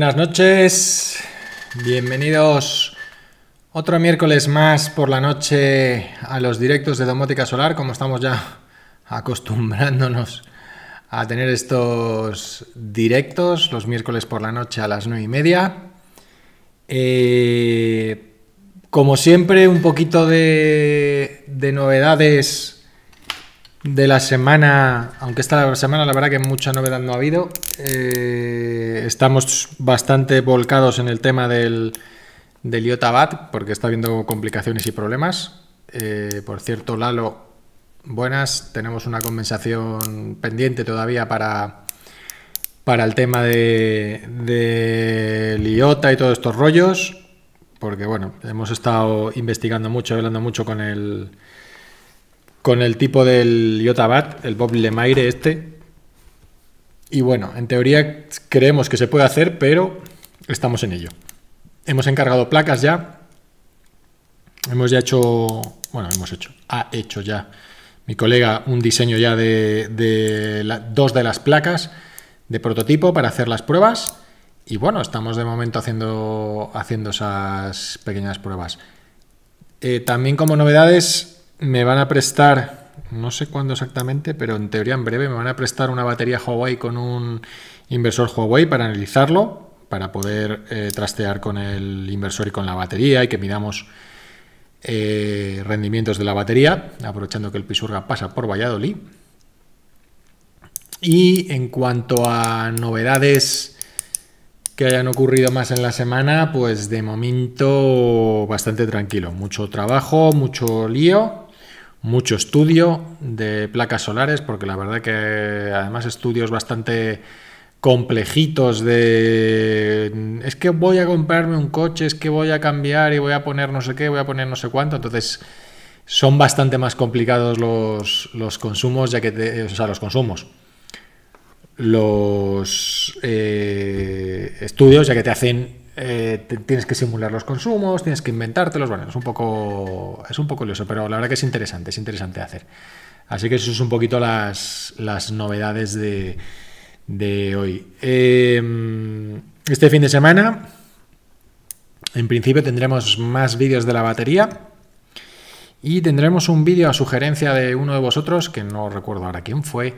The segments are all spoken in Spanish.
Buenas noches, bienvenidos otro miércoles más por la noche a los directos de Domótica Solar, como estamos ya acostumbrándonos a tener estos directos los miércoles por la noche a las nueve y media. Eh, como siempre, un poquito de novedades de la semana, aunque esta semana la verdad que mucha novedad no ha habido, eh, estamos bastante volcados en el tema del, del IOTA porque está habiendo complicaciones y problemas. Eh, por cierto, Lalo, buenas, tenemos una conversación pendiente todavía para, para el tema de, de IOTA y todos estos rollos, porque bueno, hemos estado investigando mucho, hablando mucho con el con el tipo del Yotabat, el Bob Lemaire este. Y bueno, en teoría creemos que se puede hacer, pero estamos en ello. Hemos encargado placas ya. Hemos ya hecho, bueno, hemos hecho, ha hecho ya mi colega un diseño ya de, dos de las placas de prototipo para hacer las pruebas. Y bueno, estamos de momento haciendo, haciendo esas pequeñas pruebas. Eh, también como novedades me van a prestar, no sé cuándo exactamente, pero en teoría en breve me van a prestar una batería Huawei con un inversor Huawei para analizarlo, para poder eh, trastear con el inversor y con la batería y que midamos eh, rendimientos de la batería, aprovechando que el Pisurga pasa por Valladolid. Y en cuanto a novedades que hayan ocurrido más en la semana, pues de momento bastante tranquilo. Mucho trabajo, mucho lío, mucho estudio de placas solares, porque la verdad que además estudios bastante complejitos de es que voy a comprarme un coche, es que voy a cambiar y voy a poner no sé qué, voy a poner no sé cuánto, entonces son bastante más complicados los, los consumos, ya que te, o sea, los consumos. Los eh, estudios, ya que te hacen eh, tienes que simular los consumos, tienes que inventártelos, bueno, es un poco es un poco lioso, pero la verdad que es interesante, es interesante hacer. Así que eso es un poquito las, novedades de, hoy. Em, este fin de semana, en principio, tendremos más vídeos de la batería. Y tendremos un vídeo a sugerencia de uno de vosotros, que no recuerdo ahora quién fue.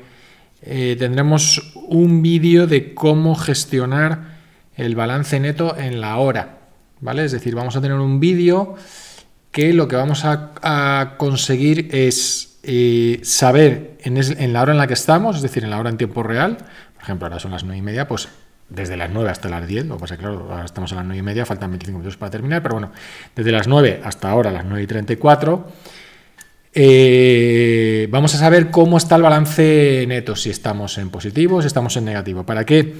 Eh, tendremos un vídeo de cómo gestionar el balance neto en la hora, ¿vale? Es decir, vamos a tener un vídeo que lo que vamos a, conseguir es eh, saber en, la hora en la que estamos, es decir, en la hora en tiempo real, por ejemplo, ahora son las 9 y media, pues desde las 9 hasta las 10, lo que pasa claro, ahora estamos a las 9 y media, faltan 25 minutos para terminar, pero bueno, desde las 9 hasta ahora, las 9 y 34, eh, vamos a saber cómo está el balance neto, si estamos en positivo, si estamos en negativo. ¿Para qué?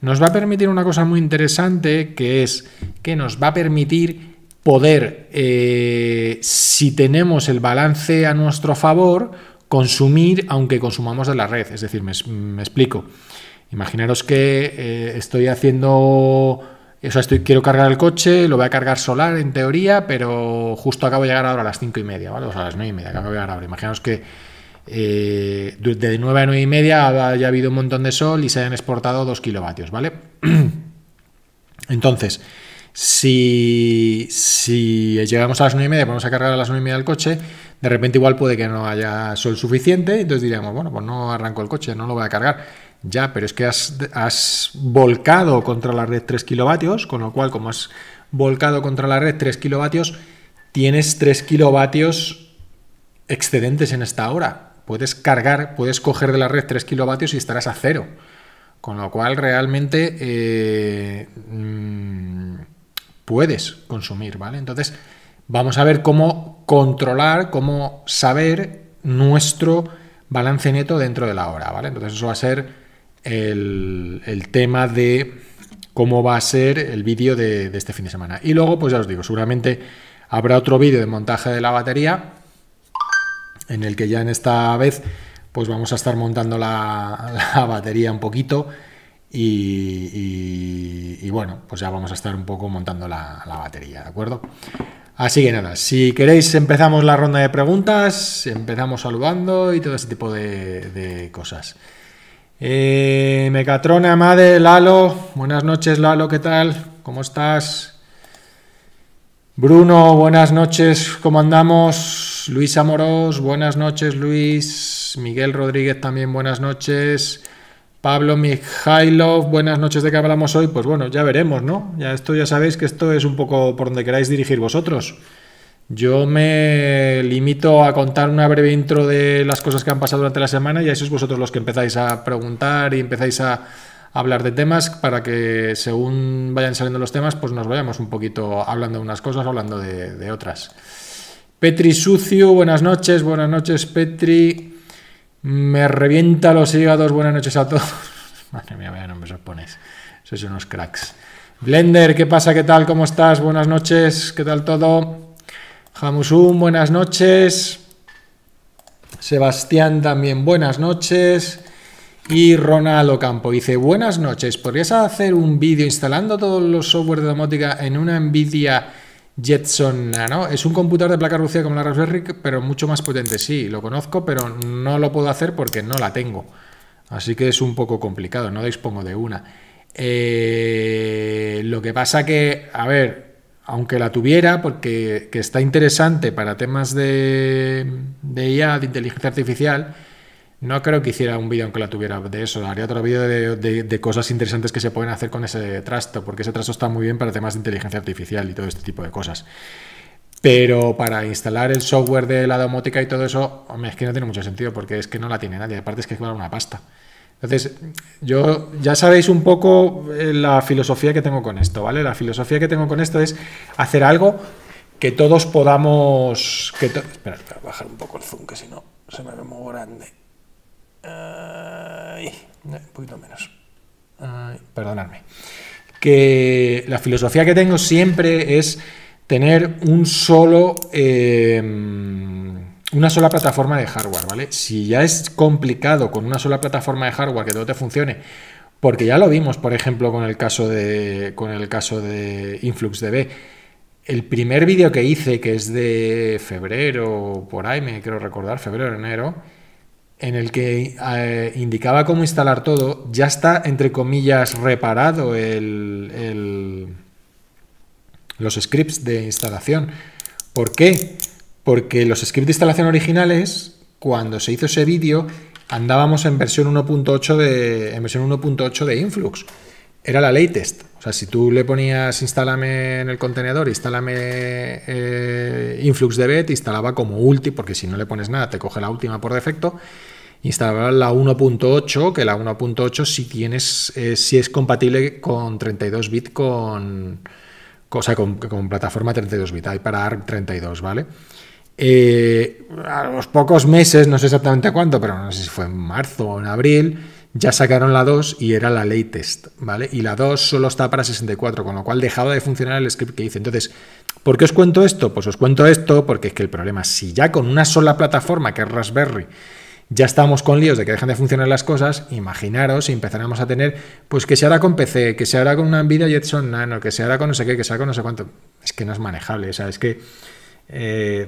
nos va a permitir una cosa muy interesante, que es que nos va a permitir poder, eh, si tenemos el balance a nuestro favor, consumir aunque consumamos de la red. Es decir, me, explico. Imaginaros que eh, estoy haciendo... O estoy, quiero cargar el coche, lo voy a cargar solar en teoría, pero justo acabo de llegar ahora a las cinco y media, O sea, a las 9 y media, acabo de llegar ahora. Imaginaos que eh, de 9 a 9 y media haya habido un montón de sol y se hayan exportado 2 kilovatios, ¿vale? Entonces, si, si, llegamos a las 9 y media, vamos a cargar a las 9 y media el coche, de repente igual puede que no haya sol suficiente, entonces diríamos, bueno, pues no arranco el coche, no lo voy a cargar. Ya, pero es que has, has volcado contra la red 3 kilovatios, con lo cual, como has volcado contra la red 3 kilovatios, tienes 3 kilovatios excedentes en esta hora puedes cargar, puedes coger de la red 3 kilovatios y estarás a cero. Con lo cual realmente eh, mm, puedes consumir, ¿vale? Entonces vamos a ver cómo controlar, cómo saber nuestro balance neto dentro de la hora, ¿vale? Entonces eso va a ser el, tema de cómo va a ser el vídeo de, de este fin de semana. Y luego, pues ya os digo, seguramente habrá otro vídeo de montaje de la batería en el que ya en esta vez pues vamos a estar montando la, batería un poquito y, bueno, pues ya vamos a estar un poco montando la, batería, ¿de acuerdo? Así que nada, si queréis empezamos la ronda de preguntas, empezamos saludando y todo ese tipo de, cosas. Eh, Mecatrona, madre, Lalo, buenas noches Lalo, ¿qué tal? ¿Cómo estás? Bruno, buenas noches, ¿cómo andamos? Luis Amorós, buenas noches, Luis. Miguel Rodríguez también, buenas noches. Pablo Mikhailov, buenas noches, ¿de qué hablamos hoy? Pues bueno, ya veremos, ¿no? Ya esto ya sabéis que esto es un poco por donde queráis dirigir vosotros. Yo me limito a contar una breve intro de las cosas que han pasado durante la semana y a es vosotros los que empezáis a preguntar y empezáis a hablar de temas para que según vayan saliendo los temas, pues nos vayamos un poquito hablando de unas cosas, hablando de otras. Petri Sucio, buenas noches, buenas noches Petri. Me revienta los hígados, buenas noches a todos. Madre mía, no me os pones. Sois unos cracks. Blender, ¿qué pasa? ¿Qué tal? ¿Cómo estás? Buenas noches, ¿qué tal todo? Jamusun, buenas noches. Sebastián también, buenas noches. Y Ronaldo Campo dice, buenas noches, ¿podrías hacer un vídeo instalando todos los software de domótica en una NVIDIA? Jetson Nano. Es un computador de placa reducida como la Raspberry, pero mucho más potente. Sí, lo conozco, pero no lo puedo hacer porque no la tengo. Así que es un poco complicado, no dispongo de una. Eh, lo que pasa que, a ver, aunque la tuviera, porque está interesante para temas de, de IA, de inteligencia artificial, no creo que hiciera un vídeo aunque la tuviera de eso. Haría otro vídeo de, cosas interesantes que se pueden hacer con ese trasto, porque ese trasto está muy bien para temas de inteligencia artificial y todo este tipo de cosas. Pero para instalar el software de la domótica y todo eso, me es que no tiene mucho sentido, porque es que no la tiene nadie. Aparte es que es una pasta. Entonces, yo ya sabéis un poco eh, la filosofía que tengo con esto, ¿vale? La filosofía que tengo con esto es hacer algo que todos podamos. Que Espera, voy a bajar un poco el zoom, que si no se me ve muy grande un poquito menos. perdonadme. Que la filosofía que tengo siempre es tener un solo. Em, una sola plataforma de hardware, ¿vale? Si ya es complicado con una sola plataforma de hardware que todo te funcione, porque ya lo vimos, por ejemplo, con el caso de, con el caso de InfluxDB. El primer vídeo que hice, que es de febrero, por ahí me quiero recordar, febrero, enero, en el que eh, indicaba cómo instalar todo, ya está, entre comillas, reparado los scripts de instalación. ¿Por qué? Porque los scripts de instalación originales, cuando se hizo ese vídeo, andábamos en versión 1.8 de, en versión 1.8 de Influx era la latest. O sea, si tú le ponías instálame en el contenedor, instálame eh, InfluxDB, te instalaba como ulti, porque si no le pones nada, te coge la última por defecto. Instalaba la 1.8, que la 1.8 si tienes, eh, si es compatible con 32 bit con, cosa con, plataforma 32 bit, hay para ARC 32, ¿vale? Eh, a los pocos meses, no sé exactamente cuánto, pero no sé si fue en marzo o en abril, ya sacaron la 2 y era la latest, ¿vale? Y la 2 solo está para 64, con lo cual dejaba de funcionar el script que hice. Entonces, ¿por qué os cuento esto? Pues os cuento esto porque es que el problema, si ya con una sola plataforma, que es Raspberry, ya estamos con líos de que dejan de funcionar las cosas, imaginaros si empezáramos a tener, pues que se hará con PC, que se hará con una Nvidia Jetson Nano, que se hará con no sé qué, que se con no sé cuánto. Es que no es manejable, o sea, es que eh,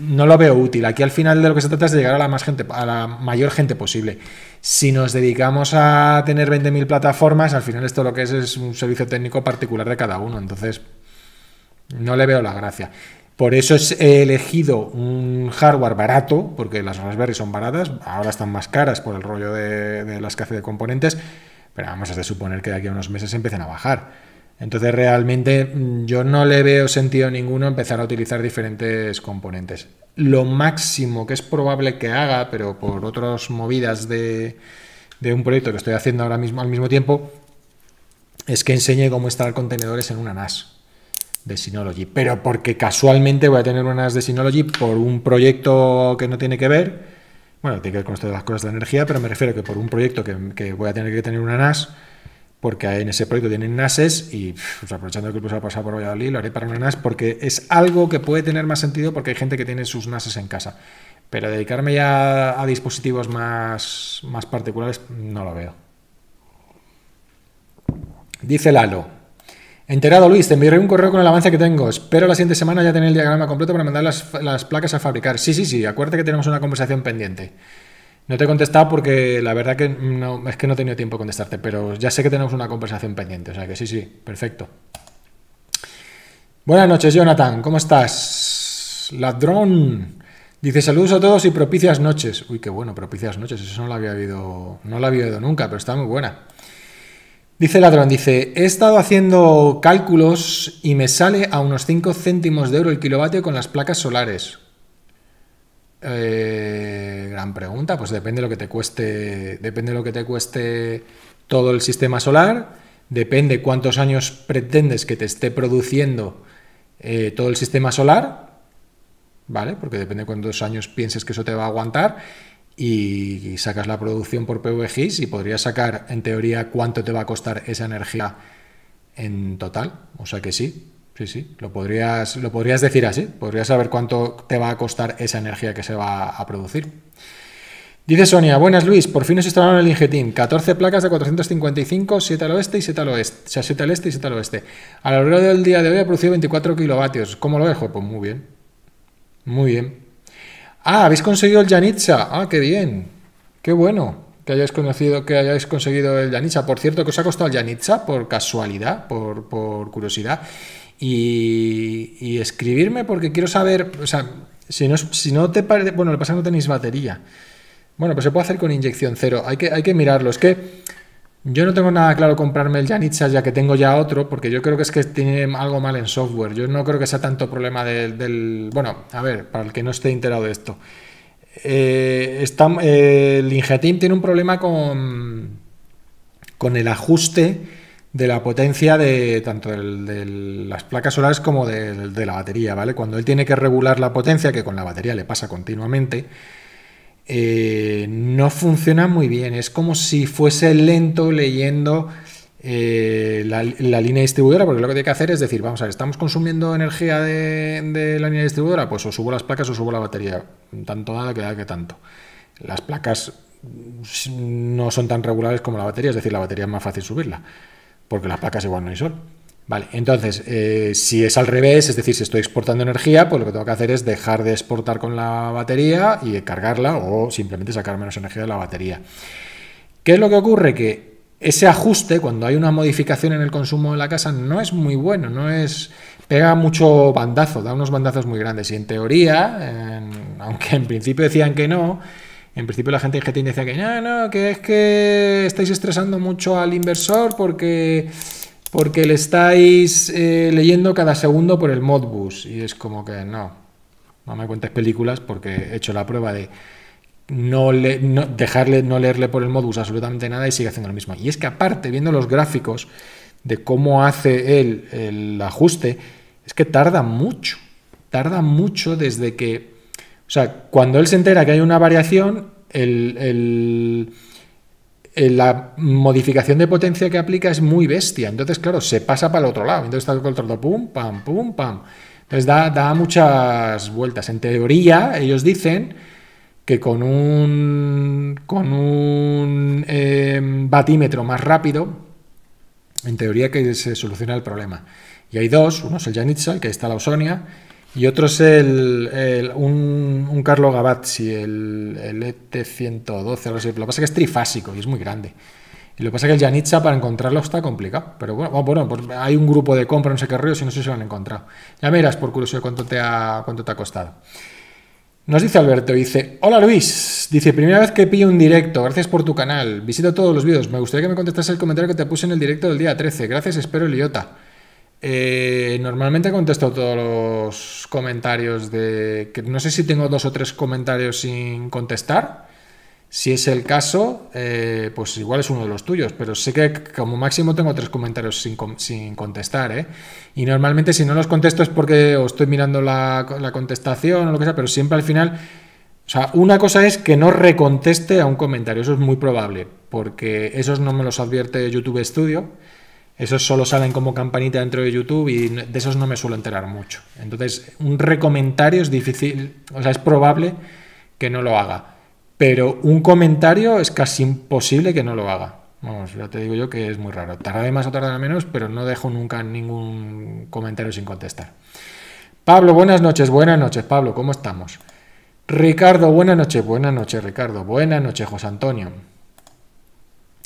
no lo veo útil. Aquí al final de lo que se trata es de llegar a la, más gente, a la mayor gente posible. Si nos dedicamos a tener 20.000 plataformas, al final esto lo que es es un servicio técnico particular de cada uno. Entonces, no le veo la gracia. Por eso he elegido un hardware barato, porque las Raspberry son baratas, ahora están más caras por el rollo de, la escasez de componentes, pero vamos a suponer que de aquí a unos meses empiecen a bajar. Entonces realmente mm, yo no le veo sentido ninguno empezar a utilizar diferentes componentes. Lo máximo que es probable que haga, pero por otras movidas de, un proyecto que estoy haciendo ahora mismo al mismo tiempo, es que enseñe cómo instalar contenedores en una NAS de Synology. Pero porque casualmente voy a tener una NAS de Synology por un proyecto que no tiene que ver, bueno, tiene que ver con esto de las cosas de la energía, pero me refiero que por un proyecto que, que voy a tener que tener una NAS, porque en ese proyecto tienen NASES y pues, aprovechando que el pasado por Valladolid, lo haré para una NAS porque es algo que puede tener más sentido porque hay gente que tiene sus NASES en casa. Pero dedicarme ya a dispositivos más, más particulares no lo veo. Dice Lalo. Enterado Luis, te enviaré un correo con el avance que tengo. Espero la siguiente semana ya tener el diagrama completo para mandar las, las placas a fabricar. Sí, sí, sí, acuérdate que tenemos una conversación pendiente. No te he contestado porque la verdad que no, es que no he tenido tiempo de contestarte, pero ya sé que tenemos una conversación pendiente, o sea que sí, sí, perfecto. Buenas noches, Jonathan, ¿cómo estás? Ladrón. Dice saludos a todos y propicias noches. Uy, qué bueno, propicias noches, eso no lo había oído no la había habido nunca, pero está muy buena. Dice Ladrón, dice, he estado haciendo cálculos y me sale a unos 5 céntimos de euro el kilovatio con las placas solares. Eh, gran pregunta, pues depende de lo que te cueste, depende de lo que te cueste todo el sistema solar, depende cuántos años pretendes que te esté produciendo eh, todo el sistema solar, ¿vale? Porque depende de cuántos años pienses que eso te va a aguantar y, sacas la producción por PVGIS y podrías sacar en teoría cuánto te va a costar esa energía en total, o sea que sí, Sí, sí, lo podrías, lo podrías decir así. Podrías saber cuánto te va a costar esa energía que se va a producir. Dice Sonia, buenas Luis, por fin os instalaron el Ingetim. 14 placas de 455, 7 al oeste y 7 al oeste. O sea, 7 al este y 7 al oeste. A lo largo del día de hoy ha producido 24 kilovatios. ¿Cómo lo dejo? Pues muy bien. Muy bien. Ah, habéis conseguido el Janitza. Ah, qué bien. Qué bueno que hayáis conocido, que hayáis conseguido el Yanitza. Por cierto, que os ha costado el Yanitza por casualidad, por, por curiosidad y, escribirme porque quiero saber, o sea, si no, si no te parece, bueno, lo que pasa que no tenéis batería. Bueno, pues se puede hacer con inyección cero, hay que, hay que mirarlo, es que yo no tengo nada claro comprarme el Janitsa ya que tengo ya otro, porque yo creo que es que tiene algo mal en software, yo no creo que sea tanto problema del, bueno, a ver, para el que no esté enterado de esto. Eh, está, eh, el Injetim tiene un problema con, con el ajuste de la potencia de tanto de las placas solares como de, la batería, ¿vale? Cuando él tiene que regular la potencia, que con la batería le pasa continuamente, eh, no funciona muy bien. Es como si fuese lento leyendo eh, la, línea distribuidora, porque lo que tiene que hacer es decir, vamos a ver, estamos consumiendo energía de, la línea distribuidora, pues o subo las placas o subo la batería, tanto nada que da que tanto. Las placas no son tan regulares como la batería, es decir, la batería es más fácil subirla porque las placas igual no hay sol. Vale, entonces, eh, si es al revés, es decir, si estoy exportando energía, pues lo que tengo que hacer es dejar de exportar con la batería y cargarla o simplemente sacar menos energía de la batería. ¿Qué es lo que ocurre? Que ese ajuste, cuando hay una modificación en el consumo de la casa, no es muy bueno, no es... pega mucho bandazo, da unos bandazos muy grandes. Y en teoría, aunque en principio decían que no, en principio la gente en GTIN decía que no, no, que es que estáis estresando mucho al inversor porque, porque le estáis eh, leyendo cada segundo por el Modbus. Y es como que no, no me cuentes películas porque he hecho la prueba de no, dejarle no leerle por el Modbus absolutamente nada y sigue haciendo lo mismo. Y es que aparte, viendo los gráficos de cómo hace él el ajuste, es que tarda mucho, tarda mucho desde que o sea, cuando él se entera que hay una variación, la modificación de potencia que aplica es muy bestia. Entonces, claro, se pasa para el otro lado. Entonces está el control pum, pam, pum, pam. Entonces da, muchas vueltas. En teoría, ellos dicen que con un, con un em, batímetro más rápido, en teoría que se soluciona el problema. Y hay dos, uno es el Janitsal, que está la Osonia. Y otro es el, un, un, Carlo Gavazzi, el, el ET112, Lo que pasa es que es trifásico y es muy grande. Y lo que pasa es que el Yanitza para encontrarlo está complicado. Pero bueno, oh, bueno pues hay un grupo de compra, no sé qué río, si no sé si lo han encontrado. Ya miras por curiosidad cuánto te ha, cuánto te ha costado. Nos dice Alberto, dice, hola Luis, dice, primera vez que pillo un directo, gracias por tu canal, visito todos los vídeos, me gustaría que me contestas el comentario que te puse en el directo del día 13, gracias, espero el iota. Eh, normalmente contesto todos los comentarios de... Que no sé si tengo dos o tres comentarios sin contestar. Si es el caso, eh, pues igual es uno de los tuyos, pero sé que como máximo tengo tres comentarios sin, contestar. ¿eh? Y normalmente si no los contesto es porque estoy mirando la, la contestación o lo que sea, pero siempre al final... O sea, una cosa es que no reconteste a un comentario, eso es muy probable, porque esos no me los advierte YouTube Studio esos solo salen como campanita dentro de YouTube y de esos no me suelo enterar mucho. Entonces, un recomentario es difícil, o sea, es probable que no lo haga. Pero un comentario es casi imposible que no lo haga. Vamos, ya te digo yo que es muy raro. Tarda más o tarda menos, pero no dejo nunca ningún comentario sin contestar. Pablo, buenas noches, buenas noches, Pablo, ¿cómo estamos? Ricardo, buenas noches, buenas noches, Ricardo, buenas noches, José Antonio.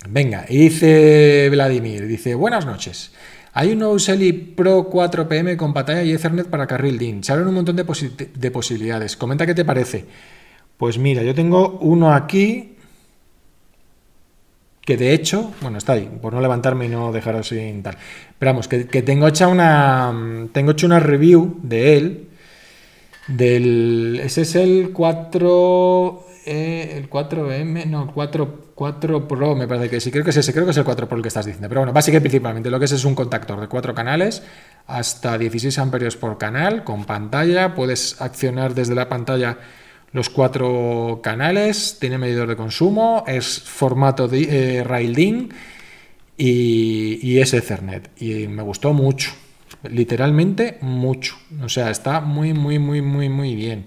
Venga, y dice Vladimir, dice, buenas noches. Hay un Useli Pro 4PM con pantalla y Ethernet para carril DIN. Se abren un montón de, posibilidades. Comenta qué te parece. Pues mira, yo tengo uno aquí que de hecho, bueno, está ahí, por no levantarme y no dejaros sin tal. Pero vamos, que, tengo hecha una. Tengo hecho una review de él. Del. Ese es el 4. Eh, el 4M. No, el 4 4 Pro, me parece que sí, creo que es ese, creo que es el 4 Pro el que estás diciendo. Pero bueno, básicamente principalmente lo que es es un contactor de 4 canales, hasta 16 amperios por canal, con pantalla, puedes accionar desde la pantalla los 4 canales, tiene medidor de consumo, es formato de eh, y, y es Ethernet. Y me gustó mucho, literalmente mucho. O sea, está muy, muy, muy, muy, muy bien.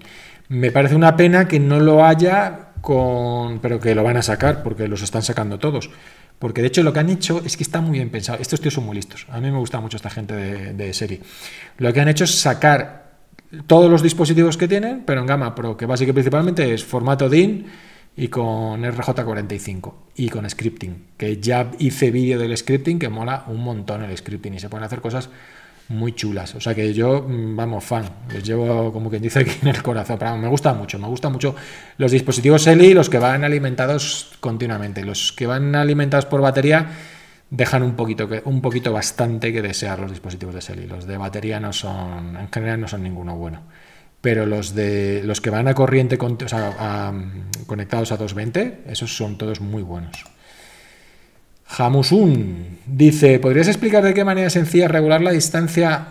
Me parece una pena que no lo haya con, pero que lo van a sacar porque los están sacando todos. Porque de hecho lo que han hecho es que está muy bien pensado. Estos tíos son muy listos. A mí me gusta mucho esta gente de, serie. Lo que han hecho es sacar todos los dispositivos que tienen, pero en gama pero que básicamente principalmente es formato DIN y con RJ45 y con scripting, que ya hice vídeo del scripting que mola un montón el scripting y se pueden hacer cosas muy chulas. O sea que yo, mm, vamos, fan, les llevo como quien dice aquí en el corazón. Pero me gusta mucho, me gusta mucho los dispositivos Eli, los que van alimentados continuamente. Los que van alimentados por batería dejan un poquito, que un poquito bastante que desear los dispositivos de Seli. Los de batería no son, en general no son ninguno bueno. Pero los de los que van a corriente, o sea, conectados a 220, esos son todos muy buenos. Jamusun dice, ¿podrías explicar de qué manera sencilla regular la distancia,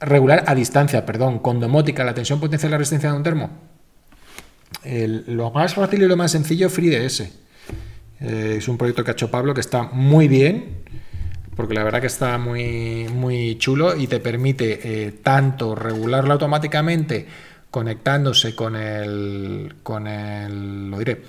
regular a distancia, perdón, con domótica, la tensión potencial y la resistencia de un termo? lo más fácil y lo más sencillo, FreeDS. ese eh, es un proyecto que ha hecho Pablo que está muy bien, porque la verdad que está muy, muy chulo y te permite eh, tanto regularlo automáticamente conectándose con el, con el, lo diré,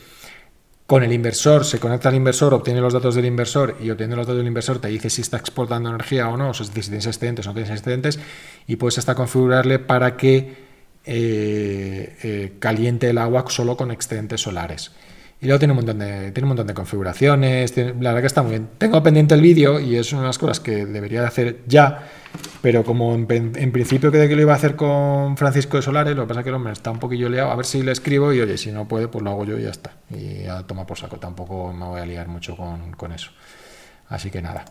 con el inversor, se conecta al inversor, obtiene los datos del inversor y obtiene los datos del inversor te dice si está exportando energía o no, o si tienes excedentes o no tienes excedentes, y puedes hasta configurarle para que eh, eh, caliente el agua solo con excedentes solares. Y luego tiene un montón de, tiene un montón de configuraciones, la verdad que está muy bien. Tengo pendiente el vídeo y es una de las cosas que debería de hacer ya, pero como en, principio creí que lo iba a hacer con Francisco de Solares, lo que pasa es que el hombre está un poquillo liado, a ver si le escribo y oye, si no puede, pues lo hago yo y ya está. Y ya toma por saco, tampoco me voy a liar mucho con, eso. Así que nada.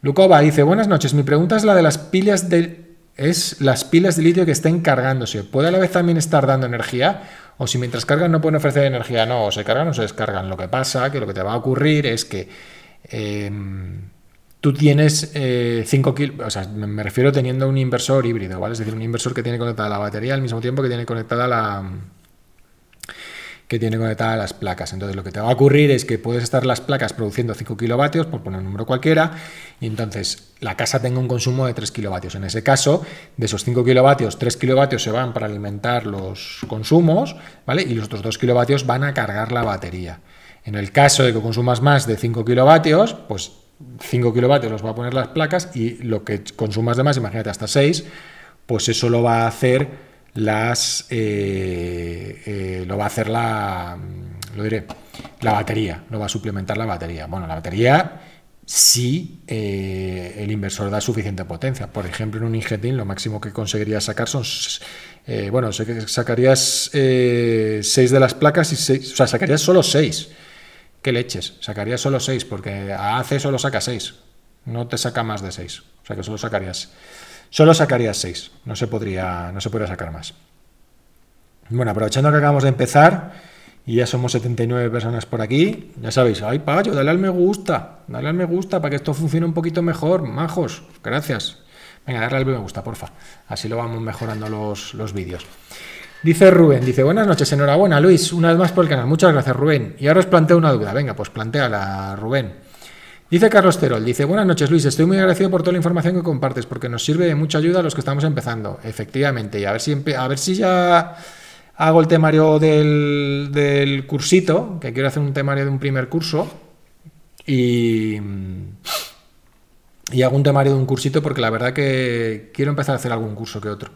Lukova dice, buenas noches, mi pregunta es la de las pilas de es las pilas de litio que estén cargándose. Puede a la vez también estar dando energía, o si mientras cargan no pueden ofrecer energía, no, o se cargan o se descargan. Lo que pasa, que lo que te va a ocurrir es que em, tú tienes 5 eh, kilos, o sea, me refiero teniendo un inversor híbrido, ¿vale? Es decir, un inversor que tiene conectada la batería al mismo tiempo que tiene conectada la, que tiene conectadas las placas. Entonces lo que te va a ocurrir es que puedes estar las placas produciendo 5 kilovatios, por poner un número cualquiera, y entonces la casa tenga un consumo de 3 kilovatios. En ese caso, de esos 5 kilovatios, 3 kilovatios se van para alimentar los consumos, ¿vale? Y los otros 2 kilovatios van a cargar la batería. En el caso de que consumas más de 5 kilovatios, pues 5 kilovatios los va a poner las placas y lo que consumas de más, imagínate hasta 6, pues eso lo va a hacer las eh, eh, lo va a hacer la lo diré la batería no va a suplementar la batería bueno la batería si eh, el inversor da suficiente potencia por ejemplo en un injetín lo máximo que conseguirías sacar son bueno sacarías seis de las placas y seis o sea sacarías solo seis qué leches sacarías solo seis porque a AC solo saca seis no te saca más de seis o sea que solo sacarías Solo sacaría 6, no se podría, no se puede sacar más. Bueno, aprovechando que acabamos de empezar, y ya somos 79 personas por aquí, ya sabéis, ay payo, dale al me gusta, dale al me gusta para que esto funcione un poquito mejor, majos, gracias. Venga, dale al me gusta, porfa, así lo vamos mejorando los, los vídeos. Dice Rubén, dice, buenas noches, enhorabuena Luis, una vez más por el canal, muchas gracias Rubén. Y ahora os planteo una duda, venga, pues planteala Rubén. Dice Carlos Terol, dice, buenas noches Luis, estoy muy agradecido por toda la información que compartes, porque nos sirve de mucha ayuda a los que estamos empezando, efectivamente, y a ver si, a ver si ya hago el temario del, del cursito, que quiero hacer un temario de un primer curso, y, y hago un temario de un cursito porque la verdad que quiero empezar a hacer algún curso que otro.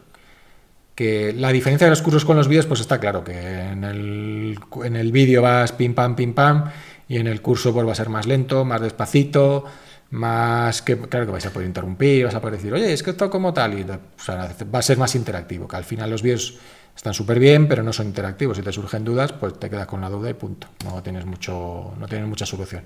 Que la diferencia de los cursos con los vídeos, pues está claro, que en el, en el vídeo vas pim pam, pim pam y en el curso pues, va a ser más lento, más despacito, más que, claro que vais a poder interrumpir, vas a poder decir, oye, es que esto como tal, y pues, va a ser más interactivo, que al final los vídeos están súper bien, pero no son interactivos, si te surgen dudas, pues te quedas con la duda y punto, no tienes, mucho, no tienes mucha solución.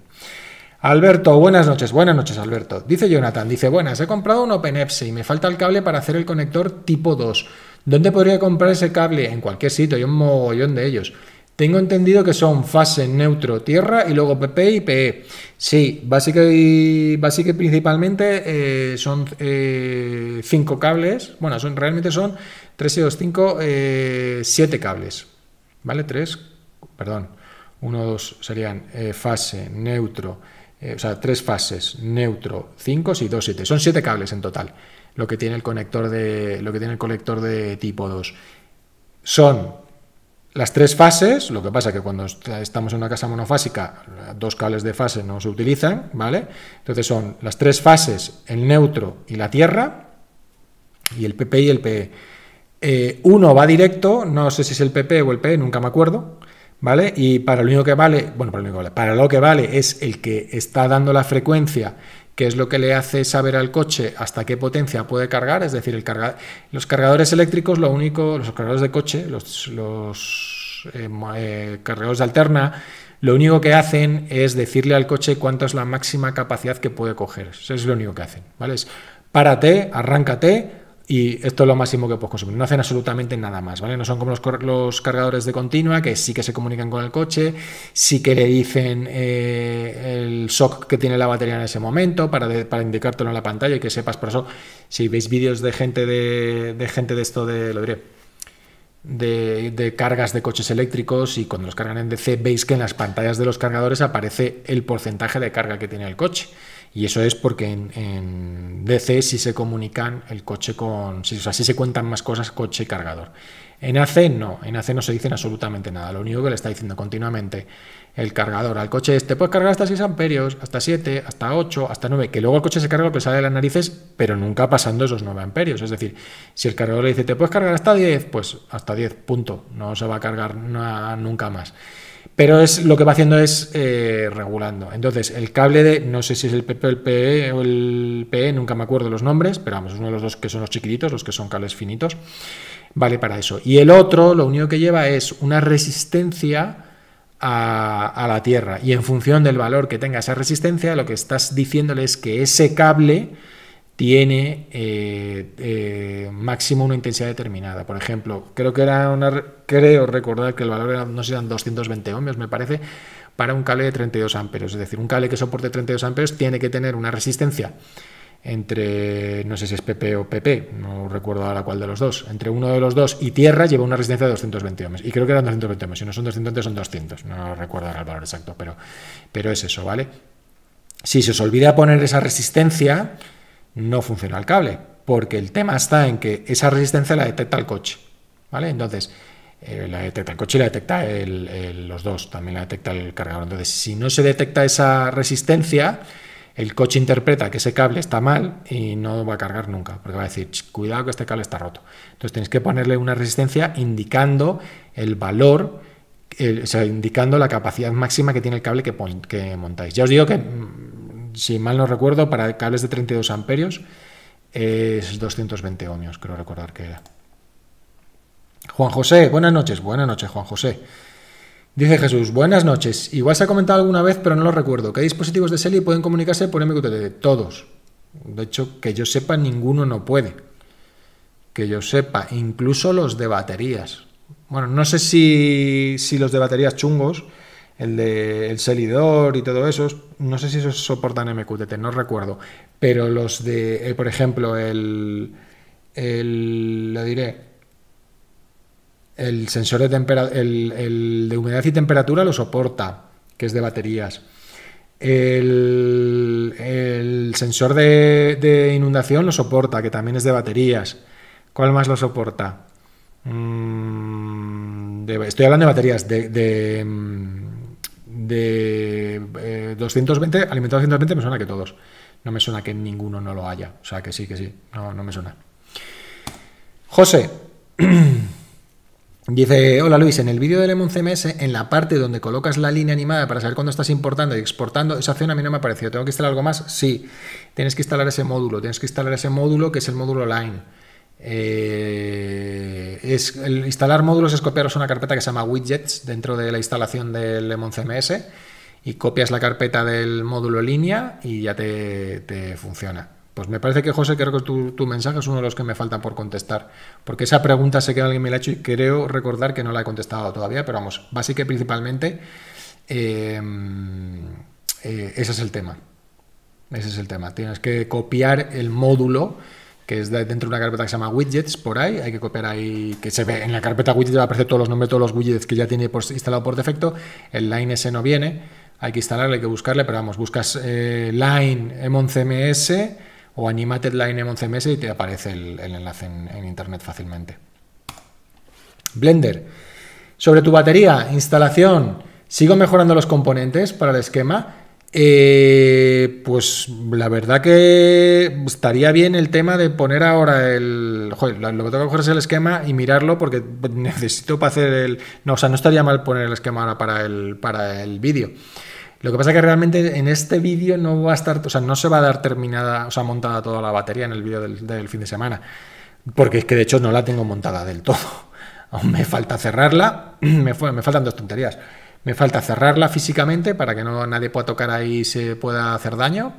Alberto, buenas noches, buenas noches Alberto. Dice Jonathan, dice, buenas, he comprado un OpenEPSI y me falta el cable para hacer el conector tipo 2. ¿Dónde podría comprar ese cable? En cualquier sitio, hay un mogollón de ellos. Tengo entendido que son fase, neutro, tierra y luego PP y PE. Sí, básicamente y, básica y principalmente eh, son eh, cinco cables. Bueno, son, realmente son 3, y 2, 5, 7 cables. ¿Vale? 3, perdón. 1, 2 serían eh, fase, neutro, eh, o sea, 3 fases, neutro, 5 y 2, 7. Son 7 cables en total lo que tiene el conector de, lo que tiene el colector de tipo 2. Son las tres fases, lo que pasa es que cuando estamos en una casa monofásica, dos cables de fase no se utilizan, ¿vale? Entonces son las tres fases, el neutro y la tierra, y el PP y el PE. Eh, uno va directo, no sé si es el PP o el PE, nunca me acuerdo, ¿vale? Y para lo único que vale, bueno, para lo único que vale, para lo que vale es el que está dando la frecuencia que es lo que le hace saber al coche hasta qué potencia puede cargar, es decir, los cargadores eléctricos, lo único, los cargadores de coche, los, los eh, eh, cargadores de alterna, lo único que hacen es decirle al coche cuánta es la máxima capacidad que puede coger. Eso es lo único que hacen, ¿vale? párate, arráncate, y esto es lo máximo que puedes consumir. No hacen absolutamente nada más, ¿vale? No son como los, los cargadores de continua, que sí que se comunican con el coche, sí que le dicen eh, el shock que tiene la batería en ese momento para, para, indicártelo en la pantalla y que sepas. Por eso, si veis vídeos de gente de, gente de esto de, lo diré, de, de, cargas de coches eléctricos y cuando los cargan en DC veis que en las pantallas de los cargadores aparece el porcentaje de carga que tiene el coche. Y eso es porque en, DC si se comunican el coche con. si o se cuentan más cosas coche y cargador. En AC no, en AC no se dicen absolutamente nada. Lo único que le está diciendo continuamente el cargador al coche es: te puedes cargar hasta 6 amperios, hasta 7, hasta 8, hasta 9, que luego el coche se carga lo que sale de las narices, pero nunca pasando esos 9 amperios. Es decir, si el cargador le dice: te puedes cargar hasta 10, pues hasta 10, punto. No se va a cargar nunca más. Pero es, lo que va haciendo es eh, regulando. Entonces, el cable de, no sé si es el PP e o el PE o el PE, nunca me acuerdo los nombres, pero vamos, uno de los dos que son los chiquititos, los que son cables finitos, vale para eso. Y el otro, lo único que lleva es una resistencia a la tierra. Y en función del valor que tenga esa resistencia, lo que estás diciéndole es que ese cable tiene eh, eh, máximo una intensidad determinada. Por ejemplo, creo que era una, creo recordar que el valor no sé, eran 220 ohmios, me parece, para un cable de 32 amperios. Es decir, un cable que soporte 32 amperios tiene que tener una resistencia entre, no sé si es PP o PP, no recuerdo ahora cuál de los dos, entre uno de los dos y tierra lleva una resistencia de 220 ohmios. Y creo que eran 220 ohmios, si no son 220 son 200, no recuerdo ahora el valor exacto, pero, pero es eso, ¿vale? Si se os olvida poner esa resistencia, no funciona el cable, porque el tema está en que esa resistencia la detecta el coche. ¿vale? Entonces, eh, la detecta el coche y la detecta el, los dos, también la detecta el cargador. Entonces, si no se detecta esa resistencia, el coche interpreta que ese cable está mal y no va a cargar nunca, porque va a decir, cuidado que este cable está roto. Entonces tenéis que ponerle una resistencia indicando el valor, o sea, indicando la capacidad máxima que tiene el cable que, que montáis. Ya os digo que mm, si mal no recuerdo, para cables de 32 amperios es 220 ohmios, creo recordar que era. Juan José, buenas noches, buenas noches Juan José. Dice Jesús, buenas noches. Igual se ha comentado alguna vez, pero no lo recuerdo. ¿Qué dispositivos de serie pueden comunicarse por MQTT? Todos. De hecho, que yo sepa, ninguno no puede. Que yo sepa, incluso los de baterías. Bueno, no sé si, si los de baterías chungos, el de el y todo eso, no sé si esos soportan MQTT, no recuerdo, pero los de, eh, por ejemplo, el, el, lo diré, el sensor de el, de humedad y temperatura lo soporta, que es de baterías. El, el sensor de, inundación lo soporta, que también es de baterías. ¿Cuál más lo soporta? Mm, estoy hablando de baterías, de mm, de 220, eh, alimentado 220 me suena que todos. No me suena que ninguno no lo haya. O sea, que sí, que sí. No, me suena. José. Dice, hola Luis, en el vídeo del Lemon CMS, en la parte donde colocas la línea animada para saber cuándo estás importando y exportando, esa zona a mí no me ha parecido. ¿Tengo que instalar algo más? Sí, tienes que instalar ese módulo, tienes que instalar ese módulo que es el módulo line. Eh, es, instalar módulos es copiaros una carpeta que se llama widgets dentro de la instalación del Lemon CMS y copias la carpeta del módulo línea y ya te, funciona. Pues me parece que José, creo que tu, mensaje es uno de los que me faltan por contestar, porque esa pregunta sé que alguien me la ha hecho y creo recordar que no la he contestado todavía, pero vamos, básicamente principalmente eh, eh, ese es el tema. Ese es el tema. Tienes que copiar el módulo que es dentro de una carpeta que se llama widgets por ahí, hay que copiar ahí, que se ve en la carpeta widgets va a todos los nombres, todos los widgets que ya tiene instalado por defecto, el line S no viene, hay que instalarle, hay que buscarle, pero vamos, buscas eh, line ms o animated line M11MS y te aparece el, enlace en internet fácilmente. Blender, sobre tu batería, instalación, sigo mejorando los componentes para el esquema, eh, pues la verdad que estaría bien el tema de poner ahora el. Joder, lo que tengo que coger es el esquema y mirarlo porque necesito para hacer el. No, o sea, no estaría mal poner el esquema ahora para el, para el vídeo. Lo que pasa es que realmente en este vídeo no va a estar, o sea, no se va a dar terminada, o sea, montada toda la batería en el vídeo del, fin de semana. Porque es que de hecho no la tengo montada del todo. Aún me falta cerrarla, me, me faltan dos tonterías. Me falta cerrarla físicamente para que no nadie pueda tocar ahí y se pueda hacer daño,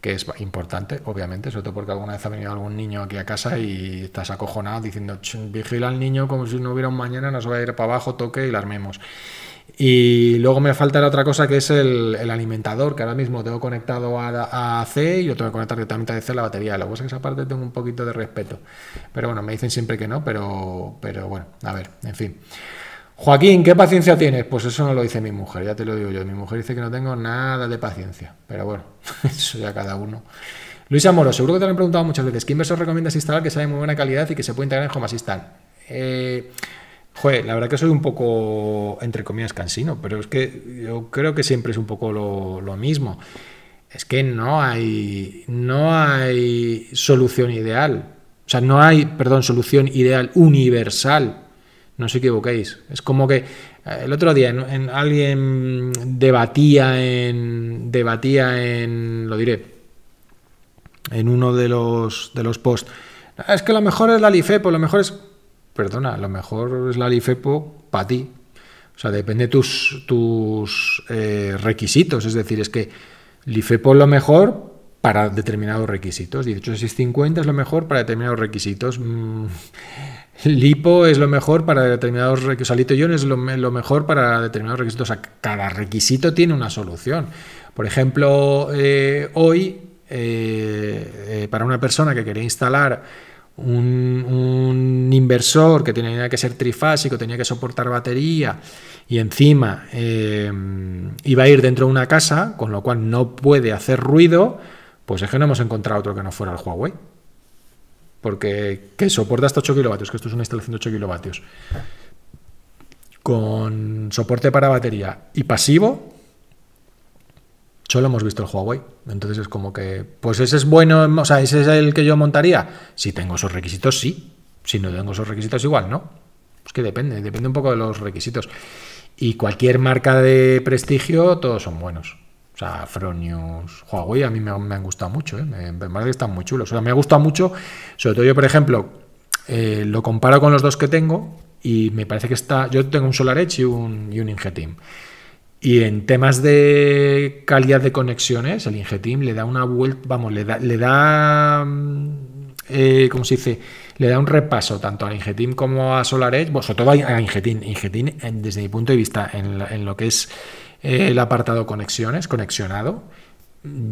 que es importante, obviamente, sobre todo porque alguna vez ha venido algún niño aquí a casa y estás acojonado diciendo, vigila al niño como si no hubiera un mañana, nos va a ir para abajo, toque y la armemos. Y luego me falta otra cosa que es el, alimentador, que ahora mismo tengo conectado a, C y otro tengo que conectar directamente a C la batería. Lo que es que esa parte tengo un poquito de respeto. Pero bueno, me dicen siempre que no, pero, pero bueno, a ver, en fin. Joaquín, ¿qué paciencia tienes? Pues eso no lo dice mi mujer, ya te lo digo yo. Mi mujer dice que no tengo nada de paciencia. Pero bueno, eso ya cada uno. Luisa Amoro, seguro que te lo han preguntado muchas veces. ¿Qué inversor recomiendas instalar que sea de muy buena calidad y que se pueda integrar en Home eh, joder, la verdad que soy un poco, entre comillas, cansino, pero es que yo creo que siempre es un poco lo, lo mismo. Es que no hay, no hay solución ideal. O sea, no hay, perdón, solución ideal universal no os equivoquéis. Es como que eh, el otro día en, alguien debatía en, debatía en, lo diré, en uno de los, de los posts. Ah, es que lo mejor es la Lifepo, lo mejor es... Perdona, lo mejor es la Lifepo para ti. O sea, depende tus, tus eh, requisitos. Es decir, es que Lifepo es lo mejor para determinados requisitos. 18650 es lo mejor para determinados requisitos. Mm, lipo es lo mejor para determinados requisitos, salito ion es lo, mejor para determinados requisitos. O sea, cada requisito tiene una solución. Por ejemplo, eh, hoy, eh, eh, para una persona que quería instalar un, un, inversor que tenía que ser trifásico, tenía que soportar batería y encima iba a ir dentro de una casa, con lo cual no puede hacer ruido, pues es que no hemos encontrado otro que no fuera el Huawei porque que soporta hasta 8 kilovatios, que esto es una instalación de 8 kilovatios, con soporte para batería y pasivo, solo hemos visto el Huawei. Entonces es como que, pues ese es bueno, o sea, ese es el que yo montaría. Si tengo esos requisitos, sí. Si no tengo esos requisitos, igual, ¿no? es que depende, depende un poco de los requisitos. Y cualquier marca de prestigio, todos son buenos. La Huawei a mí me, han gustado mucho, ¿eh? me, parece que están muy chulos. O me ha gustado mucho, sobre todo yo, por ejemplo, eh, lo comparo con los dos que tengo y me parece que está. Yo tengo un SolarEdge y un, y Y en temas de calidad de conexiones, el Ingeteam le da una vuelta, vamos, le da, le da mm, eh, ¿cómo se dice? Le da un repaso tanto a Ingetim como a SolarEdge, bueno, sobre todo a Ingetim. Ingetim, desde mi punto de vista, en lo que es el apartado conexiones, conexionado.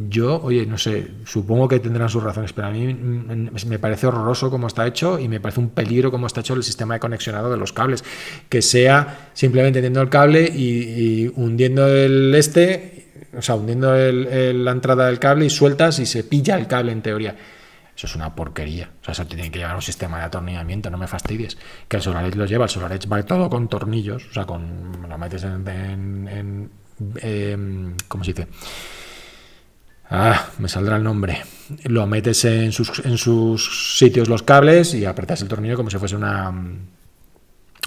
Yo, oye, no sé, supongo que tendrán sus razones, pero a mí mm, mm, me parece horroroso cómo está hecho y me parece un peligro cómo está hecho el sistema de conexionado de los cables. Que sea simplemente teniendo el cable y, hundiendo el este, o sea, hundiendo la entrada del cable y sueltas y se pilla el cable en teoría. Eso es una porquería. O sea, eso tiene que llevar un sistema de atornillamiento, no me fastidies. Que el SolarEdge lo lleva, el SolarEdge va todo con tornillos, o sea, con lo metes en Em, ¿cómo se dice? Ah, me saldrá el nombre. Lo metes en sus, sitios los cables y apretas el tornillo como si fuese una,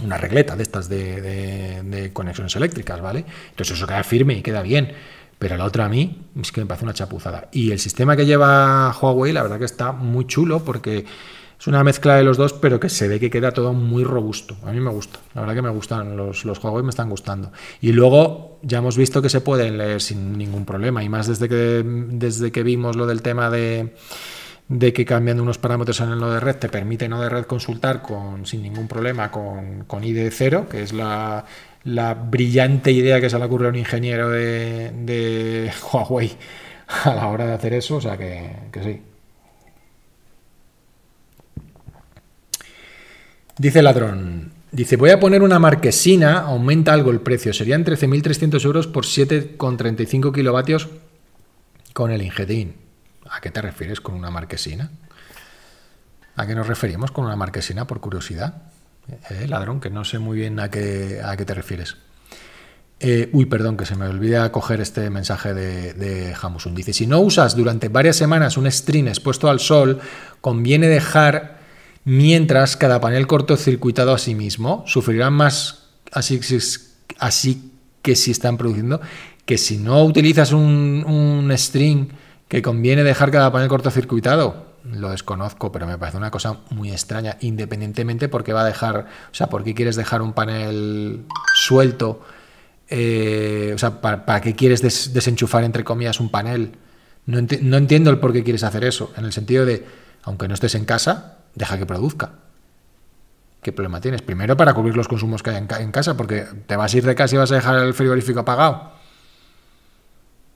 una regleta de estas de, de conexiones eléctricas, ¿vale? Entonces eso queda firme y queda bien. Pero la otra a mí es que me parece una chapuzada. Y el sistema que lleva Huawei, la verdad que está muy chulo porque es una mezcla de los dos, pero que se ve que queda todo muy robusto. A mí me gusta, la verdad que me gustan los, los juegos me están gustando. Y luego ya hemos visto que se pueden leer sin ningún problema, y más desde que, desde que vimos lo del tema de que cambiando unos parámetros en el nodo de red te permite nodo de red consultar sin ningún problema con, con ID0, que es la, brillante idea que se le ocurre a un ingeniero de, Huawei a la hora de hacer eso, o sea que sí, Dice ladrón, dice, voy a poner una marquesina, aumenta algo el precio, serían 13.300 euros por 7,35 kilovatios con el ingedín. ¿A qué te refieres con una marquesina? ¿A qué nos referimos con una marquesina, por curiosidad? Eh, ladrón, que no sé muy bien a qué, a qué te refieres. Eh, uy, perdón, que se me olvida coger este mensaje de, de Hamusun. Dice, si no usas durante varias semanas un string expuesto al sol, conviene dejar mientras cada panel cortocircuitado a sí mismo sufrirá más así, que si están produciendo, que si no utilizas un, string que conviene dejar cada panel cortocircuitado, lo desconozco, pero me parece una cosa muy extraña, independientemente porque va a dejar, o sea, ¿por qué quieres dejar un panel suelto? Eh, o sea, ¿para, qué quieres desenchufar, entre comillas, un panel? no entiendo el por qué quieres hacer eso, en el sentido de, aunque no estés en casa, deja que produzca. ¿Qué problema tienes? Primero para cubrir los consumos que hay en, casa, porque te vas a ir de casa y vas a dejar el frigorífico apagado.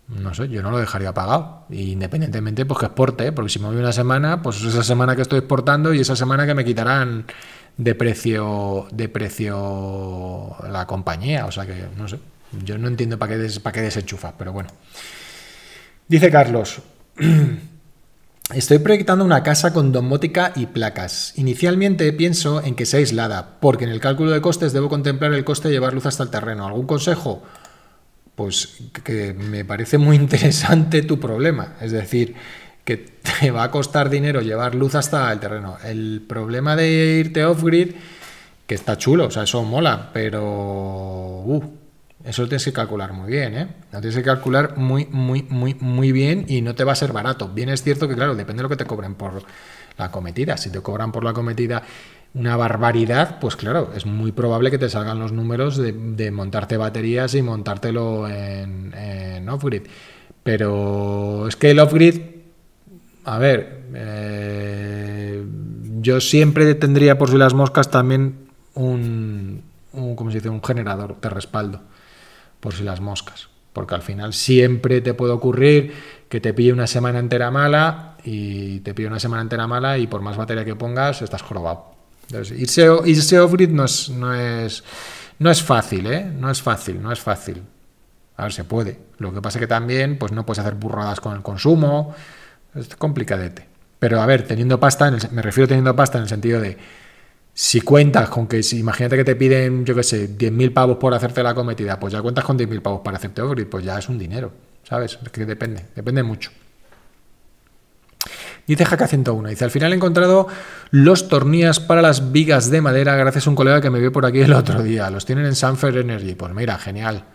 No sé, yo no lo dejaría apagado. Independientemente, pues que exporte, ¿eh? porque si me voy una semana, pues esa semana que estoy exportando y esa semana que me quitarán de precio, de precio la compañía. O sea que, no sé, yo no entiendo para qué, para qué desenchufas, pero bueno. Dice Carlos. Estoy proyectando una casa con domótica y placas. Inicialmente pienso en que sea aislada, porque en el cálculo de costes debo contemplar el coste de llevar luz hasta el terreno. ¿Algún consejo? Pues que me parece muy interesante tu problema. Es decir, que te va a costar dinero llevar luz hasta el terreno. El problema de irte off-grid, que está chulo, o sea, eso mola, pero... Uh, eso lo tienes que calcular muy bien, ¿eh? Lo tienes que calcular muy, muy, muy, muy bien y no te va a ser barato. Bien es cierto que, claro, depende de lo que te cobren por la cometida. Si te cobran por la cometida una barbaridad, pues claro, es muy probable que te salgan los números de, montarte baterías y montártelo en, off-grid. Pero es que el off-grid, a ver, eh, yo siempre tendría por si las moscas también un, ¿cómo se dice? un generador de respaldo por si las moscas. Porque al final siempre te puede ocurrir que te pille una semana entera mala y te pille una semana entera mala y por más batería que pongas estás jorobado. Entonces, irse, off-grid no es, no, es, no es fácil, ¿eh? No es fácil, no es fácil. A ver, se puede. Lo que pasa es que también pues no puedes hacer burradas con el consumo. Es complicadete. Pero a ver, teniendo pasta, me refiero teniendo pasta en el sentido de si cuentas con que, si, imagínate que te piden, yo qué sé, 10.000 pavos por hacerte la cometida, pues ya cuentas con 10.000 pavos para hacerte y pues ya es un dinero, ¿sabes? Es que depende, depende mucho. Dice Jaca 101, dice, al final he encontrado los tornillas para las vigas de madera gracias a un colega que me vio por aquí el otro día. Los tienen en Sanfer Energy. Pues mira, genial.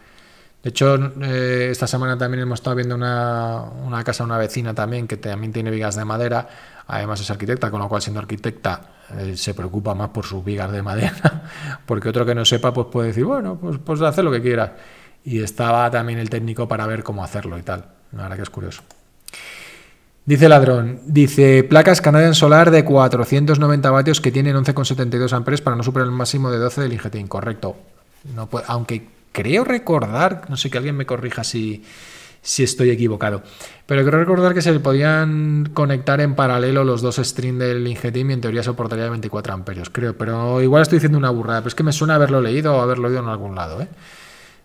De hecho, eh, esta semana también hemos estado viendo una, una casa, una vecina también, que también tiene vigas de madera Además es arquitecta, con lo cual siendo arquitecta eh, se preocupa más por sus vigas de madera, porque otro que no sepa pues puede decir, bueno, pues, pues hacer lo que quieras. Y estaba también el técnico para ver cómo hacerlo y tal. La verdad que es curioso. Dice Ladrón, dice placas Canadian Solar de 490 vatios que tienen 11,72 amperes para no superar el máximo de 12 del IGT. Incorrecto. aunque creo recordar, no sé que alguien me corrija si, si estoy equivocado. Pero quiero recordar que se podían conectar en paralelo los dos strings del Ingetim y en teoría soportaría 24 amperios, creo. Pero igual estoy diciendo una burrada, pero es que me suena haberlo leído o haberlo oído en algún lado. ¿eh?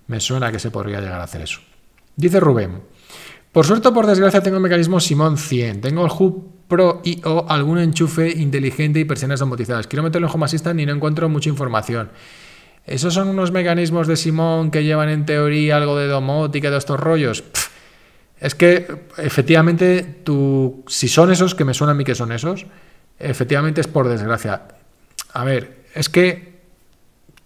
Me suena que se podría llegar a hacer eso. Dice Rubén, por suerte por desgracia tengo el mecanismo Simón 100. Tengo el hub Pro y o algún enchufe inteligente y persianas domotizadas. Quiero meterlo en Home Assistant y no encuentro mucha información. Esos son unos mecanismos de Simón que llevan en teoría algo de domótica de estos rollos. Es que efectivamente, tú, si son esos, que me suenan a mí que son esos, efectivamente es por desgracia. A ver, es que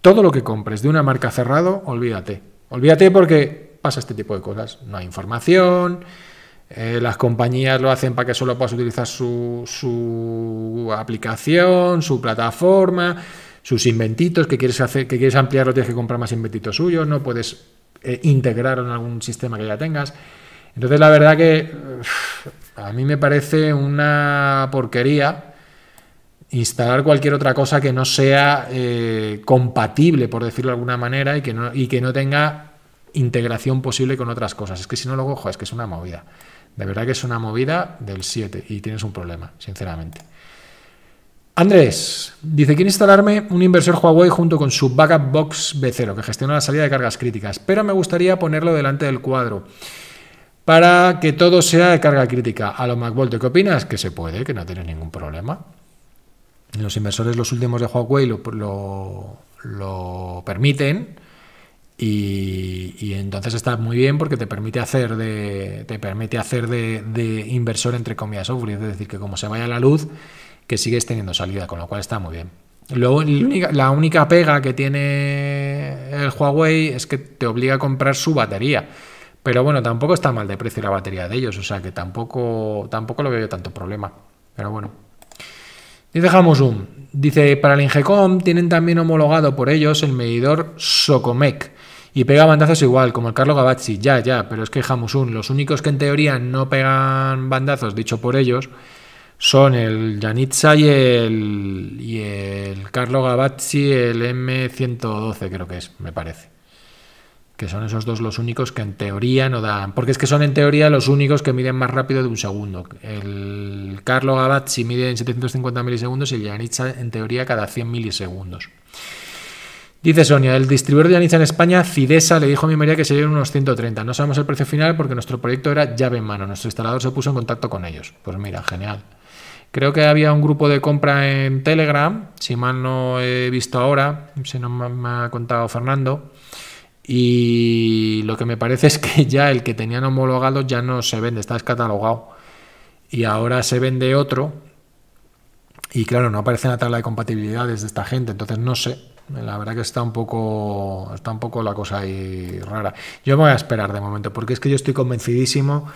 todo lo que compres de una marca cerrado, olvídate. Olvídate porque pasa este tipo de cosas. No hay información, eh, las compañías lo hacen para que solo puedas utilizar su, su aplicación, su plataforma, sus inventitos, que quieres, hacer, que quieres ampliarlo, tienes que comprar más inventitos suyos, no puedes eh, integrar en algún sistema que ya tengas. Entonces la verdad que a mí me parece una porquería instalar cualquier otra cosa que no sea eh, compatible, por decirlo de alguna manera, y que, no, tenga integración posible con otras cosas. Es que si no lo cojo, es que es una movida. De verdad que es una movida del 7 y tienes un problema, sinceramente. Andrés dice: Quiero instalarme un inversor Huawei junto con su backup box B0 que gestiona la salida de cargas críticas, pero me gustaría ponerlo delante del cuadro para que todo sea de carga crítica. A lo MacVolte, ¿qué opinas? Que se puede, que no tiene ningún problema. Los inversores, los últimos de Huawei, lo, lo, permiten. Y, entonces está muy bien porque te permite hacer de, te permite hacer de, inversor entre comillas software, es decir, que como se vaya la luz, que sigues teniendo salida, con lo cual está muy bien. la única pega que tiene el Huawei es que te obliga a comprar su batería pero bueno, tampoco está mal de precio la batería de ellos, o sea que tampoco, tampoco lo veo yo tanto problema. Pero bueno. Dice un dice, para el Ingecom tienen también homologado por ellos el medidor Socomec. Y pega bandazos igual, como el Carlo Gavazzi, ya, ya, pero es que Jamusun los únicos que en teoría no pegan bandazos, dicho por ellos, son el Janitza y el, y el Carlo Gavazzi, el M112 creo que es, me parece que son esos dos los únicos que en teoría no dan, porque es que son en teoría los únicos que miden más rápido de un segundo. El Carlo Gavazzi mide en 750 milisegundos y el Yanitza en teoría cada 100 milisegundos. Dice Sonia, el distribuidor de Yanitza en España, Cidesa, le dijo a mi María que serían unos 130. No sabemos el precio final porque nuestro proyecto era llave en mano. Nuestro instalador se puso en contacto con ellos. Pues mira, genial. Creo que había un grupo de compra en Telegram, si mal no he visto ahora, si no me ha contado Fernando, y lo que me parece es que ya el que tenían homologado ya no se vende, está descatalogado. Y ahora se vende otro. Y claro, no aparece en la tabla de compatibilidades de esta gente, entonces no sé. La verdad que está un poco está un poco la cosa ahí rara. Yo me voy a esperar de momento, porque es que yo estoy convencidísimo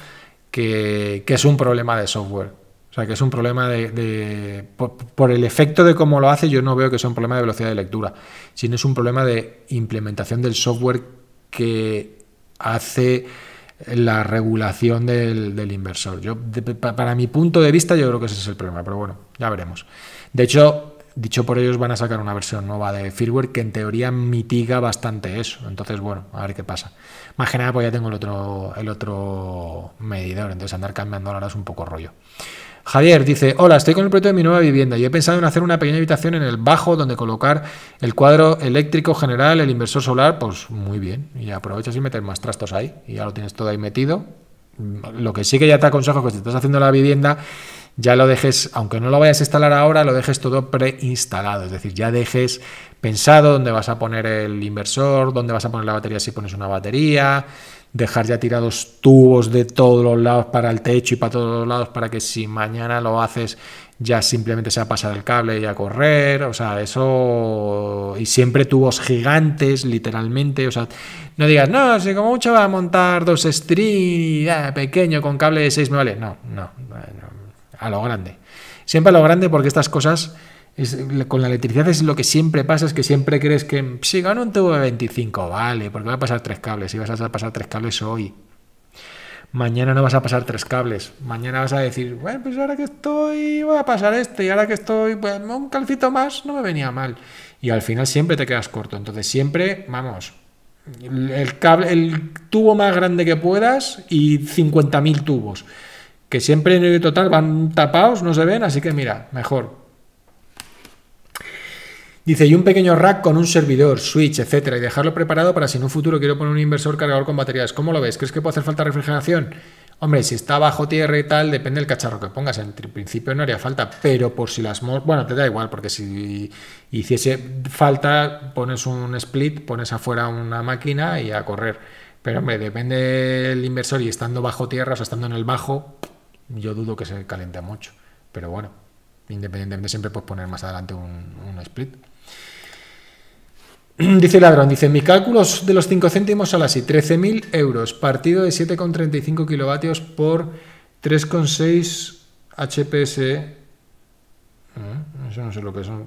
que, que es un problema de software o sea, que es un problema de... por, el efecto de cómo lo hace, yo no veo que sea un problema de velocidad de lectura, sino es un problema de implementación del software que hace la regulación del, inversor. Yo, para mi punto de vista, yo creo que ese es el problema, pero bueno, ya veremos. De hecho, dicho por ellos, van a sacar una versión nueva de firmware que en teoría mitiga bastante eso. Entonces, bueno, a ver qué pasa. Más que nada, pues ya tengo el otro, el otro medidor, entonces andar cambiando ahora es un poco rollo. Javier dice, hola, estoy con el proyecto de mi nueva vivienda y he pensado en hacer una pequeña habitación en el bajo donde colocar el cuadro eléctrico general, el inversor solar, pues muy bien, y aprovechas y metes más trastos ahí, y ya lo tienes todo ahí metido. Mm, lo que sí que ya te aconsejo es que si estás haciendo la vivienda, ya lo dejes, aunque no lo vayas a instalar ahora, lo dejes todo preinstalado, es decir, ya dejes pensado dónde vas a poner el inversor, dónde vas a poner la batería si pones una batería, dejar ya tirados tubos de todos los lados para el techo y para todos los lados para que si mañana lo haces ya simplemente sea pasar el cable y a correr, o sea, eso y siempre tubos gigantes literalmente, o sea, no digas, no, si como mucho va a montar dos string pequeño con cable de 6 me vale, no, no, no, a lo grande. Siempre a lo grande porque estas cosas con la electricidad es lo que siempre pasa, es que siempre crees que mm, si gano un tubo de 25, vale, porque va a pasar tres cables, y vas a pasar tres cables hoy. Mañana no vas a pasar tres cables. Mañana vas a decir, bueno, pues ahora que estoy, voy a pasar este, y ahora que estoy, pues un calcito más no me venía mal. Y al final siempre te quedas corto. Entonces siempre, vamos, el, cable, el tubo más grande que puedas y 50.000 tubos. Que siempre en el total van tapados, no se ven, así que mira, mejor Dice, y un pequeño rack con un servidor, switch, etcétera, y dejarlo preparado para si en un futuro quiero poner un inversor cargador con baterías. ¿Cómo lo ves? ¿Crees que puede hacer falta refrigeración? Hombre, si está bajo tierra y tal, depende del cacharro que pongas. En principio no haría falta, pero por si las... Bueno, te da igual, porque si hiciese falta, pones un split, pones afuera una máquina y a correr. Pero hombre, depende del inversor y estando bajo tierra, o estando en el bajo, yo dudo que se caliente mucho. Pero bueno, independientemente siempre puedes poner más adelante un split. Dice Ladrón, dice, mi cálculo de los 5 céntimos sale así, 13.000 euros, partido de 7,35 kilovatios por 3,6 HPS. ¿eh? Eso no sé lo que son.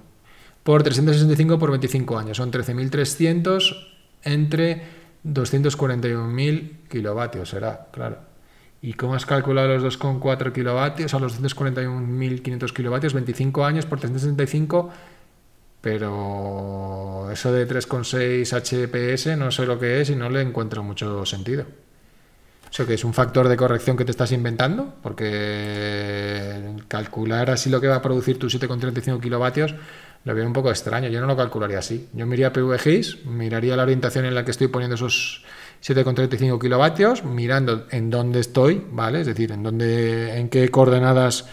Por 365 por 25 años. Son 13.300 entre 241.000 kilovatios, será, claro. ¿Y cómo has calculado los 2,4 kilovatios? a los 241.500 kilovatios, 25 años por 365 pero eso de 3,6 HPS no sé lo que es y no le encuentro mucho sentido. O sea que es un factor de corrección que te estás inventando? Porque calcular así lo que va a producir tu 7,35 kilovatios lo veo un poco extraño. Yo no lo calcularía así. Yo miraría PVGs, miraría la orientación en la que estoy poniendo esos 7,35 kilovatios, mirando en dónde estoy, ¿vale? Es decir, en, dónde, en qué coordenadas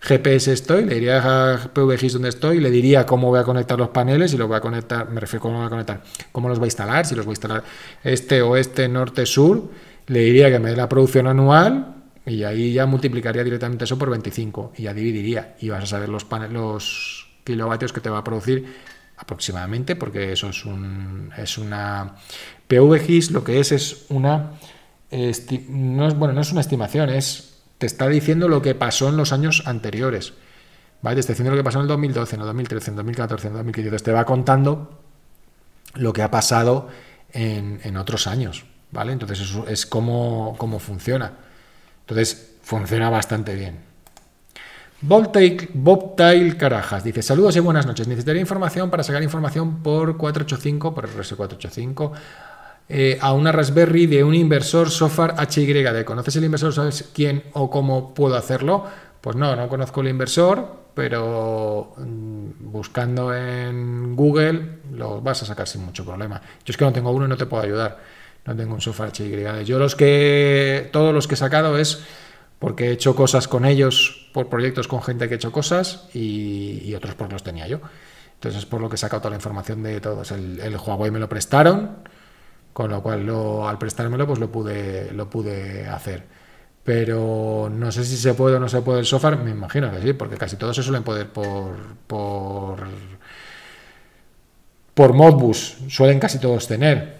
GPS estoy, le diría a PVGIS donde estoy, le diría cómo voy a conectar los paneles y los voy a conectar, me refiero a cómo voy a conectar, cómo los voy a instalar, si los voy a instalar este, oeste, norte, sur, le diría que me dé la producción anual y ahí ya multiplicaría directamente eso por 25 y ya dividiría y vas a saber los, kilovatios que te va a producir aproximadamente, porque eso es, un, es una... PVGIS lo que es es una... No es, bueno, no es una estimación, es te está diciendo lo que pasó en los años anteriores. ¿vale? Te está diciendo lo que pasó en el 2012, en el 2013, en el 2014, en el 2015. te va contando lo que ha pasado en, otros años. ¿vale? Entonces eso es cómo, cómo funciona. Entonces funciona bastante bien. bob tail Carajas dice: Saludos y buenas noches. Necesitaría información para sacar información por 485, por RS485, eh, a una Raspberry de un inversor software HYD. ¿Conoces el inversor? ¿Sabes quién o cómo puedo hacerlo? Pues no, no conozco el inversor, pero mm, buscando en Google lo vas a sacar sin mucho problema. Yo es que no tengo uno y no te puedo ayudar. No tengo un software HYD. Yo los que, todos los que he sacado es porque he hecho cosas con ellos, por proyectos con gente que he hecho cosas y, otros por pues los tenía yo. Entonces, es por lo que he sacado toda la información de todos. el Huawei me lo prestaron, con lo cual, lo, al prestármelo, pues lo pude, lo pude hacer. Pero no sé si se puede o no se puede el software, me imagino que sí, porque casi todos se suelen poder por, por, por Modbus, suelen casi todos tener.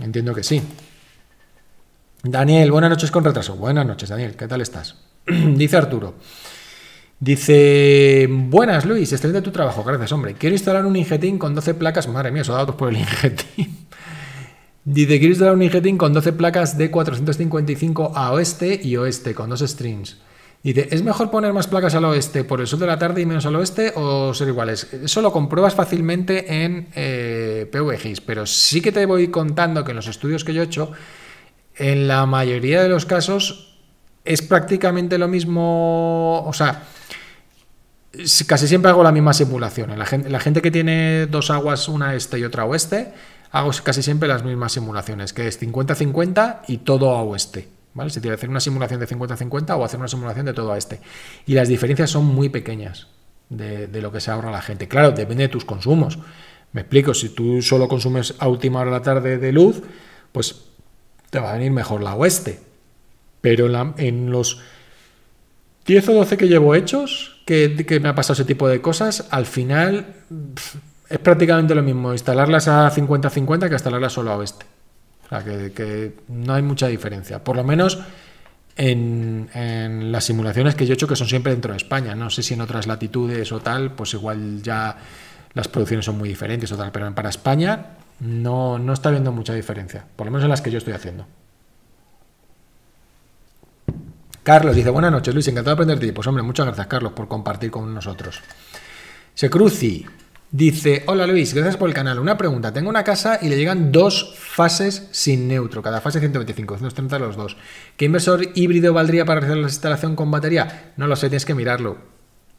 Entiendo que sí. Daniel, buenas noches con retraso. Buenas noches, Daniel, ¿qué tal estás? Dice Arturo. Dice, buenas Luis, excelente tu trabajo, gracias hombre. Quiero instalar un injetín con 12 placas, madre mía, eso da por el Ingetin. Dice, de la Heading con 12 placas de 455 a oeste y oeste, con dos strings. Dice, ¿es mejor poner más placas al oeste por el sol de la tarde y menos al oeste o ser iguales? Eso lo compruebas fácilmente en eh, pero sí que te voy contando que en los estudios que yo he hecho, en la mayoría de los casos es prácticamente lo mismo, o sea, casi siempre hago la misma simulación. La gente, la gente que tiene dos aguas, una este y otra oeste, hago casi siempre las mismas simulaciones, que es 50-50 y todo a oeste. ¿vale? tiene que hacer una simulación de 50-50 o hacer una simulación de todo a este. Y las diferencias son muy pequeñas de, lo que se ahorra la gente. Claro, depende de tus consumos. Me explico, si tú solo consumes a última hora de la tarde de luz, pues te va a venir mejor la oeste. Pero en, la, en los 10 o 12 que llevo hechos, que, me ha pasado ese tipo de cosas, al final es prácticamente lo mismo instalarlas a 50-50 que instalarlas solo a oeste. O sea, que, no hay mucha diferencia. Por lo menos en, las simulaciones que yo he hecho, que son siempre dentro de España. No sé si en otras latitudes o tal, pues igual ya las producciones son muy diferentes o tal. Pero para España no, no está habiendo mucha diferencia. Por lo menos en las que yo estoy haciendo. Carlos dice, buenas noches Luis, encantado de aprender Pues hombre, muchas gracias Carlos por compartir con nosotros. Se cruci, Dice, hola Luis, gracias por el canal. Una pregunta, tengo una casa y le llegan dos fases sin neutro, cada fase 125, 130 los dos. ¿Qué inversor híbrido valdría para hacer la instalación con batería? No lo sé, tienes que mirarlo.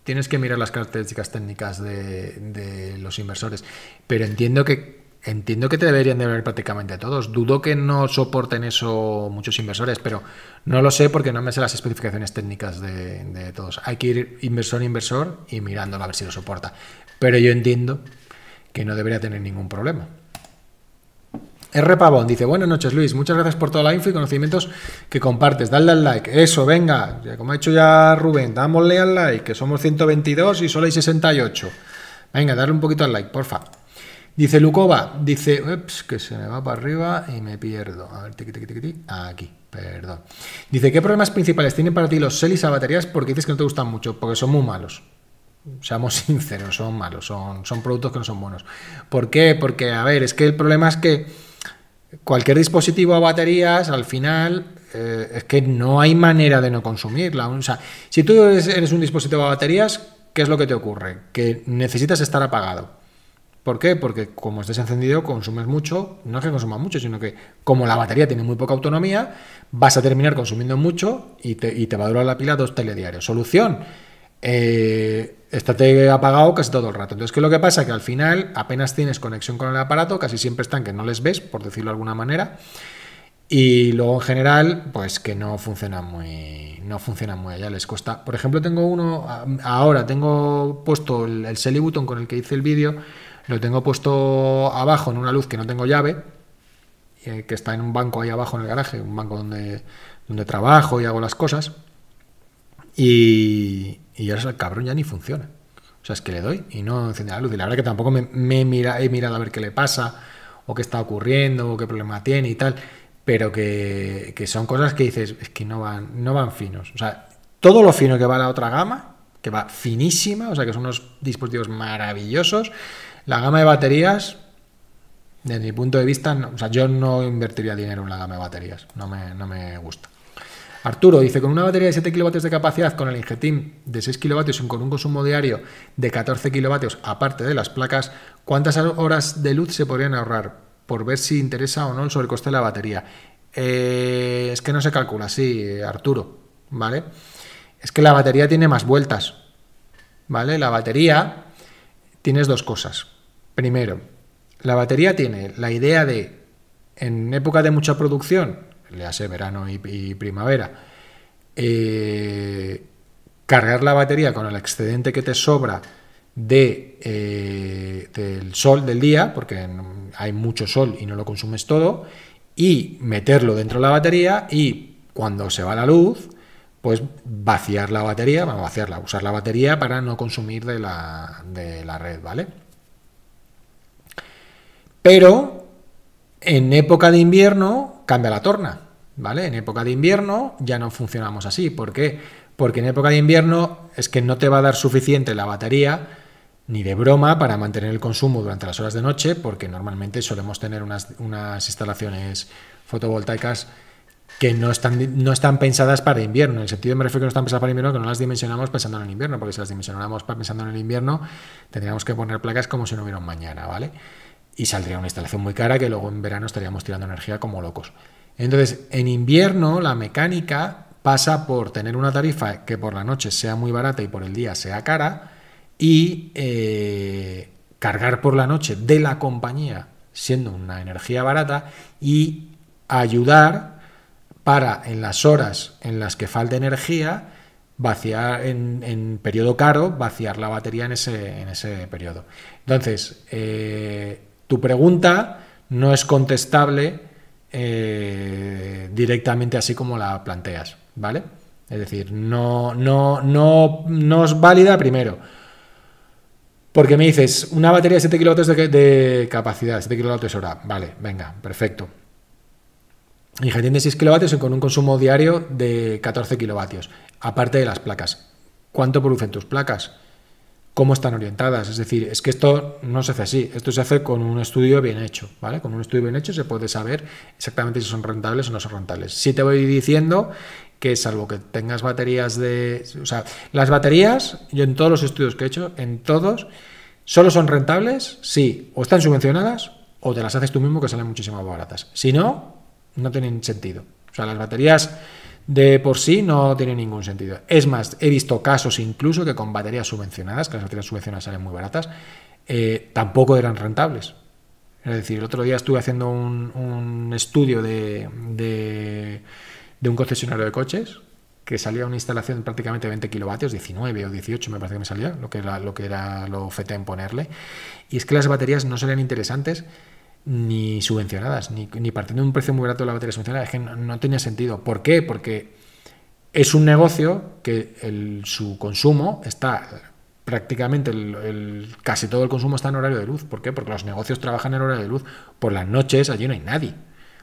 Tienes que mirar las características técnicas de, los inversores. Pero entiendo que Entiendo que te deberían de ver prácticamente todos. Dudo que no soporten eso muchos inversores, pero no lo sé porque no me sé las especificaciones técnicas de, de todos. Hay que ir inversor a inversor y mirándolo a ver si lo soporta. Pero yo entiendo que no debería tener ningún problema. R. Pavón dice, buenas noches Luis, muchas gracias por toda la info y conocimientos que compartes, dale al like, eso, venga, como ha hecho ya Rubén, dámosle al like, que somos 122 y solo hay 68, venga, dale un poquito al like, porfa. Dice Lukova, dice, ups, que se me va para arriba y me pierdo, a ver, tiqui, tiqui, aquí, perdón. Dice, ¿qué problemas principales tienen para ti los selis a baterías porque dices que no te gustan mucho? Porque son muy malos seamos sinceros, son malos, son, son productos que no son buenos. ¿Por qué? Porque, a ver, es que el problema es que cualquier dispositivo a baterías, al final, eh, es que no hay manera de no consumirla. O sea, si tú eres, un dispositivo a baterías, ¿qué es lo que te ocurre? Que necesitas estar apagado. ¿Por qué? Porque como estés encendido, consumes mucho, no es que consumas mucho, sino que como la batería tiene muy poca autonomía, vas a terminar consumiendo mucho y te, te va a durar la pila dos telediarios. Solución, eh, estate apagado casi todo el rato. Entonces, ¿qué es lo que pasa? Que al final apenas tienes conexión con el aparato, casi siempre están que no les ves, por decirlo de alguna manera. Y luego en general, pues que no funcionan muy, no funciona muy allá, les cuesta. Por ejemplo, tengo uno, ahora tengo puesto el, el con el que hice el vídeo, lo tengo puesto abajo en una luz que no tengo llave, eh, que está en un banco ahí abajo en el garaje, un banco donde, donde trabajo y hago las cosas. Y, ahora el cabrón ya ni funciona. O sea, es que le doy y no enciende la luz. Y la verdad que tampoco me, he, mirado, a ver qué le pasa, o qué está ocurriendo, o qué problema tiene y tal. Pero que, son cosas que dices, es que no van, no van finos. O sea, todo lo fino que va a la otra gama, que va finísima, o sea que son unos dispositivos maravillosos. La gama de baterías, desde mi punto de vista, o sea, yo no invertiría dinero en la gama de baterías, no me, no me gusta. Arturo dice, con una batería de 7 kW de capacidad, con el injetín de 6 kW y con un consumo diario de 14 kW, aparte de las placas, ¿cuántas horas de luz se podrían ahorrar? Por ver si interesa o no sobre el coste de la batería. Eh, es que no se calcula así, Arturo, ¿vale? Es que la batería tiene más vueltas, ¿vale? La batería tienes dos cosas. Primero, la batería tiene la idea de, en época de mucha producción, le hace verano y, primavera, eh, cargar la batería con el excedente que te sobra de, eh, del sol del día, porque hay mucho sol y no lo consumes todo, y meterlo dentro de la batería y cuando se va la luz, pues vaciar la batería, a vaciarla, usar la batería para no consumir de la, de la red, ¿vale? Pero en época de invierno cambia la torna, ¿vale? En época de invierno ya no funcionamos así. ¿Por qué? Porque en época de invierno es que no te va a dar suficiente la batería ni de broma para mantener el consumo durante las horas de noche, porque normalmente solemos tener unas, unas instalaciones fotovoltaicas que no están, no están pensadas para invierno. En el sentido de me refiero que no están pensadas para invierno, que no las dimensionamos pensando en el invierno, porque si las dimensionamos pensando en el invierno, tendríamos que poner placas como si no hubiera mañana, ¿vale? y saldría una instalación muy cara que luego en verano estaríamos tirando energía como locos. Entonces, en invierno la mecánica pasa por tener una tarifa que por la noche sea muy barata y por el día sea cara y eh, cargar por la noche de la compañía siendo una energía barata y ayudar para en las horas en las que falta energía vaciar en, periodo caro vaciar la batería en ese, en ese periodo entonces eh, tu pregunta no es contestable eh, directamente así como la planteas, ¿vale? Es decir, no, no, no, no es válida primero. Porque me dices, una batería de 7 kW de, capacidad, 7 kilovatios hora. Vale, venga, perfecto. Ingeniería de 6 kilovatios con un consumo diario de 14 kilovatios, aparte de las placas. ¿Cuánto producen tus placas? cómo están orientadas. Es decir, es que esto no se hace así, esto se hace con un estudio bien hecho, ¿vale? Con un estudio bien hecho se puede saber exactamente si son rentables o no son rentables. Si te voy diciendo que salvo que tengas baterías de... O sea, las baterías, yo en todos los estudios que he hecho, en todos, solo son rentables si o están subvencionadas o te las haces tú mismo que salen muchísimo más baratas. Si no, no tienen sentido. O sea, las baterías de por sí no tiene ningún sentido. Es más, he visto casos incluso que con baterías subvencionadas, que las baterías subvencionadas salen muy baratas, eh, tampoco eran rentables. Es decir, el otro día estuve haciendo un, estudio de, de, un concesionario de coches que salía una instalación de prácticamente 20 kilovatios, 19 o 18 me parece que me salía, lo que era lo, que era lo FETE en ponerle. Y es que las baterías no serían interesantes ni subvencionadas, ni, partiendo de un precio muy barato de la batería subvencionada. Es que no, tenía sentido. ¿Por qué? Porque es un negocio que el, su consumo está prácticamente el, casi todo el consumo está en horario de luz. ¿Por qué? Porque los negocios trabajan en horario de luz. Por las noches allí no hay nadie.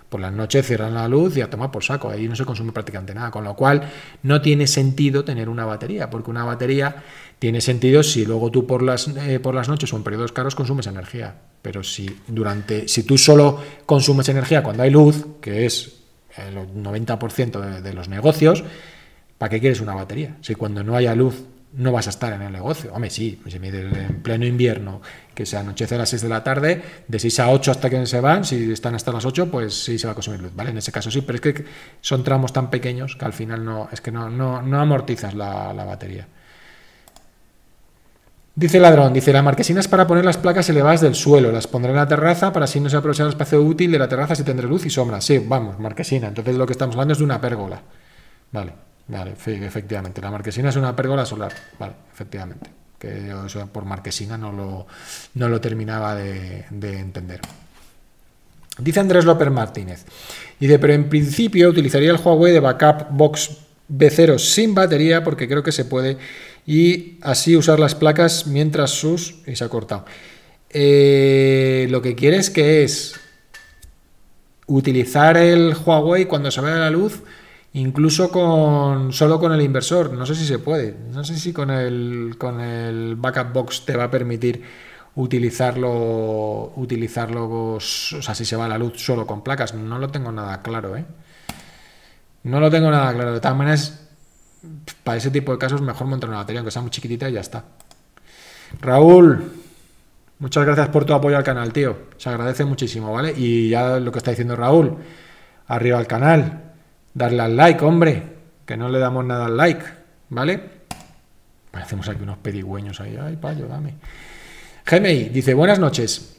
Por las noches cierran la luz y a tomar por saco. Ahí no se consume prácticamente nada. Con lo cual no tiene sentido tener una batería, porque una batería tiene sentido si luego tú por las, eh, por las noches o en periodos caros consumes energía. Pero si, durante, si tú solo consumes energía cuando hay luz, que es el 90% de, los negocios, ¿para qué quieres una batería? Si cuando no haya luz no vas a estar en el negocio. Hombre, sí, pues si me en pleno invierno, que se anochece a las 6 de la tarde, de 6 a 8 hasta que se van, si están hasta las 8, pues sí se va a consumir luz, ¿vale? En ese caso sí, pero es que son tramos tan pequeños que al final no, es que no, no, amortizas la batería. Dice ladrón, dice, la marquesina es para poner las placas elevadas del suelo, las pondré en la terraza para así no se aprovechar el espacio útil de la terraza si tendré luz y sombra. Sí, vamos, marquesina. Entonces lo que estamos hablando es de una pérgola. Vale, vale, efectivamente. La marquesina es una pérgola solar. Vale, efectivamente. Que eso por marquesina no lo, lo terminaba de, entender. Dice Andrés López Martínez. Y de, pero en principio utilizaría el Huawei de backup box B0 sin batería porque creo que se puede y así usar las placas mientras sus... y se ha cortado. Eh, lo que quieres que es utilizar el Huawei cuando se vea la luz incluso con solo con el inversor, no sé si se puede, no sé si con el con el backup box te va a permitir utilizarlo utilizarlo o sea, si se va la luz solo con placas, no lo tengo nada claro, ¿eh? No lo tengo nada claro, de todas maneras para ese tipo de casos mejor montar una batería, aunque sea muy chiquitita y ya está. Raúl, muchas gracias por tu apoyo al canal, tío. Se agradece muchísimo, ¿vale? Y ya lo que está diciendo Raúl, arriba al canal, darle al like, hombre, que no le damos nada al like, ¿vale? Parecemos aquí unos pedigüeños ahí, ay, payo, dame. Gemei dice, buenas noches.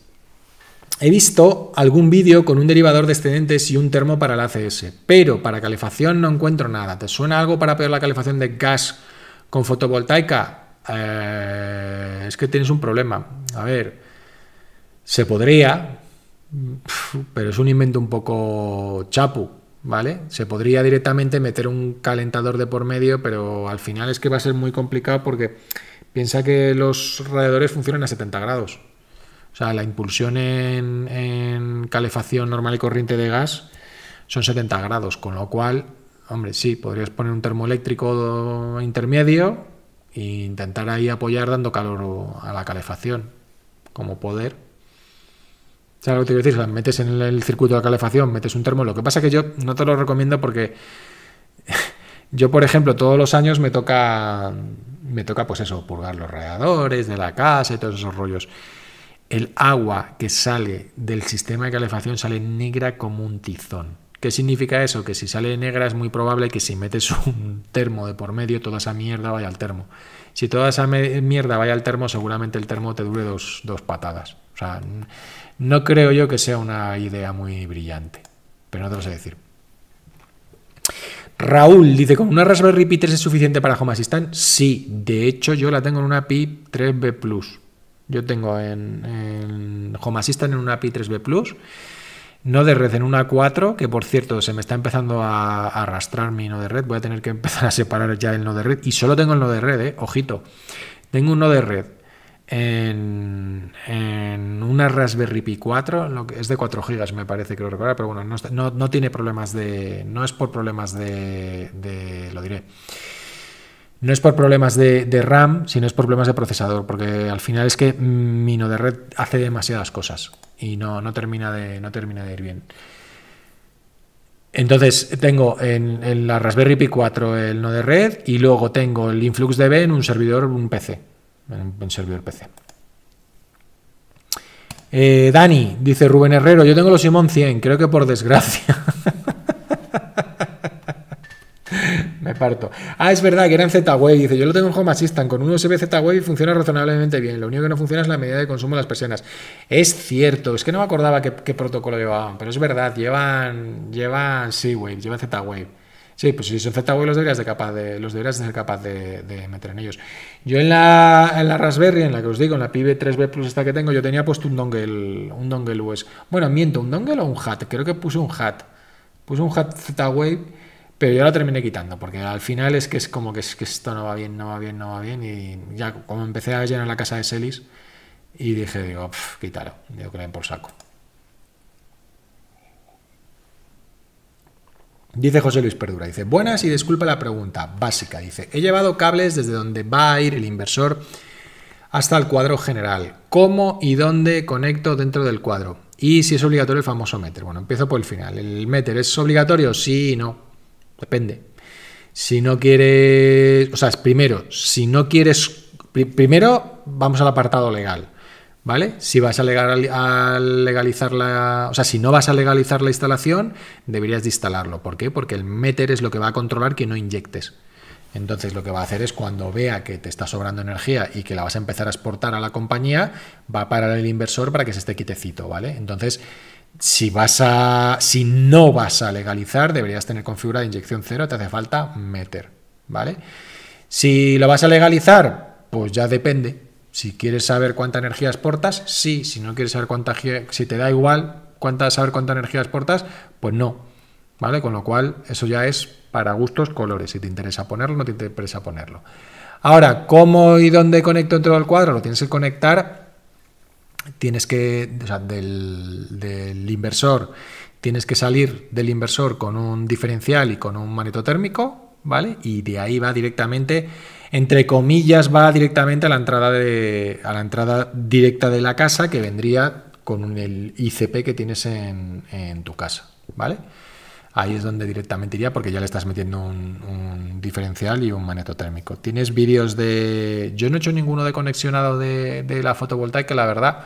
He visto algún vídeo con un derivador de excedentes y un termo para el ACS, pero para calefacción no encuentro nada. ¿Te suena algo para peor la calefacción de gas con fotovoltaica? Eh, es que tienes un problema. A ver, se podría, pero es un invento un poco chapu, ¿vale? Se podría directamente meter un calentador de por medio, pero al final es que va a ser muy complicado porque piensa que los radiadores funcionan a 70 grados. O sea, la impulsión en, calefacción normal y corriente de gas son 70 grados, con lo cual, hombre, sí, podrías poner un termoeléctrico intermedio e intentar ahí apoyar dando calor a la calefacción, como poder. ¿Sabes lo que te quiero decir? O sea, metes en el circuito de calefacción, metes un termo. Lo que pasa es que yo no te lo recomiendo porque yo, por ejemplo, todos los años me toca, me toca pues eso, purgar los radiadores de la casa y todos esos rollos el agua que sale del sistema de calefacción sale negra como un tizón. ¿Qué significa eso? Que si sale negra es muy probable que si metes un termo de por medio, toda esa mierda vaya al termo. Si toda esa mierda vaya al termo, seguramente el termo te dure dos, patadas. O sea, no creo yo que sea una idea muy brillante, pero no te lo sé decir. Raúl dice, ¿con una Raspberry Pi 3 es suficiente para Home Assistant? Sí, de hecho yo la tengo en una Pi 3B Plus. Yo tengo en, Home Assistant en una pi 3B Plus, no de red en una 4, que por cierto se me está empezando a, arrastrar mi no de red. Voy a tener que empezar a separar ya el no de red. Y solo tengo el no de red, ¿eh? ojito. Tengo un no de red en, una Raspberry Pi 4, lo que es de 4 GB me parece que lo recordar, pero bueno, no, tiene problemas de... no es por problemas de, de lo diré, no es por problemas de, RAM, sino es por problemas de procesador, porque al final es que mi de red hace demasiadas cosas y no, termina, de, no termina de ir bien. Entonces tengo en, la Raspberry Pi 4 el nodo de red y luego tengo el InfluxDB en un servidor, un PC, en servidor PC. Eh, Dani, dice Rubén Herrero, yo tengo los Simón 100, creo que por desgracia. parto, Ah, es verdad, que eran en Z-Wave. Dice, yo lo tengo en Home Assistant con un USB Z-Wave y funciona razonablemente bien. Lo único que no funciona es la medida de consumo de las personas. Es cierto, es que no me acordaba qué, protocolo llevaban, pero es verdad, llevan, llevan C-Wave, llevan Z-Wave. Sí, pues si son Z-Wave los deberías de capaz de, los ser capaz de, meter en ellos. Yo en la, Raspberry, en la que os digo, en la Pibe 3B Plus esta que tengo, yo tenía puesto un dongle, un dongle US. Bueno, miento, ¿un dongle o un hat? Creo que puse un hat. Puse un hat Z-Wave pero yo la terminé quitando, porque al final es que es como que, esto no va bien, no va bien, no va bien. Y ya como empecé a llenar la casa de Selis y dije, digo, quítalo, digo que le por saco. Dice José Luis Perdura, dice, buenas y disculpa la pregunta básica, dice, he llevado cables desde donde va a ir el inversor hasta el cuadro general. ¿Cómo y dónde conecto dentro del cuadro? Y si es obligatorio el famoso meter. Bueno, empiezo por el final. ¿El meter es obligatorio? Sí y no. Depende. Si no quieres, o sea, primero, si no quieres, primero vamos al apartado legal, ¿vale? Si vas a, legalizar la, o sea, si no vas a legalizar la instalación, deberías de instalarlo. ¿Por qué? Porque el meter es lo que va a controlar que no inyectes. Entonces lo que va a hacer es cuando vea que te está sobrando energía y que la vas a empezar a exportar a la compañía, va a parar el inversor para que se esté quitecito, ¿vale? Entonces si vas a. si no vas a legalizar, deberías tener configurada inyección cero, te hace falta meter. ¿Vale? Si lo vas a legalizar, pues ya depende. Si quieres saber cuánta energía exportas, sí. Si no quieres saber cuánta si te da igual cuánta, saber cuánta energía exportas, pues no. ¿Vale? Con lo cual, eso ya es para gustos, colores. Si te interesa ponerlo, no te interesa ponerlo. Ahora, ¿cómo y dónde conecto dentro del cuadro? Lo tienes que conectar tienes que, del, inversor, tienes que salir del inversor con un diferencial y con un maneto térmico, ¿vale? Y de ahí va directamente, entre comillas, va directamente a la entrada, de, a la entrada directa de la casa que vendría con el ICP que tienes en tu casa, ¿vale? ahí es donde directamente iría porque ya le estás metiendo un, diferencial y un manetotérmico. Tienes vídeos de... Yo no he hecho ninguno de conexionado de, la fotovoltaica, la verdad.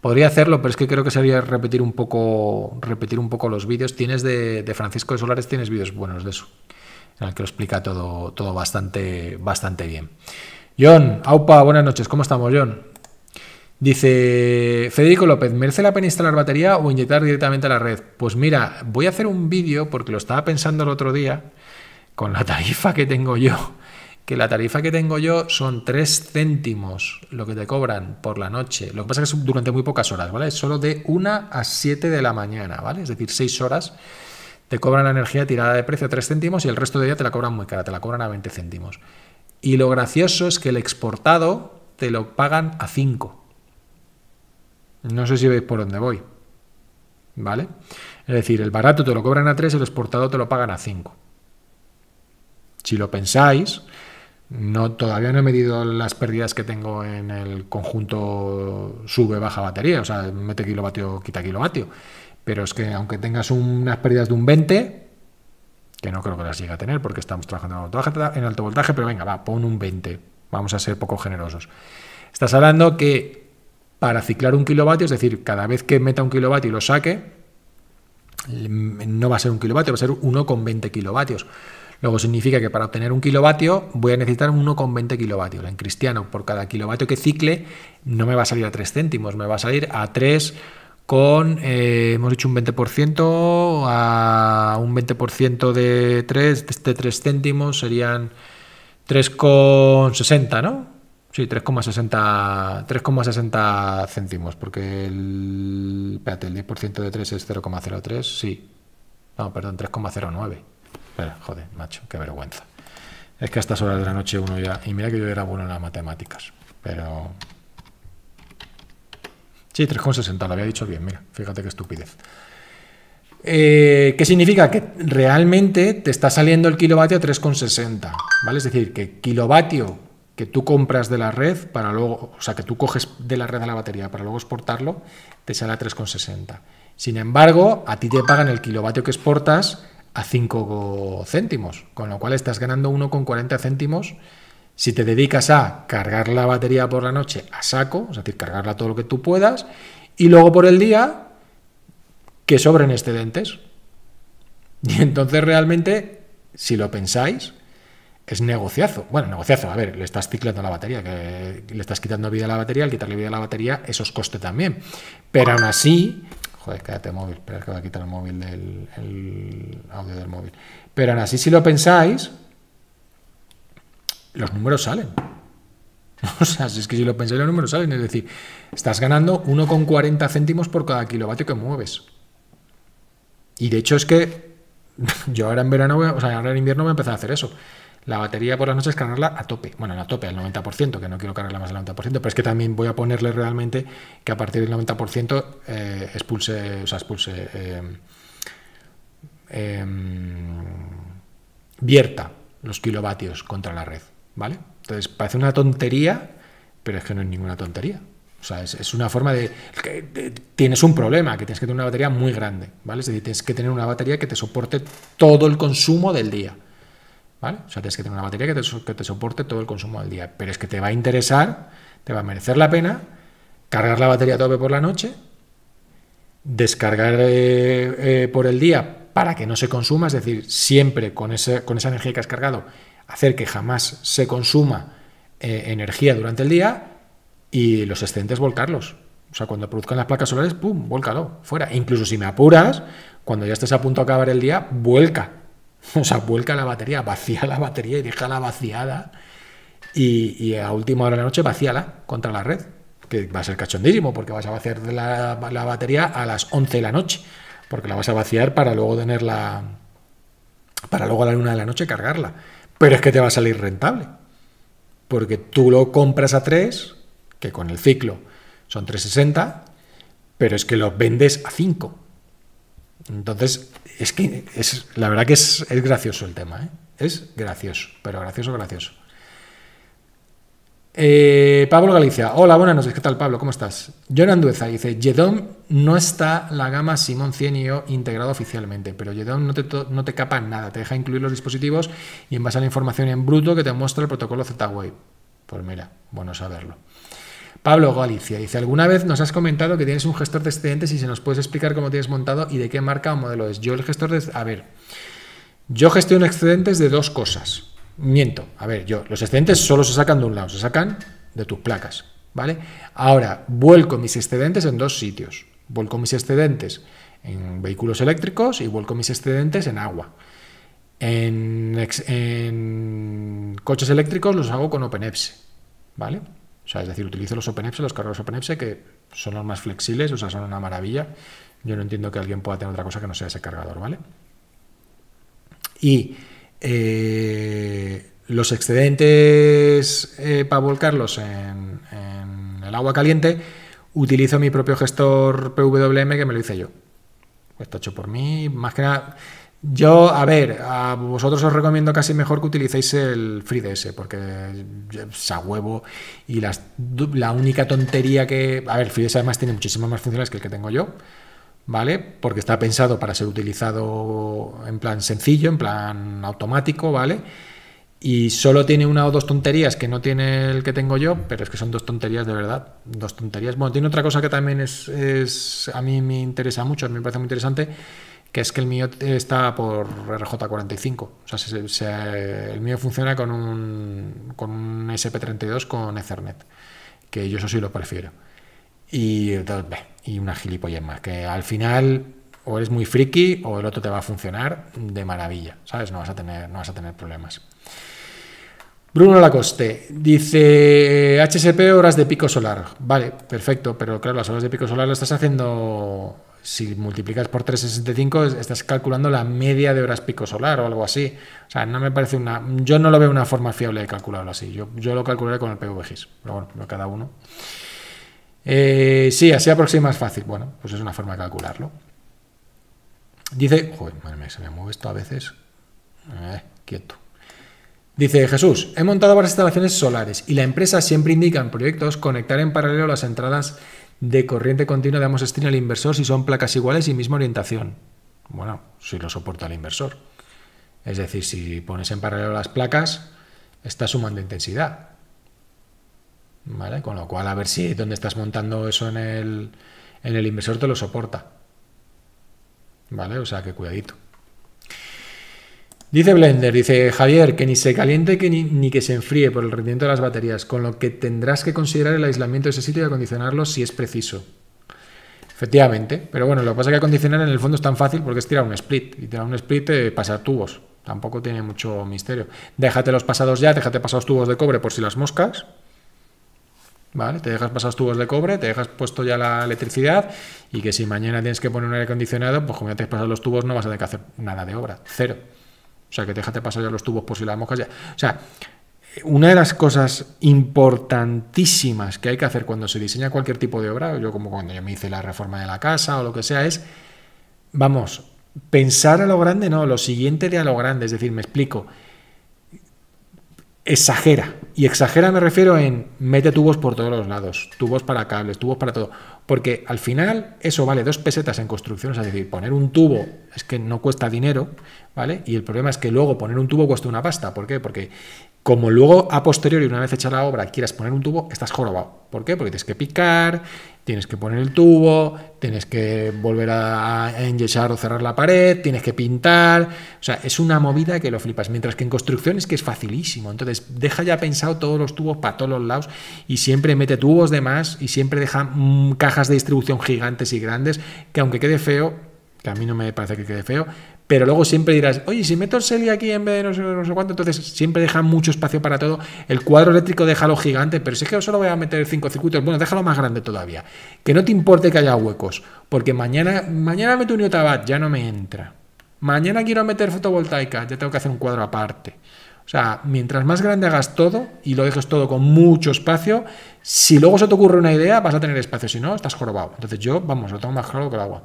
Podría hacerlo, pero es que creo que sería repetir un poco, repetir un poco los vídeos. Tienes de, de Francisco de Solares, tienes vídeos buenos de eso, en el que lo explica todo, todo bastante, bastante bien. John, Aupa, buenas noches. ¿Cómo estamos, John? Dice Federico López, ¿merece la pena instalar batería o inyectar directamente a la red? Pues mira, voy a hacer un vídeo porque lo estaba pensando el otro día con la tarifa que tengo yo, que la tarifa que tengo yo son 3 céntimos lo que te cobran por la noche. Lo que pasa es que es durante muy pocas horas, ¿vale? Es solo de 1 a 7 de la mañana, ¿vale? Es decir, 6 horas te cobran la energía tirada de precio a 3 céntimos y el resto de día te la cobran muy cara, te la cobran a 20 céntimos. Y lo gracioso es que el exportado te lo pagan a 5. No sé si veis por dónde voy. ¿Vale? Es decir, el barato te lo cobran a 3, el exportado te lo pagan a 5. Si lo pensáis, no, todavía no he medido las pérdidas que tengo en el conjunto sube-baja batería, o sea, mete kilovatio, quita kilovatio. Pero es que aunque tengas unas pérdidas de un 20, que no creo que las llegue a tener porque estamos trabajando en alto voltaje, pero venga, va, pon un 20, vamos a ser poco generosos. Estás hablando que para ciclar un kilovatio, es decir, cada vez que meta un kilovatio y lo saque, no va a ser un kilovatio, va a ser 1,20 kilovatios. Luego significa que para obtener un kilovatio voy a necesitar 1,20 kilovatios. En cristiano, por cada kilovatio que cicle, no me va a salir a 3 céntimos, me va a salir a 3 con, eh, hemos dicho un 20%, a un 20% de 3, de 3 céntimos serían 3,60, ¿no? Sí, 3,60 céntimos, porque el, espérate, el 10% de 3 es 0,03, sí. No, perdón, 3,09. joder, macho, qué vergüenza. Es que a estas horas de la noche uno ya... Y mira que yo era bueno en las matemáticas, pero... Sí, 3,60, lo había dicho bien, mira, fíjate qué estupidez. Eh, ¿Qué significa? Que realmente te está saliendo el kilovatio a 3,60, ¿vale? Es decir, que kilovatio que tú compras de la red para luego, o sea, que tú coges de la red a la batería para luego exportarlo, te sale a 3,60. Sin embargo, a ti te pagan el kilovatio que exportas a 5 céntimos, con lo cual estás ganando 1,40 céntimos. Si te dedicas a cargar la batería por la noche a saco, es decir, cargarla todo lo que tú puedas, y luego por el día que sobren excedentes. Y entonces realmente, si lo pensáis, es negociazo. Bueno, negociazo, a ver, le estás ciclando la batería, que le estás quitando vida a la batería, al quitarle vida a la batería, eso os coste también. Pero aún así, joder, quédate móvil, espera que voy a quitar el móvil del audio del móvil. Pero aún así, si lo pensáis, los números salen. O sea, si es que si lo pensáis, los números salen. Es decir, estás ganando 1,40 céntimos por cada kilovatio que mueves. Y de hecho es que yo ahora en verano, o sea, ahora en invierno voy a empezar a hacer eso la batería por las noches cargarla a tope, bueno, a tope, al 90%, que no quiero cargarla más al 90%, pero es que también voy a ponerle realmente que a partir del 90% eh, expulse, o sea, expulse, eh, em, vierta los kilovatios contra la red, ¿vale? Entonces, parece una tontería, pero es que no es ninguna tontería. O sea, es, una forma de, de, Tienes un problema, que tienes que tener una batería muy grande, ¿vale? Es decir, tienes que tener una batería que te soporte todo el consumo del día. ¿Vale? O sea, tienes que tener una batería que te, soporte todo el consumo del día. Pero es que te va a interesar, te va a merecer la pena cargar la batería a tope por la noche, descargar eh, eh, por el día para que no se consuma, es decir, siempre con, esa energía que has cargado, hacer que jamás se consuma eh, energía durante el día y los excedentes volcarlos. O sea, cuando produzcan las placas solares, ¡pum!, vuélcalo, fuera. incluso si me apuras, cuando ya estés a punto de acabar el día, vuelca O sea, vuelca la batería, vacía la batería y déjala vaciada. Y, a última hora de la noche vacíala contra la red, que va a ser cachondísimo porque vas a vaciar la, la batería a las 11 de la noche, porque la vas a vaciar para luego tenerla, para luego a la luna de la noche cargarla. Pero es que te va a salir rentable, porque tú lo compras a 3, que con el ciclo son 360, pero es que lo vendes a 5. Entonces, es que es, la verdad que es, gracioso el tema, ¿eh? es gracioso, pero gracioso, gracioso. Eh, Pablo Galicia, hola, buenas noches, ¿qué tal Pablo? ¿Cómo estás? John Andueza dice, Jedom no está la gama Simon 100 yo integrado oficialmente, pero Jedom no te, no te capa nada, te deja incluir los dispositivos y en base a la información en bruto que te muestra el protocolo Z-Wave. Pues mira, bueno saberlo. Pablo Galicia dice, alguna vez nos has comentado que tienes un gestor de excedentes y se nos puedes explicar cómo tienes montado y de qué marca o modelo es. Yo el gestor de... A ver, yo gestiono excedentes de dos cosas. Miento, a ver, yo, los excedentes solo se sacan de un lado, se sacan de tus placas, ¿vale? Ahora, vuelco mis excedentes en dos sitios. Vuelco mis excedentes en vehículos eléctricos y vuelco mis excedentes en agua. En, coches eléctricos los hago con OpenEPSE, ¿vale? O sea, es decir, utilizo los OpenEPSE, los cargadores OpenEPSE, que son los más flexibles, o sea, son una maravilla. Yo no entiendo que alguien pueda tener otra cosa que no sea ese cargador, ¿vale? Y eh, los excedentes eh, para volcarlos en, en el agua caliente, utilizo mi propio gestor PWM que me lo hice yo. Está hecho por mí, más que nada yo, a ver, a vosotros os recomiendo casi mejor que utilicéis el FreeDS, porque es a huevo y las, la única tontería que... A ver, el FreeDS además tiene muchísimas más funciones que el que tengo yo, ¿vale? Porque está pensado para ser utilizado en plan sencillo, en plan automático, ¿vale? Y solo tiene una o dos tonterías que no tiene el que tengo yo, pero es que son dos tonterías de verdad, dos tonterías. Bueno, tiene otra cosa que también es, a mí me interesa mucho, a mí me parece muy interesante que es que el mío está por RJ45. O sea, el mío funciona con un, con un SP32 con Ethernet, que yo eso sí lo prefiero. Y, y una gilipollez más, que al final o eres muy friki o el otro te va a funcionar de maravilla, ¿sabes? No vas a tener, no vas a tener problemas. Bruno Lacoste dice HSP eh, horas de pico solar. Vale, perfecto, pero claro, las horas de pico solar lo estás haciendo si multiplicas por 365 estás calculando la media de horas pico solar o algo así. O sea, no me parece una... Yo no lo veo una forma fiable de calcularlo así. Yo, yo lo calcularé con el PVGIS, pero bueno, cada uno. Eh, sí, así aproxima es fácil. Bueno, pues es una forma de calcularlo. Dice... Joder, madre se me mueve esto a veces. Eh, quieto. Dice Jesús, he montado varias instalaciones solares y la empresa siempre indica en proyectos conectar en paralelo las entradas de corriente continua damos string al inversor si son placas iguales y misma orientación. Bueno, si lo soporta el inversor. Es decir, si pones en paralelo las placas, está sumando intensidad. ¿Vale? Con lo cual, a ver si dónde estás montando eso en el, en el inversor te lo soporta. ¿Vale? O sea, que cuidadito. Dice Blender, dice Javier, que ni se caliente ni, que se enfríe por el rendimiento de las baterías, con lo que tendrás que considerar el aislamiento de ese sitio y acondicionarlo si es preciso. Efectivamente, pero bueno, lo que pasa es que acondicionar en el fondo es tan fácil porque es tirar un split, y tirar un split eh, pasar tubos, tampoco tiene mucho misterio. Déjate los pasados ya, déjate pasados tubos de cobre por si las moscas, ¿Vale? Te dejas pasados tubos de cobre, te dejas puesto ya la electricidad y que si mañana tienes que poner un aire acondicionado, pues como ya te has pasado los tubos no vas a tener que hacer nada de obra, cero. O sea, que déjate pasar ya los tubos por si las moscas ya. O sea, una de las cosas importantísimas que hay que hacer cuando se diseña cualquier tipo de obra, yo como cuando yo me hice la reforma de la casa o lo que sea, es, vamos, pensar a lo grande, no, lo siguiente de a lo grande, es decir, me explico, exagera. Y exagera me refiero en mete tubos por todos los lados, tubos para cables, tubos para todo. Porque al final eso vale dos pesetas en construcción, es decir, poner un tubo es que no cuesta dinero, ¿vale? Y el problema es que luego poner un tubo cuesta una pasta. ¿Por qué? Porque como luego a posteriori, una vez hecha la obra, quieras poner un tubo, estás jorobado. ¿Por qué? Porque tienes que picar, tienes que poner el tubo, tienes que volver a enyesar o cerrar la pared, tienes que pintar. O sea, es una movida que lo flipas. Mientras que en construcción es que es facilísimo. Entonces, deja ya pensado todos los tubos para todos los lados y siempre mete tubos de más y siempre deja mm, cajas de distribución gigantes y grandes, que aunque quede feo, que a mí no me parece que quede feo, pero luego siempre dirás, oye, si meto el Selly aquí en vez de no sé, cuánto, entonces siempre deja mucho espacio para todo. El cuadro eléctrico déjalo gigante, pero si es que solo voy a meter cinco circuitos, bueno, déjalo más grande todavía. Que no te importe que haya huecos, porque mañana, mañana meto un Iotabat, ya no me entra. Mañana quiero meter fotovoltaica, ya tengo que hacer un cuadro aparte. O sea, mientras más grande hagas todo y lo dejes todo con mucho espacio, si luego se te ocurre una idea, vas a tener espacio, si no, estás jorobado. Entonces yo, vamos, lo tengo más claro que el agua.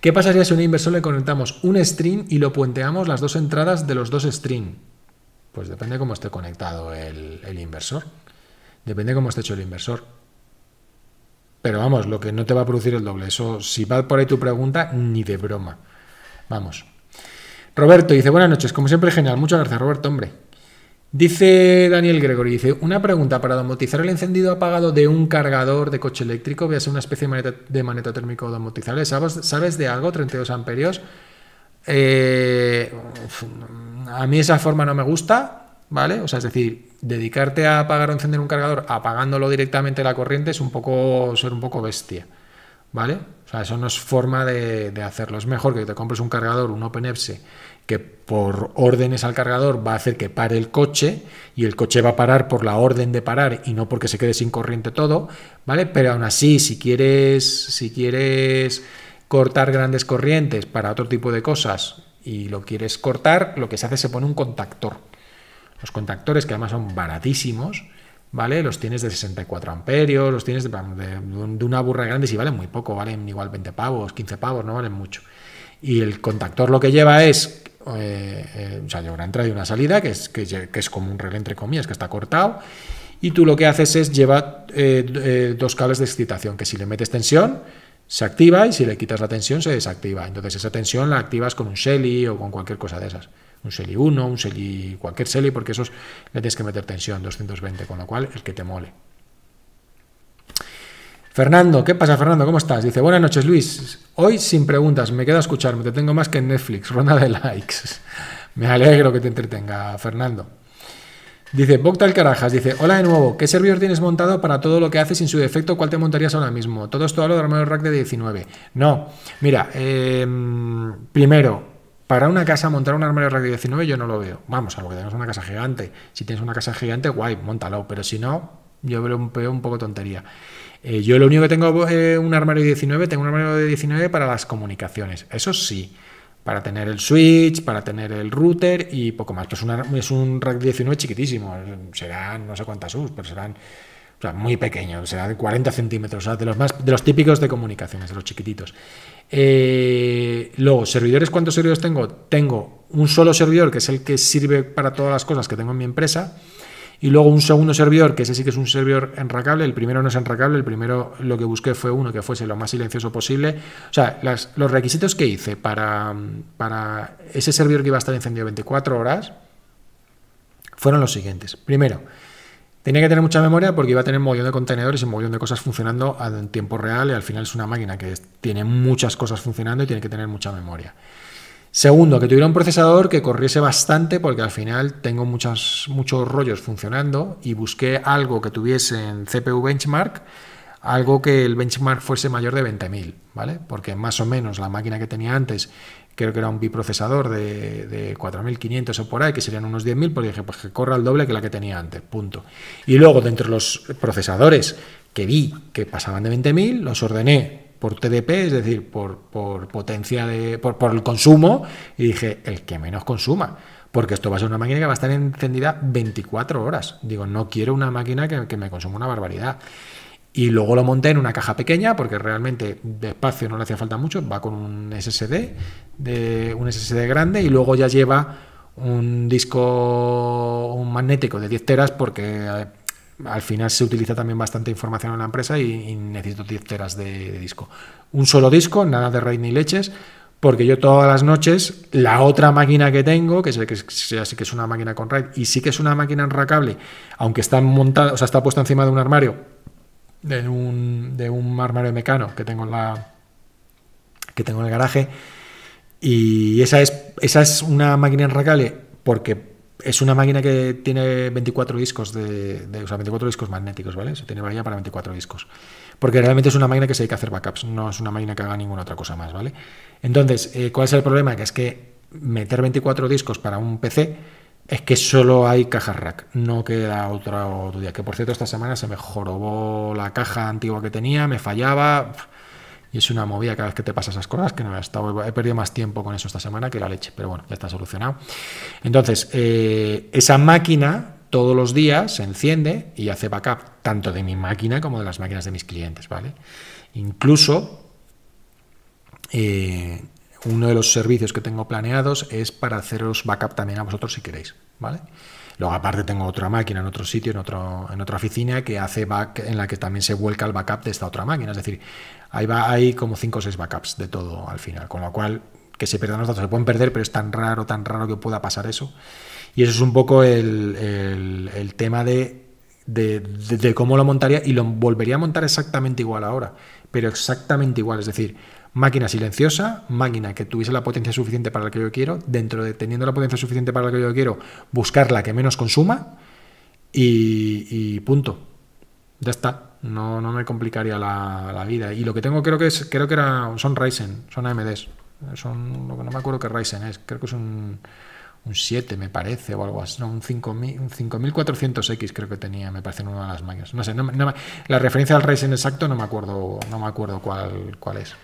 ¿Qué pasaría si a un inversor le conectamos un string y lo puenteamos las dos entradas de los dos string? Pues depende cómo esté conectado el, el inversor. Depende cómo esté hecho el inversor. Pero vamos, lo que no te va a producir el doble. Eso, si va por ahí tu pregunta, ni de broma. Vamos. Roberto dice, buenas noches, como siempre genial, muchas gracias Roberto, hombre. Dice Daniel Gregory, dice, una pregunta, para domotizar el encendido apagado de un cargador de coche eléctrico, veas una especie de maneta, térmico domotizable, ¿Sabes, de algo? 32 amperios. Eh, a mí esa forma no me gusta, ¿vale? O sea, es decir, dedicarte a apagar o encender un cargador apagándolo directamente la corriente es un poco ser un poco bestia, ¿vale? O sea, eso no es forma de, hacerlo. Es mejor que te compres un cargador, un OpenEPSE, que por órdenes al cargador va a hacer que pare el coche y el coche va a parar por la orden de parar y no porque se quede sin corriente todo, ¿vale? Pero aún así, si quieres, si quieres cortar grandes corrientes para otro tipo de cosas y lo quieres cortar, lo que se hace es se pone un contactor. Los contactores que además son baratísimos, ¿vale? Los tienes de 64 amperios, los tienes de, una burra grande, si valen muy poco, valen igual 20 pavos, 15 pavos, no valen mucho. Y el contactor lo que lleva es, eh, eh, o sea, lleva una entrada y una salida, que es, que, es como un relé entre comillas, que está cortado, y tú lo que haces es lleva eh, dos cables de excitación, que si le metes tensión, se activa y si le quitas la tensión se desactiva. Entonces esa tensión la activas con un Shelly o con cualquier cosa de esas un seli 1, un seli cualquier Selly, porque esos le tienes que meter tensión, 220, con lo cual el que te mole. Fernando, ¿qué pasa Fernando? ¿Cómo estás? Dice, buenas noches Luis, hoy sin preguntas, me queda escucharme, te tengo más que en Netflix, ronda de likes. me alegro que te entretenga Fernando. Dice, Bogtal Carajas, dice, hola de nuevo, ¿qué servidor tienes montado para todo lo que haces sin su defecto? ¿Cuál te montarías ahora mismo? Todo esto hablo de Armado rack de 19. No, mira, eh, primero, para una casa, montar un armario radio 19 yo no lo veo. Vamos, a lo que tengas una casa gigante. Si tienes una casa gigante, guay, montalo. Pero si no, yo veo un, un poco tontería. Eh, yo lo único que tengo es eh, un armario 19, tengo un armario de 19 para las comunicaciones. Eso sí, para tener el switch, para tener el router y poco más. Pues es, es un rack 19 chiquitísimo. Serán no sé cuántas US, pero serán muy pequeño, o sea, de 40 centímetros, de los, más, de los típicos de comunicaciones, de los chiquititos. los eh, luego, servidores, ¿cuántos servidores tengo? Tengo un solo servidor, que es el que sirve para todas las cosas que tengo en mi empresa, y luego un segundo servidor, que ese sí que es un servidor enracable, el primero no es enracable, el primero lo que busqué fue uno que fuese lo más silencioso posible. O sea, los requisitos que hice para, para ese servidor que iba a estar encendido 24 horas fueron los siguientes. Primero, Tenía que tener mucha memoria porque iba a tener un montón de contenedores y un montón de cosas funcionando en tiempo real y al final es una máquina que tiene muchas cosas funcionando y tiene que tener mucha memoria. Segundo, que tuviera un procesador que corriese bastante porque al final tengo muchos rollos funcionando y busqué algo que tuviese en CPU benchmark, algo que el benchmark fuese mayor de 20.000, ¿vale? Porque más o menos la máquina que tenía antes creo que era un biprocesador de, de 4.500 o por ahí, que serían unos 10.000, porque dije, pues que corra el doble que la que tenía antes, punto. Y luego, dentro de los procesadores que vi que pasaban de 20.000, los ordené por TDP, es decir, por, por potencia de, por, el consumo, y dije, el que menos consuma porque esto va a ser una máquina que va a estar encendida 24 horas. Digo, no quiero una máquina que, que me consuma una barbaridad. Y luego lo monté en una caja pequeña porque realmente de espacio no le hacía falta mucho. Va con un SSD, de, un SSD grande y luego ya lleva un disco un magnético de 10 teras porque eh, al final se utiliza también bastante información en la empresa y, necesito 10 teras de, disco. Un solo disco, nada de RAID ni leches, porque yo todas las noches, la otra máquina que tengo, que sé que, que es una máquina con RAID y sí que es una máquina enracable, aunque está montada, o sea, está puesta encima de un armario de un, de un mecano que tengo en la que tengo en el garaje y esa es esa es una máquina en regale porque es una máquina que tiene 24 discos de, o sea, 24 discos magnéticos, ¿vale? Se tiene varilla para 24 discos. Porque realmente es una máquina que se hay que hacer backups, no es una máquina que haga ninguna otra cosa más, ¿vale? Entonces, eh, ¿cuál es el problema? Que es que meter 24 discos para un PC es que solo hay cajas rack, no queda otra otro día. Que por cierto, esta semana se me jorobó la caja antigua que tenía, me fallaba. Y es una movida cada vez que te pasas esas cosas, que no he, estado, he perdido más tiempo con eso esta semana que la leche, pero bueno, ya está solucionado. Entonces, eh, esa máquina todos los días se enciende y hace backup tanto de mi máquina como de las máquinas de mis clientes, ¿vale? Incluso eh, uno de los servicios que tengo planeados es para haceros backup también a vosotros si queréis, ¿vale? Luego aparte tengo otra máquina en otro sitio, en, otro, en otra oficina que hace back, en la que también se vuelca el backup de esta otra máquina. Es decir, ahí va, hay como 5 o 6 backups de todo al final, con lo cual que se pierdan los datos, se pueden perder, pero es tan raro, tan raro que pueda pasar eso. Y eso es un poco el, tema de, de cómo lo montaría y lo volvería a montar exactamente igual ahora, pero exactamente igual, es decir, máquina silenciosa, máquina que tuviese la potencia suficiente para la que yo quiero, dentro de teniendo la potencia suficiente para la que yo quiero, buscar la que menos consuma y, punto. Ya está. No, no me complicaría la, vida. Y lo que tengo creo que es, creo que era, son Ryzen, son AMDs. Son, lo que no me acuerdo que Ryzen es, creo que es un, un 7 me parece o algo así, no, un, un 5400X creo que tenía, me parece una de las máquinas. No sé, la referencia al Ryzen exacto no me acuerdo, no me acuerdo cuál, cuál es.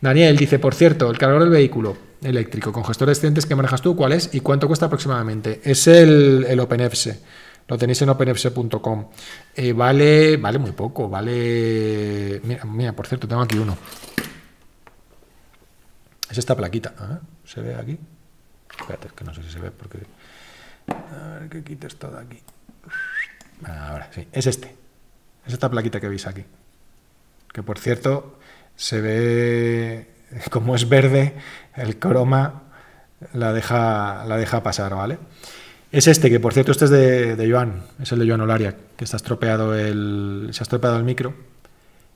Daniel dice, por cierto, el cargador del vehículo eléctrico con gestores de que manejas tú, ¿cuál es y cuánto cuesta aproximadamente? Es el, el Lo tenéis en OpenFC.com. Eh, vale, vale muy poco, vale... Mira, por cierto, tengo aquí uno. Es esta plaquita. ¿Se ve aquí? Espérate, que no sé si se ve porque... A ver que todo aquí. Ahora sí, es este. Es esta plaquita que veis aquí. Que por cierto, se ve como es verde, el croma la deja, la deja pasar, ¿vale? Es este, que por cierto, este es de, Joan, es el de Joan Olaria, que está estropeado el, se ha estropeado el micro.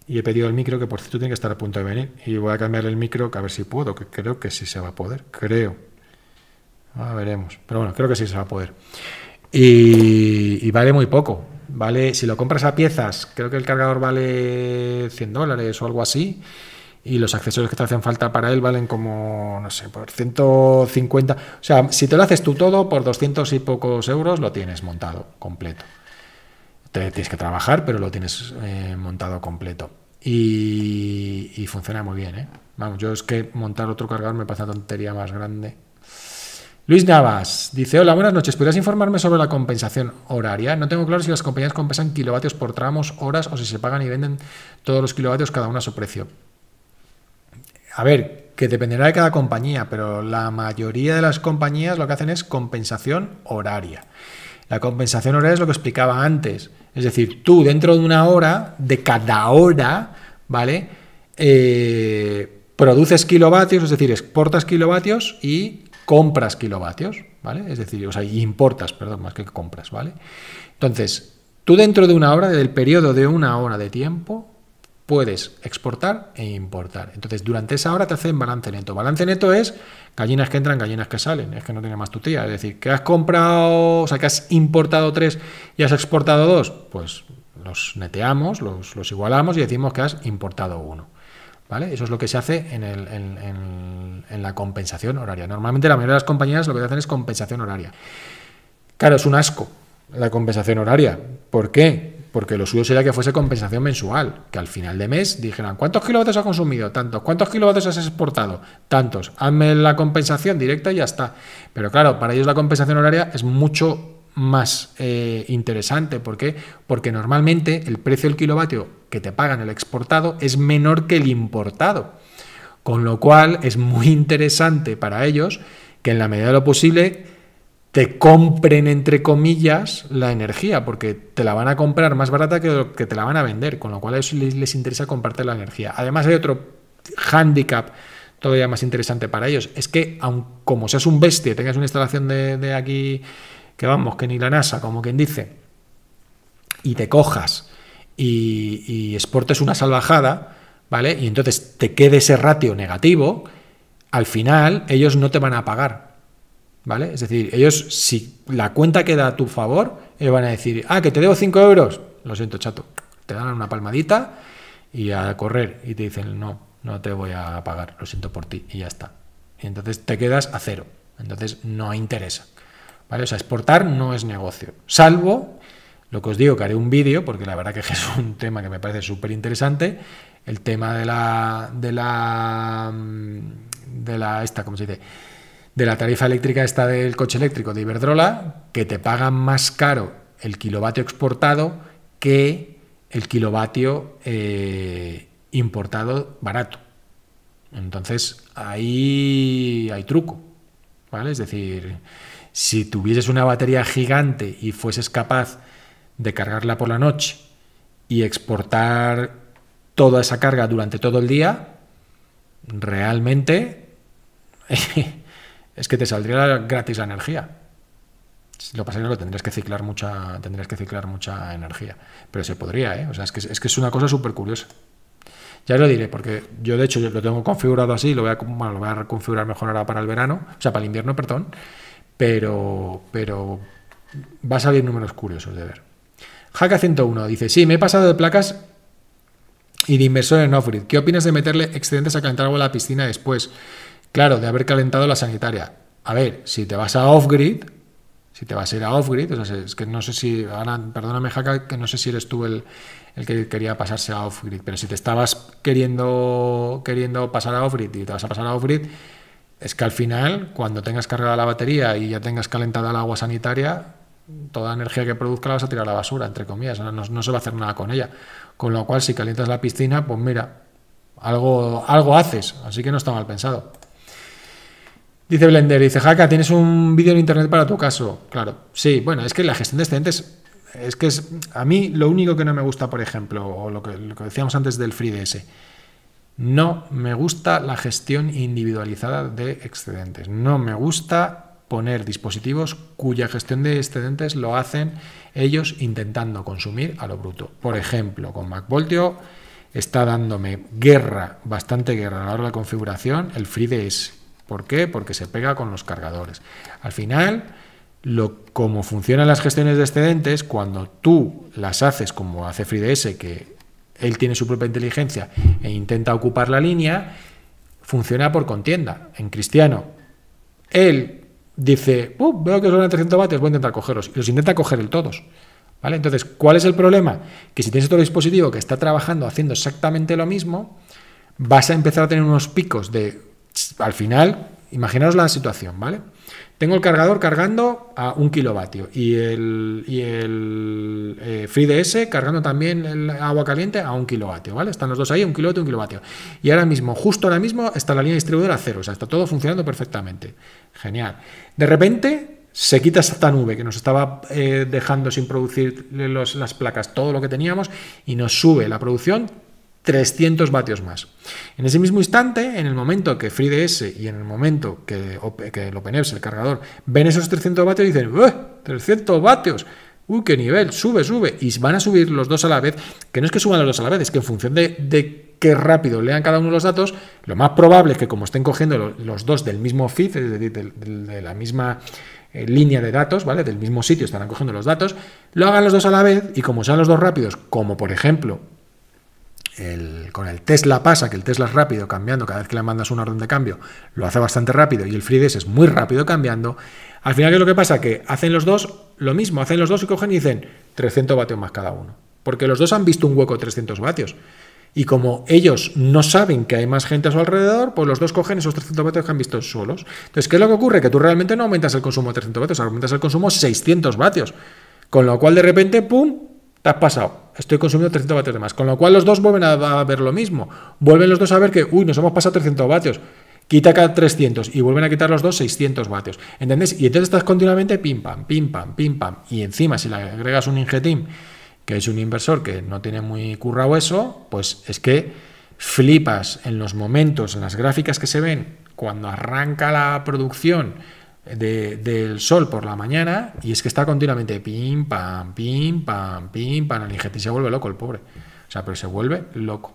Y he pedido el micro, que por cierto tiene que estar a punto de venir. Y voy a cambiar el micro, a ver si puedo, que creo que sí se va a poder, creo. a ah, veremos. Pero bueno, creo que sí se va a poder. y vale muy poco. Vale, si lo compras a piezas, creo que el cargador vale 100 dólares o algo así. Y los accesorios que te hacen falta para él valen como, no sé, por 150. O sea, si te lo haces tú todo, por 200 y pocos euros lo tienes montado completo. Te, tienes que trabajar, pero lo tienes eh, montado completo. Y, funciona muy bien, ¿eh? Vamos, yo es que montar otro cargador me pasa tontería más grande. Luis Navas dice, hola, buenas noches. ¿Podrías informarme sobre la compensación horaria? No tengo claro si las compañías compensan kilovatios por tramos, horas o si se pagan y venden todos los kilovatios cada uno a su precio. A ver, que dependerá de cada compañía, pero la mayoría de las compañías lo que hacen es compensación horaria. La compensación horaria es lo que explicaba antes. Es decir, tú dentro de una hora, de cada hora, ¿vale? Eh, produces kilovatios, es decir, exportas kilovatios y compras kilovatios, ¿vale? Es decir, o sea, importas, perdón, más que compras, ¿vale? Entonces, tú dentro de una hora, del periodo de una hora de tiempo, puedes exportar e importar. Entonces, durante esa hora te hacen balance neto. Balance neto es gallinas que entran, gallinas que salen. Es que no tiene más tu tía. Es decir, que has comprado, o sea, que has importado tres y has exportado dos, pues los neteamos, los, los igualamos y decimos que has importado uno. Eso es lo que se hace en, la compensación horaria. Normalmente la mayoría de las compañías lo que hacen es compensación horaria. Claro, es un asco la compensación horaria. ¿Por qué? Porque lo suyo sería que fuese compensación mensual, que al final de mes dijeran, ¿cuántos kilovatios has consumido? Tantos. ¿Cuántos kilovatios has exportado? Tantos. Hazme la compensación directa y ya está. Pero claro, para ellos la compensación horaria es mucho más eh, interesante. ¿Por qué? Porque normalmente el precio del kilovatio que te pagan el exportado es menor que el importado. Con lo cual es muy interesante para ellos que en la medida de lo posible te compren, entre comillas, la energía, porque te la van a comprar más barata que que te la van a vender, con lo cual a les, interesa compartir la energía. Además hay otro handicap todavía más interesante para ellos, es que aun como seas un bestia, tengas una instalación de, de aquí que vamos, que ni la NASA, como quien dice, y te cojas y, exportes una salvajada, ¿vale? Y entonces te quede ese ratio negativo, al final ellos no te van a pagar, ¿vale? Es decir, ellos, si la cuenta queda a tu favor, ellos van a decir, ah, que te debo 5 euros, lo siento, chato, te dan una palmadita y a correr y te dicen, no, no te voy a pagar, lo siento por ti y ya está. Y entonces te quedas a cero, entonces no interesa. ¿vale? O sea, exportar no es negocio, salvo lo que os digo, que haré un vídeo, porque la verdad que es un tema que me parece súper interesante, el tema de la, de la, mm, de la, esta, ¿cómo se dice? De la tarifa eléctrica esta del coche eléctrico de Iberdrola, que te pagan más caro el kilovatio exportado que el kilovatio eh, importado barato. Entonces, ahí hay truco, ¿vale? Es decir si tuvieses una batería gigante y fueses capaz de cargarla por la noche y exportar toda esa carga durante todo el día, realmente es que te saldría gratis la energía. Lo que pasa es que tendrías que ciclar mucha, tendrías que ciclar mucha energía. Pero se podría, ¿eh? O sea, es que es, que es una cosa súper curiosa. Ya lo diré, porque yo de hecho lo tengo configurado así, lo voy a, configurar lo voy a reconfigurar mejor ahora para el verano, o sea, para el invierno, perdón pero, pero va a salir números curiosos de ver. Haka 101 dice, sí, me he pasado de placas y de inversor en off-grid. ¿Qué opinas de meterle excedentes a calentar agua a la piscina después? Claro, de haber calentado la sanitaria. A ver, si te vas a off-grid, si te vas a ir a off-grid, es que no sé si, perdóname, Haka, que no sé si él estuvo el, que quería pasarse a off-grid, pero si te estabas queriendo, queriendo pasar a off-grid y te vas a pasar a off-grid, es que al final, cuando tengas cargada la batería y ya tengas calentada el agua sanitaria, toda la energía que produzca la vas a tirar a la basura, entre comillas, no, se va a hacer nada con ella. Con lo cual, si calientas la piscina, pues mira, algo, algo haces, así que no está mal pensado. Dice Blender, dice Jaca, ¿tienes un vídeo en internet para tu caso? Claro, sí, bueno, es que la gestión de excedentes es que es, a mí lo único que no me gusta, por ejemplo, o lo que, lo decíamos antes del FreeDS, no me gusta la gestión individualizada de excedentes. No me gusta poner dispositivos cuya gestión de excedentes lo hacen ellos intentando consumir a lo bruto. Por ejemplo, con MacVoltio está dándome guerra, bastante guerra a la hora de la configuración, el FreeDS. ¿Por qué? Porque se pega con los cargadores. Al final, lo, como funcionan las gestiones de excedentes, cuando tú las haces como hace FreeDS, que él tiene su propia inteligencia e intenta ocupar la línea, funciona por contienda. En cristiano, él dice, veo que son 300 vatios, voy a intentar cogerlos. Y los intenta coger el todos. ¿Vale? Entonces, ¿cuál es el problema? Que si tienes otro dispositivo que está trabajando haciendo exactamente lo mismo, vas a empezar a tener unos picos de... Al final, imaginaos la situación, ¿vale? Tengo el cargador cargando a un kilovatio y el, y el eh, FreeDS cargando también el agua caliente a un kilovatio, ¿vale? Están los dos ahí, un kilovatio, un kilovatio. Y ahora mismo, justo ahora mismo, está la línea distribuidora a cero, o sea, está todo funcionando perfectamente. Genial. De repente se quita esta nube que nos estaba eh, dejando sin producir las placas todo lo que teníamos y nos sube la producción 300 vatios más. En ese mismo instante, en el momento que FreeDS y en el momento que, que el el cargador, ven esos 300 vatios y dicen, 300 vatios! ¡Uy, qué nivel! Sube, sube. Y van a subir los dos a la vez. Que no es que suban los dos a la vez, es que en función de, de qué rápido lean cada uno los datos, lo más probable es que como estén cogiendo los dos del mismo feed, es decir, de, la misma eh, línea de datos, ¿vale? Del mismo sitio estarán cogiendo los datos, lo hagan los dos a la vez y como sean los dos rápidos, como por ejemplo con el Tesla pasa que el Tesla es rápido cambiando, cada vez que le mandas un orden de cambio lo hace bastante rápido y el FreeDS es muy rápido cambiando. Al final, ¿qué es lo que pasa? Que hacen los dos lo mismo, hacen los dos y cogen y dicen 300 vatios más cada uno, porque los dos han visto un hueco de 300 vatios. Y como ellos no saben que hay más gente a su alrededor, pues los dos cogen esos 300 vatios que han visto solos. Entonces, ¿qué es lo que ocurre? Que tú realmente no aumentas el consumo de 300 vatios, aumentas el consumo 600 vatios. Con lo cual, de repente, ¡pum!, te has pasado estoy consumiendo 300 vatios de más. Con lo cual los dos vuelven a, ver lo mismo. Vuelven los dos a ver que, uy, nos hemos pasado 300 vatios. Quita cada 300 y vuelven a quitar los dos 600 vatios. ¿Entendés? Y entonces estás continuamente pim pam, pim pam, pim pam. Y encima, si le agregas un injetín que es un inversor que no tiene muy currado eso, pues es que flipas en los momentos, en las gráficas que se ven cuando arranca la producción del sol por la mañana y es que está continuamente pim, pam, pim, pam, pim, pam. El ingente se vuelve loco, el pobre. O sea, pero se vuelve loco.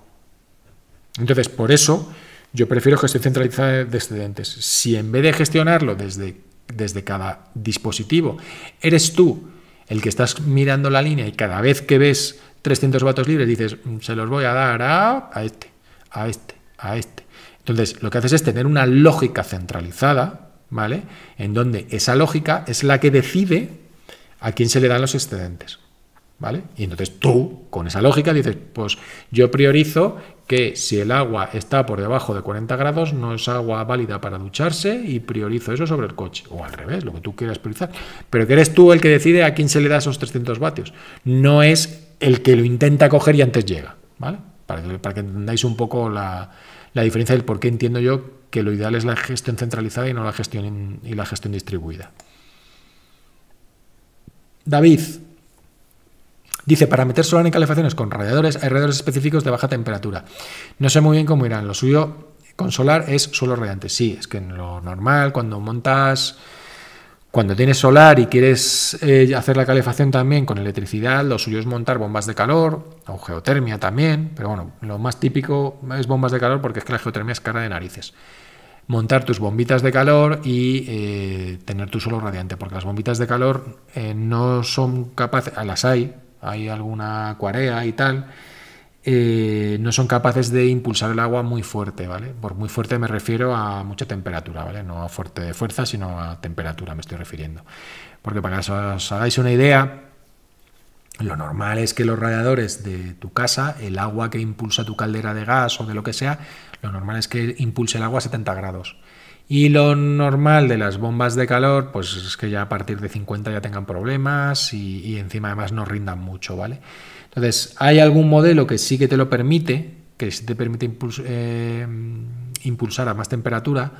Entonces, por eso yo prefiero gestión centralizada de excedentes. Si en vez de gestionarlo desde, desde cada dispositivo, eres tú el que estás mirando la línea y cada vez que ves 300 vatos libres dices, mm, se los voy a dar a, a este, a este, a este. Entonces, lo que haces es tener una lógica centralizada ¿vale? En donde esa lógica es la que decide a quién se le dan los excedentes. ¿Vale? Y entonces tú, con esa lógica, dices, pues yo priorizo que si el agua está por debajo de 40 grados, no es agua válida para ducharse y priorizo eso sobre el coche. O al revés, lo que tú quieras priorizar. Pero que eres tú el que decide a quién se le da esos 300 vatios. No es el que lo intenta coger y antes llega, ¿vale? Para que, para que entendáis un poco la, la diferencia del por qué entiendo yo que lo ideal es la gestión centralizada y no la gestión, y la gestión distribuida. David dice, para meter solar en calefacciones con radiadores, hay radiadores específicos de baja temperatura. No sé muy bien cómo irán. Lo suyo con solar es suelo radiante. Sí, es que en lo normal, cuando montas cuando tienes solar y quieres eh, hacer la calefacción también con electricidad, lo suyo es montar bombas de calor o geotermia también, pero bueno, lo más típico es bombas de calor porque es que la geotermia es cara de narices. Montar tus bombitas de calor y eh, tener tu suelo radiante, porque las bombitas de calor eh, no son capaces, las hay, hay alguna cuarea y tal, eh, no son capaces de impulsar el agua muy fuerte, ¿vale? Por muy fuerte me refiero a mucha temperatura, ¿vale? No a fuerte de fuerza, sino a temperatura me estoy refiriendo. Porque para que os hagáis una idea, lo normal es que los radiadores de tu casa, el agua que impulsa tu caldera de gas o de lo que sea, lo normal es que impulse el agua a 70 grados. Y lo normal de las bombas de calor, pues es que ya a partir de 50 ya tengan problemas y, y encima además no rindan mucho, ¿vale? Entonces, hay algún modelo que sí que te lo permite, que sí te permite eh, impulsar a más temperatura,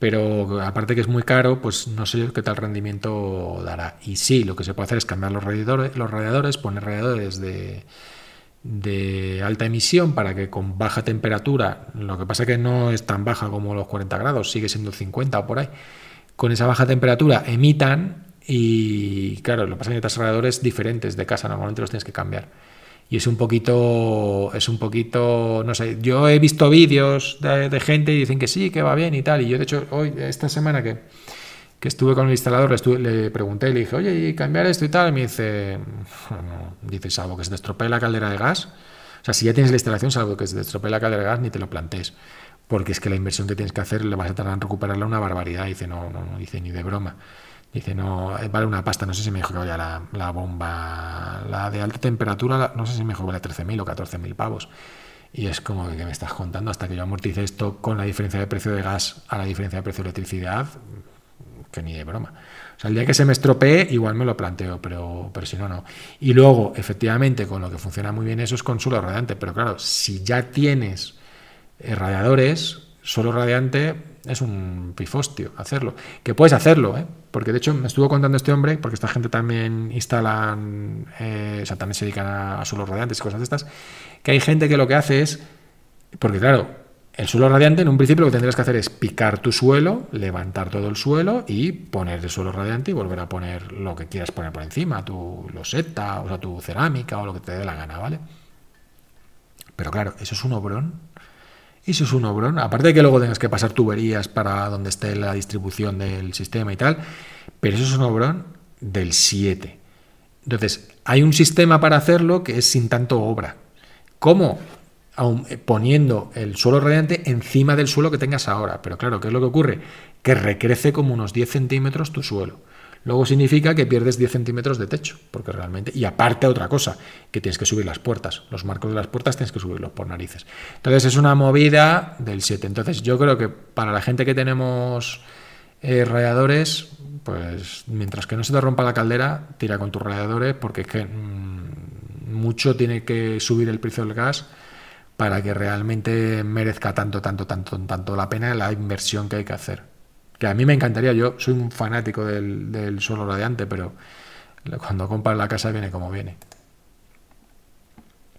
pero aparte que es muy caro, pues no sé qué tal rendimiento dará. Y sí, lo que se puede hacer es cambiar los radiadores, los radiadores poner radiadores de, de alta emisión para que con baja temperatura, lo que pasa que no es tan baja como los 40 grados, sigue siendo 50 o por ahí, con esa baja temperatura emitan y claro, lo que pasa es que hay diferentes de casa, normalmente los tienes que cambiar. Y es un poquito, es un poquito, no sé, yo he visto vídeos de, gente y dicen que sí, que va bien y tal. Y yo, de hecho, hoy, esta semana que, que estuve con el instalador, le, pregunté y le dije, oye, ¿y cambiar esto y tal? Y me dice, no, dice, salvo que se te estropee la caldera de gas. O sea, si ya tienes la instalación, salvo que se te estropee la caldera de gas, ni te lo plantees. Porque es que la inversión que tienes que hacer le vas a tardar en recuperarla una barbaridad. dice, no, no, no, dice, ni de broma. Dice, no, eh, vale una pasta, no sé si me dijo que vaya la, bomba, la de alta temperatura, no sé si me dijo que 13.000 o 14.000 pavos. Y es como que me estás contando hasta que yo amortice esto con la diferencia de precio de gas a la diferencia de precio de electricidad, que ni de broma. O sea, el día que se me estropee, igual me lo planteo, pero, pero si no, no. Y luego, efectivamente, con lo que funciona muy bien eso es con suelo radiante, pero claro, si ya tienes eh, radiadores, suelo radiante es un pifostio hacerlo. Que puedes hacerlo, ¿eh? Porque de hecho me estuvo contando este hombre, porque esta gente también instalan, eh, o sea, también se dedican a, suelos radiantes y cosas de estas, que hay gente que lo que hace es, porque claro, el suelo radiante en un principio lo que tendrías que hacer es picar tu suelo, levantar todo el suelo y poner el suelo radiante y volver a poner lo que quieras poner por encima, tu loseta, o sea, tu cerámica o lo que te dé la gana, ¿vale? Pero claro, eso es un obrón eso es un obrón. Aparte de que luego tengas que pasar tuberías para donde esté la distribución del sistema y tal, pero eso es un obrón del 7. Entonces, hay un sistema para hacerlo que es sin tanto obra. ¿Cómo? Eh, poniendo el suelo radiante encima del suelo que tengas ahora. Pero claro, ¿qué es lo que ocurre? Que recrece como unos 10 centímetros tu suelo. Luego significa que pierdes 10 centímetros de techo, porque realmente, y aparte otra cosa, que tienes que subir las puertas, los marcos de las puertas tienes que subirlos por narices. Entonces es una movida del 7. Entonces yo creo que para la gente que tenemos eh, radiadores, pues mientras que no se te rompa la caldera, tira con tus radiadores, porque mm, mucho tiene que subir el precio del gas para que realmente merezca tanto, tanto, tanto, tanto la pena la inversión que hay que hacer que a mí me encantaría, yo soy un fanático del, del suelo radiante, pero cuando compran la casa viene como viene.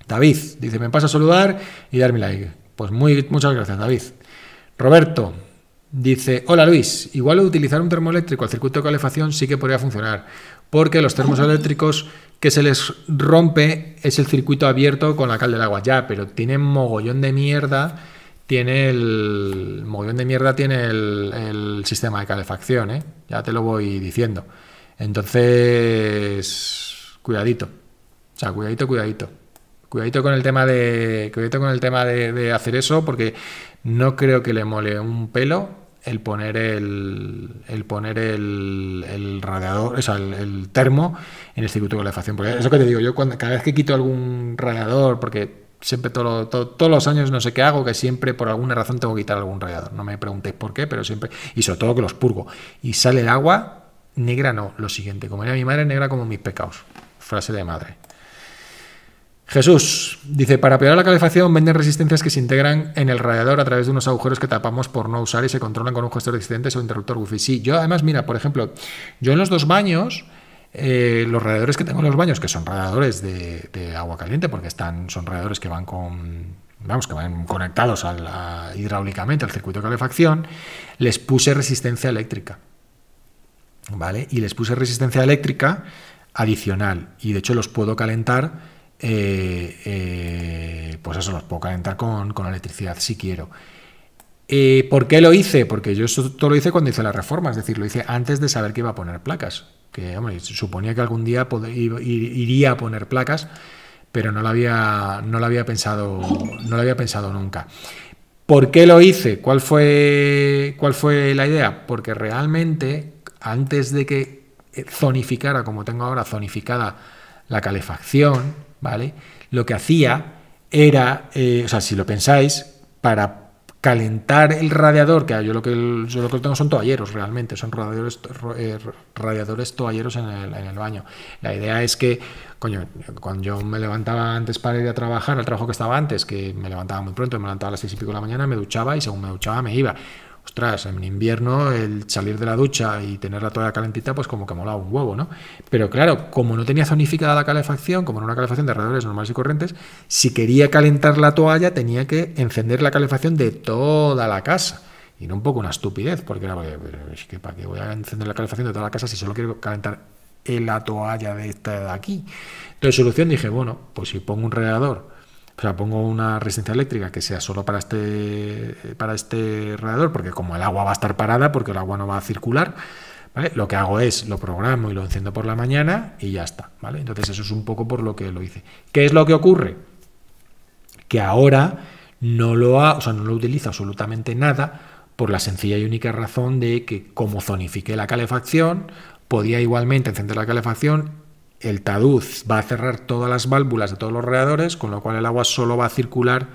David dice, me pasa a saludar y darme like. Pues muy, muchas gracias, David. Roberto dice, hola Luis, igual utilizar un termoeléctrico al circuito de calefacción sí que podría funcionar, porque los termos eléctricos que se les rompe es el circuito abierto con la cal del agua. Ya, pero tienen mogollón de mierda tiene el, el de mierda tiene el, sistema de calefacción, ¿eh? ya te lo voy diciendo. Entonces, cuidadito, o sea, cuidadito, cuidadito. Cuidadito con el tema de, cuidadito con el tema de, hacer eso, porque no creo que le mole un pelo el poner el, el poner el, el radiador, o sea, el, termo en el circuito de calefacción. Porque eso que te digo, yo cada vez que quito algún radiador, porque siempre todos los años no sé qué hago, que siempre por alguna razón tengo que quitar algún radiador. No me preguntéis por qué, pero siempre, y sobre todo que los purgo. Y sale el agua, negra no, lo siguiente, como era mi madre, negra como mis pecados. Frase de madre. Jesús dice, para peor la calefacción venden resistencias que se integran en el radiador a través de unos agujeros que tapamos por no usar y se controlan con un gestor de existentes o interruptor wifi. Sí, yo además, mira, por ejemplo, yo en los dos baños eh, los radiadores que tengo en los baños, que son radiadores de, agua caliente, porque están, son radiadores que van con vamos, que van conectados hidráulicamente al circuito de calefacción, les puse resistencia eléctrica. ¿Vale? Y les puse resistencia eléctrica adicional. Y de hecho los puedo calentar. Eh, eh, pues eso, los puedo calentar con, con electricidad si quiero. ¿Por qué lo hice? Porque yo esto lo hice cuando hice la reforma, es decir, lo hice antes de saber que iba a poner placas que suponía que algún día iría a poner placas, pero no lo había, no lo había, pensado, no había pensado nunca. ¿Por qué lo hice? ¿Cuál fue, ¿Cuál fue la idea? Porque realmente, antes de que eh, zonificara, como tengo ahora zonificada la calefacción, ¿vale? Lo que hacía era, eh, o sea, si lo pensáis, para calentar el radiador, que yo lo que, yo lo que tengo son toalleros realmente, son radiadores, eh, radiadores toalleros en el, en el, baño. La idea es que, cuando yo me levantaba antes para ir a trabajar, al trabajo que estaba antes, que me levantaba muy pronto, me levantaba a las seis y pico de la mañana, me duchaba y según me duchaba me iba ostras, en invierno el salir de la ducha y tener la toalla calentita, pues como que molaba un huevo, ¿no? Pero claro, como no tenía zonificada la calefacción, como era una calefacción de radiadores normales y corrientes, si quería calentar la toalla tenía que encender la calefacción de toda la casa. Y no un poco una estupidez, porque era, es que para qué voy a encender la calefacción de toda la casa si solo quiero calentar la toalla de esta de aquí. Entonces, solución dije, bueno, pues si pongo un radiador o sea, pongo una resistencia eléctrica que sea solo para este, para este radiador, porque como el agua va a estar parada, porque el agua no va a circular, Lo que hago es lo programo y lo enciendo por la mañana y ya está, ¿vale? Entonces eso es un poco por lo que lo hice. ¿Qué es lo que ocurre? Que ahora no lo, ha, o no lo utiliza absolutamente nada por la sencilla y única razón de que como zonifiqué la calefacción, podía igualmente encender la calefacción el taduz va a cerrar todas las válvulas de todos los radiadores, con lo cual el agua solo va a circular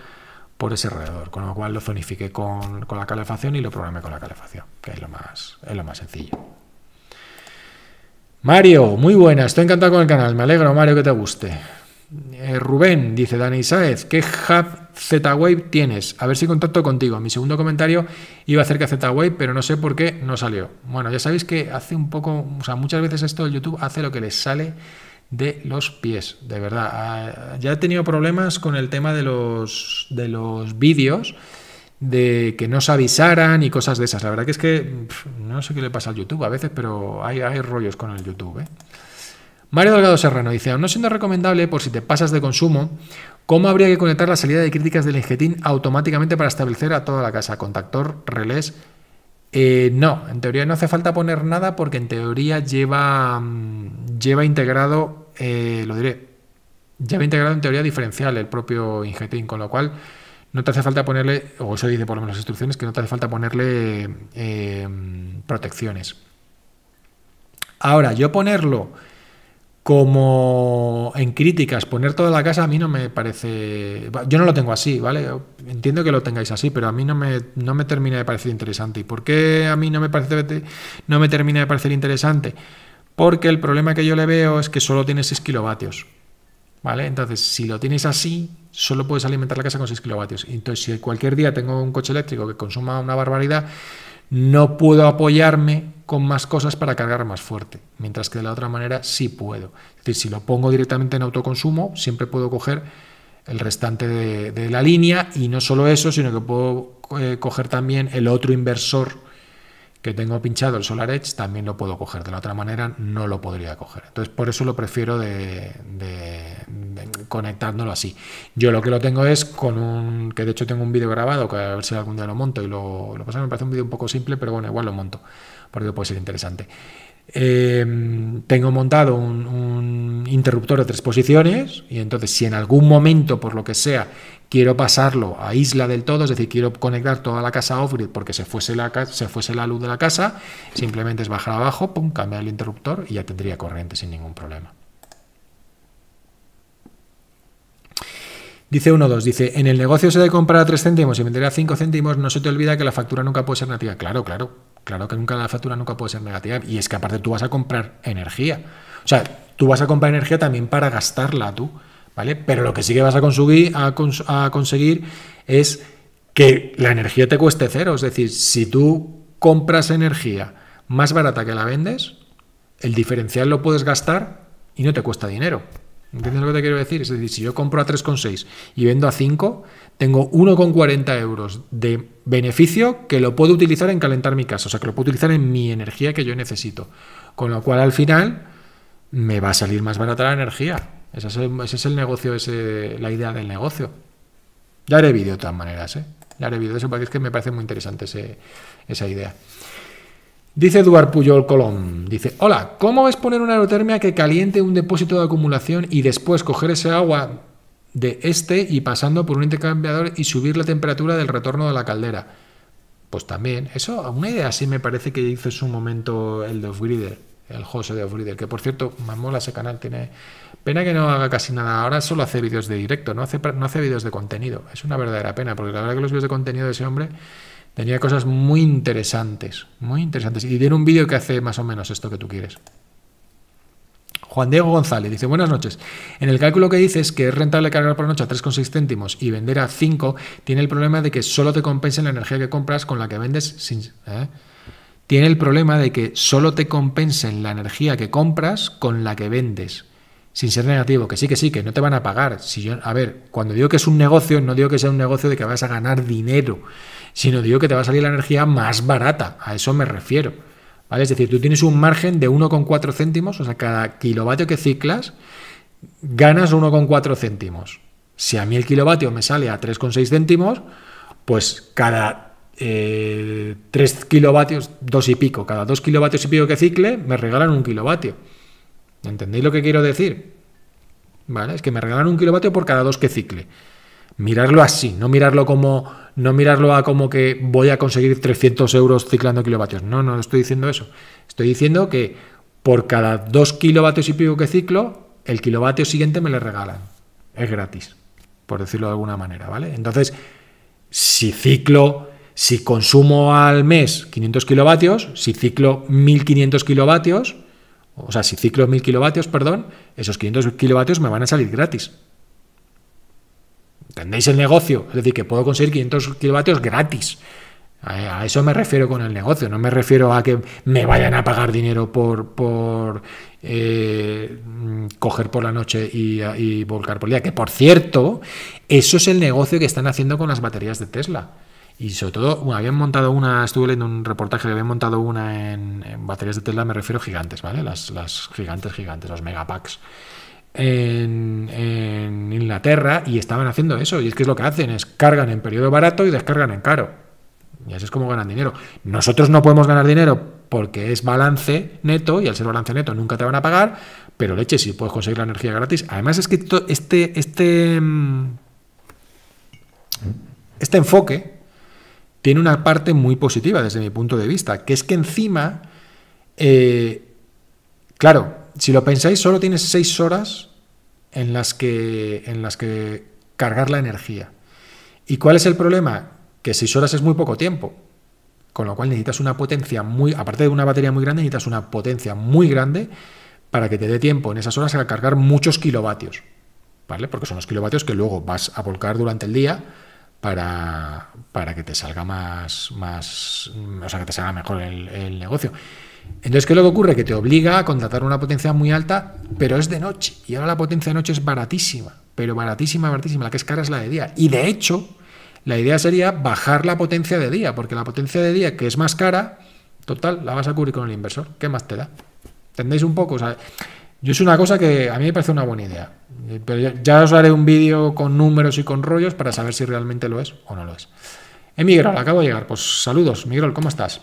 por ese radiador, con lo cual lo zonifique con, la calefacción y lo programé con la calefacción, que es lo más, es lo más sencillo. Mario, muy buena, estoy encantado con el canal, me alegro Mario que te guste. Eh, Rubén, dice Dani sáez, ¿qué hub Z-Wave tienes? A ver si contacto contigo. Mi segundo comentario iba acerca de Z-Wave, pero no sé por qué no salió. Bueno, ya sabéis que hace un poco, o sea, muchas veces esto el YouTube hace lo que les sale de los pies, de verdad. Ah, ya he tenido problemas con el tema de los, de los vídeos, de que no se avisaran y cosas de esas. La verdad que es que no sé qué le pasa al YouTube a veces, pero hay, hay rollos con el YouTube. ¿eh? Mario Delgado Serrano dice, no siendo recomendable por si te pasas de consumo, ¿cómo habría que conectar la salida de críticas del Ingetín automáticamente para establecer a toda la casa? Contactor, relés. Eh, no, en teoría no hace falta poner nada porque en teoría lleva, mm, lleva integrado, eh, lo diré, lleva integrado en teoría diferencial el propio Ingetín, con lo cual no te hace falta ponerle, o eso dice por lo menos las instrucciones, que no te hace falta ponerle eh, protecciones. Ahora, yo ponerlo como en críticas, poner toda la casa a mí no me parece... Yo no lo tengo así, ¿vale? Entiendo que lo tengáis así, pero a mí no me, no me termina de parecer interesante. ¿Y por qué a mí no me, parece, no me termina de parecer interesante? Porque el problema que yo le veo es que solo tiene 6 kilovatios, ¿vale? Entonces, si lo tienes así, solo puedes alimentar la casa con 6 kilovatios. Entonces, si cualquier día tengo un coche eléctrico que consuma una barbaridad, no puedo apoyarme con más cosas para cargar más fuerte, mientras que de la otra manera sí puedo. Es decir, si lo pongo directamente en autoconsumo, siempre puedo coger el restante de, la línea y no solo eso, sino que puedo eh, coger también el otro inversor que tengo pinchado el Solar Edge, también lo puedo coger. De la otra manera no lo podría coger. Entonces, por eso lo prefiero de conectándolo así. Yo lo que lo tengo es con un, que de hecho tengo un vídeo grabado, que a ver si algún día lo monto y lo, lo pasa, me parece un vídeo un poco simple, pero bueno, igual lo monto, porque puede ser interesante. Em, tengo montado un, interruptor de tres posiciones y entonces si en algún momento, por lo que sea, quiero pasarlo a isla del todo, es decir, quiero conectar toda la casa off-grid porque se fuese, la, se fuese la luz de la casa, simplemente es bajar abajo, pum, cambiar el interruptor y ya tendría corriente sin ningún problema. Dice 1.2, dice, en el negocio se debe comprar a 3 céntimos y vender a 5 céntimos, no se te olvida que la factura nunca puede ser negativa. Claro, claro, claro que nunca la factura nunca puede ser negativa. Y es que aparte tú vas a comprar energía. O sea, tú vas a comprar energía también para gastarla tú, ¿vale? Pero lo que sí que vas a conseguir, a conseguir es que la energía te cueste cero. Es decir, si tú compras energía más barata que la vendes, el diferencial lo puedes gastar y no te cuesta dinero. ¿Entiendes lo que te quiero decir? Es decir, si yo compro a 3,6 y vendo a 5, tengo 1,40 euros de beneficio que lo puedo utilizar en calentar mi casa, o sea, que lo puedo utilizar en mi energía que yo necesito. Con lo cual, al final, me va a salir más barata la energía. Esa es el, negocio, ese, la idea del negocio. Ya haré vídeo de todas maneras, ¿eh? Ya haré vídeo de eso porque que me parece muy interesante esa idea. Dice Eduard Puyol Colón, dice, hola, ¿cómo es poner una aerotermia que caliente un depósito de acumulación y después coger ese agua de este y pasando por un intercambiador y subir la temperatura del retorno de la caldera? Pues también, eso, una idea así me parece que hizo en su momento el de Offgrider, el José de que por cierto, más mola ese canal, tiene... Pena que no haga casi nada, ahora solo hace vídeos de directo, no hace, no hace vídeos de contenido, es una verdadera pena, porque la verdad que los vídeos de contenido de ese hombre Tenía cosas muy interesantes, muy interesantes. Y tiene un vídeo que hace más o menos esto que tú quieres. Juan Diego González dice, buenas noches. En el cálculo que dices que es rentable cargar por noche a 3,6 céntimos y vender a 5, tiene el problema de que solo te compensen la energía que compras con la que vendes ¿eh? Tiene el problema de que solo te compensen la energía que compras con la que vendes sin ser negativo, que sí, que sí, que no te van a pagar. Si a ver, cuando digo que es un negocio, no digo que sea un negocio de que vas a ganar dinero sino digo que te va a salir la energía más barata, a eso me refiero. ¿vale? Es decir, tú tienes un margen de 1,4 céntimos, o sea, cada kilovatio que ciclas, ganas 1,4 céntimos. Si a mí el kilovatio me sale a 3,6 céntimos, pues cada 3 eh, kilovatios, 2 y pico, cada 2 kilovatios y pico que cicle, me regalan un kilovatio. ¿Entendéis lo que quiero decir? ¿Vale? Es que me regalan un kilovatio por cada 2 que cicle mirarlo así, no mirarlo como no mirarlo a como que voy a conseguir 300 euros ciclando kilovatios. No, no estoy diciendo eso. Estoy diciendo que por cada 2 kilovatios y pico que ciclo, el kilovatio siguiente me le regalan. Es gratis, por decirlo de alguna manera, ¿vale? Entonces, si ciclo, si consumo al mes 500 kilovatios, si ciclo 1500 kilovatios, o sea, si ciclo 1000 kilovatios, perdón, esos 500 kilovatios me van a salir gratis. ¿Entendéis el negocio? Es decir, que puedo conseguir 500 kilovatios gratis. A eso me refiero con el negocio, no me refiero a que me vayan a pagar dinero por, por eh, coger por la noche y, volcar por el día. Que por cierto, eso es el negocio que están haciendo con las baterías de Tesla. Y sobre todo, habían montado una, estuve leyendo un reportaje que habían montado una en, baterías de Tesla, me refiero gigantes, ¿vale? Las, las gigantes, gigantes, los megapacks en, Inglaterra y estaban haciendo eso. Y es que es lo que hacen, es cargan en periodo barato y descargan en caro. Y así es como ganan dinero. Nosotros no podemos ganar dinero porque es balance neto y al ser balance neto nunca te van a pagar, pero leche, si puedes conseguir la energía gratis. Además es que este, este, mm, este enfoque tiene una parte muy positiva desde mi punto de vista, que es que encima, eh, claro, si lo pensáis, solo tienes seis horas en las que, en las que cargar la energía. ¿Y cuál es el problema? Que seis horas es muy poco tiempo. Con lo cual necesitas una potencia muy, aparte de una batería muy grande, necesitas una potencia muy grande para que te dé tiempo en esas horas a cargar muchos kilovatios. ¿Vale? Porque son los kilovatios que luego vas a volcar durante el día para, para que te salga más, más, o sea, que te salga mejor el, el negocio. Entonces, ¿qué es lo que ocurre? Que te obliga a contratar una potencia muy alta, pero es de noche. Y ahora la potencia de noche es baratísima, pero baratísima, baratísima. La que es cara es la de día. Y de hecho, la idea sería bajar la potencia de día, porque la potencia de día, que es más cara, total, la vas a cubrir con el inversor. ¿Qué más te da? ¿Entendéis un poco? yo es una cosa que a mí me parece una buena idea. Eh, pero ya os haré un vídeo con números y con rollos para saber si realmente lo es o no lo es. Emigrol, eh, acabo de llegar. Pues saludos, Miguel, ¿cómo estás?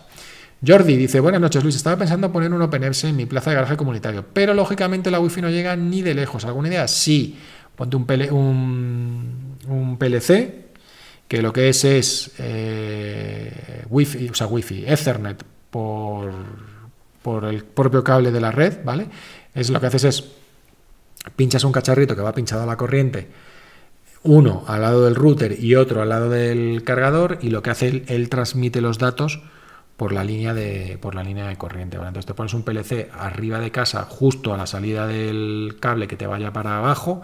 Jordi dice, buenas noches Luis, estaba pensando poner un OpenEPS en mi plaza de garaje comunitario, pero lógicamente la wifi no llega ni de lejos. ¿Alguna idea? Sí, ponte un, un, PLC, que lo que es es eh, wifi, o sea, wifi, Ethernet por, por el propio cable de la red, ¿vale? Es lo que haces es, pinchas un cacharrito que va pinchado a la corriente, uno al lado del router y otro al lado del cargador, y lo que hace él transmite los datos por la línea de, por la línea de corriente. Entonces te pones un PLC arriba de casa, justo a la salida del cable que te vaya para abajo.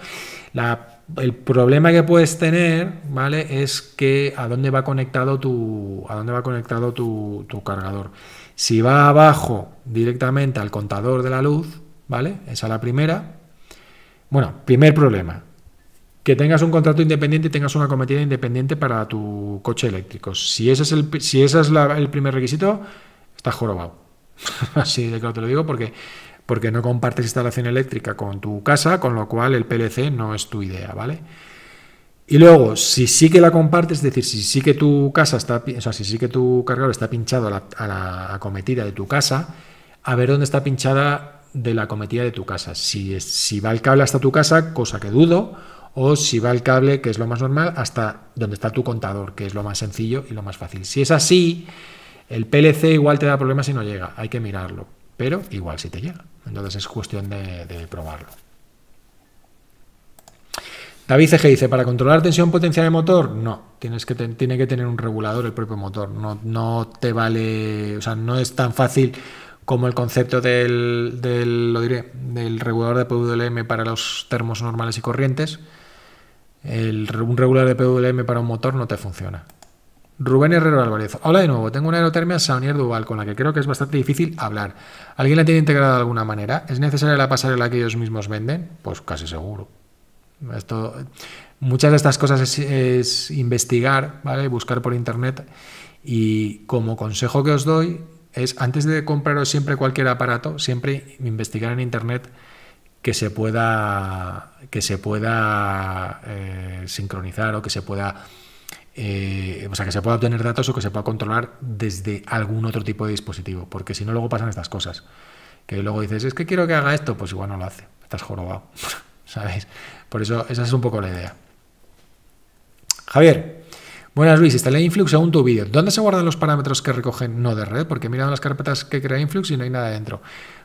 el problema que puedes tener, ¿vale? Es que a dónde va conectado tu, a dónde va conectado tu cargador. Si va abajo directamente al contador de la luz, ¿vale? Esa es la primera. Bueno, primer problema que tengas un contrato independiente y tengas una cometida independiente para tu coche eléctrico. Si ese es el, si es el primer requisito, estás jorobado. Así de claro te lo digo porque, porque no compartes instalación eléctrica con tu casa, con lo cual el PLC no es tu idea, ¿vale? Y luego, si sí que la compartes, es decir, si sí que tu casa está, o sea, si sí que tu cargador está pinchado a la, acometida de tu casa, a ver dónde está pinchada de la acometida de tu casa. Si, si va el cable hasta tu casa, cosa que dudo, o si va el cable, que es lo más normal, hasta donde está tu contador, que es lo más sencillo y lo más fácil. Si es así, el PLC igual te da problemas si no llega, hay que mirarlo, pero igual si te llega. Entonces es cuestión de, probarlo. David CG dice, ¿para controlar tensión potencial de motor? No, tienes que tiene que tener un regulador el propio motor. No, no te vale, o sea, no es tan fácil como el concepto del, diré, del regulador de PWM para los termos normales y corrientes, un regular de PWM para un motor no te funciona. Rubén Herrero Álvarez. Hola de nuevo, tengo una aerotermia Saunier Duval con la que creo que es bastante difícil hablar. ¿Alguien la tiene integrada de alguna manera? ¿Es necesaria la pasarela que ellos mismos venden? Pues casi seguro. Esto, muchas de estas cosas es, es investigar, ¿vale? buscar por internet. Y como consejo que os doy es, antes de compraros siempre cualquier aparato, siempre investigar en internet que se pueda, que se pueda eh, sincronizar o que se pueda... Eh, o sea, que se pueda obtener datos o que se pueda controlar desde algún otro tipo de dispositivo, porque si no, luego pasan estas cosas. Que luego dices, es que quiero que haga esto, pues igual no lo hace, estás jorobado, ¿sabéis? Por eso, esa es un poco la idea. Javier, buenas Luis, instalé Influx según tu vídeo. ¿Dónde se guardan los parámetros que recogen no de red? Porque he las carpetas que crea Influx y no hay nada dentro.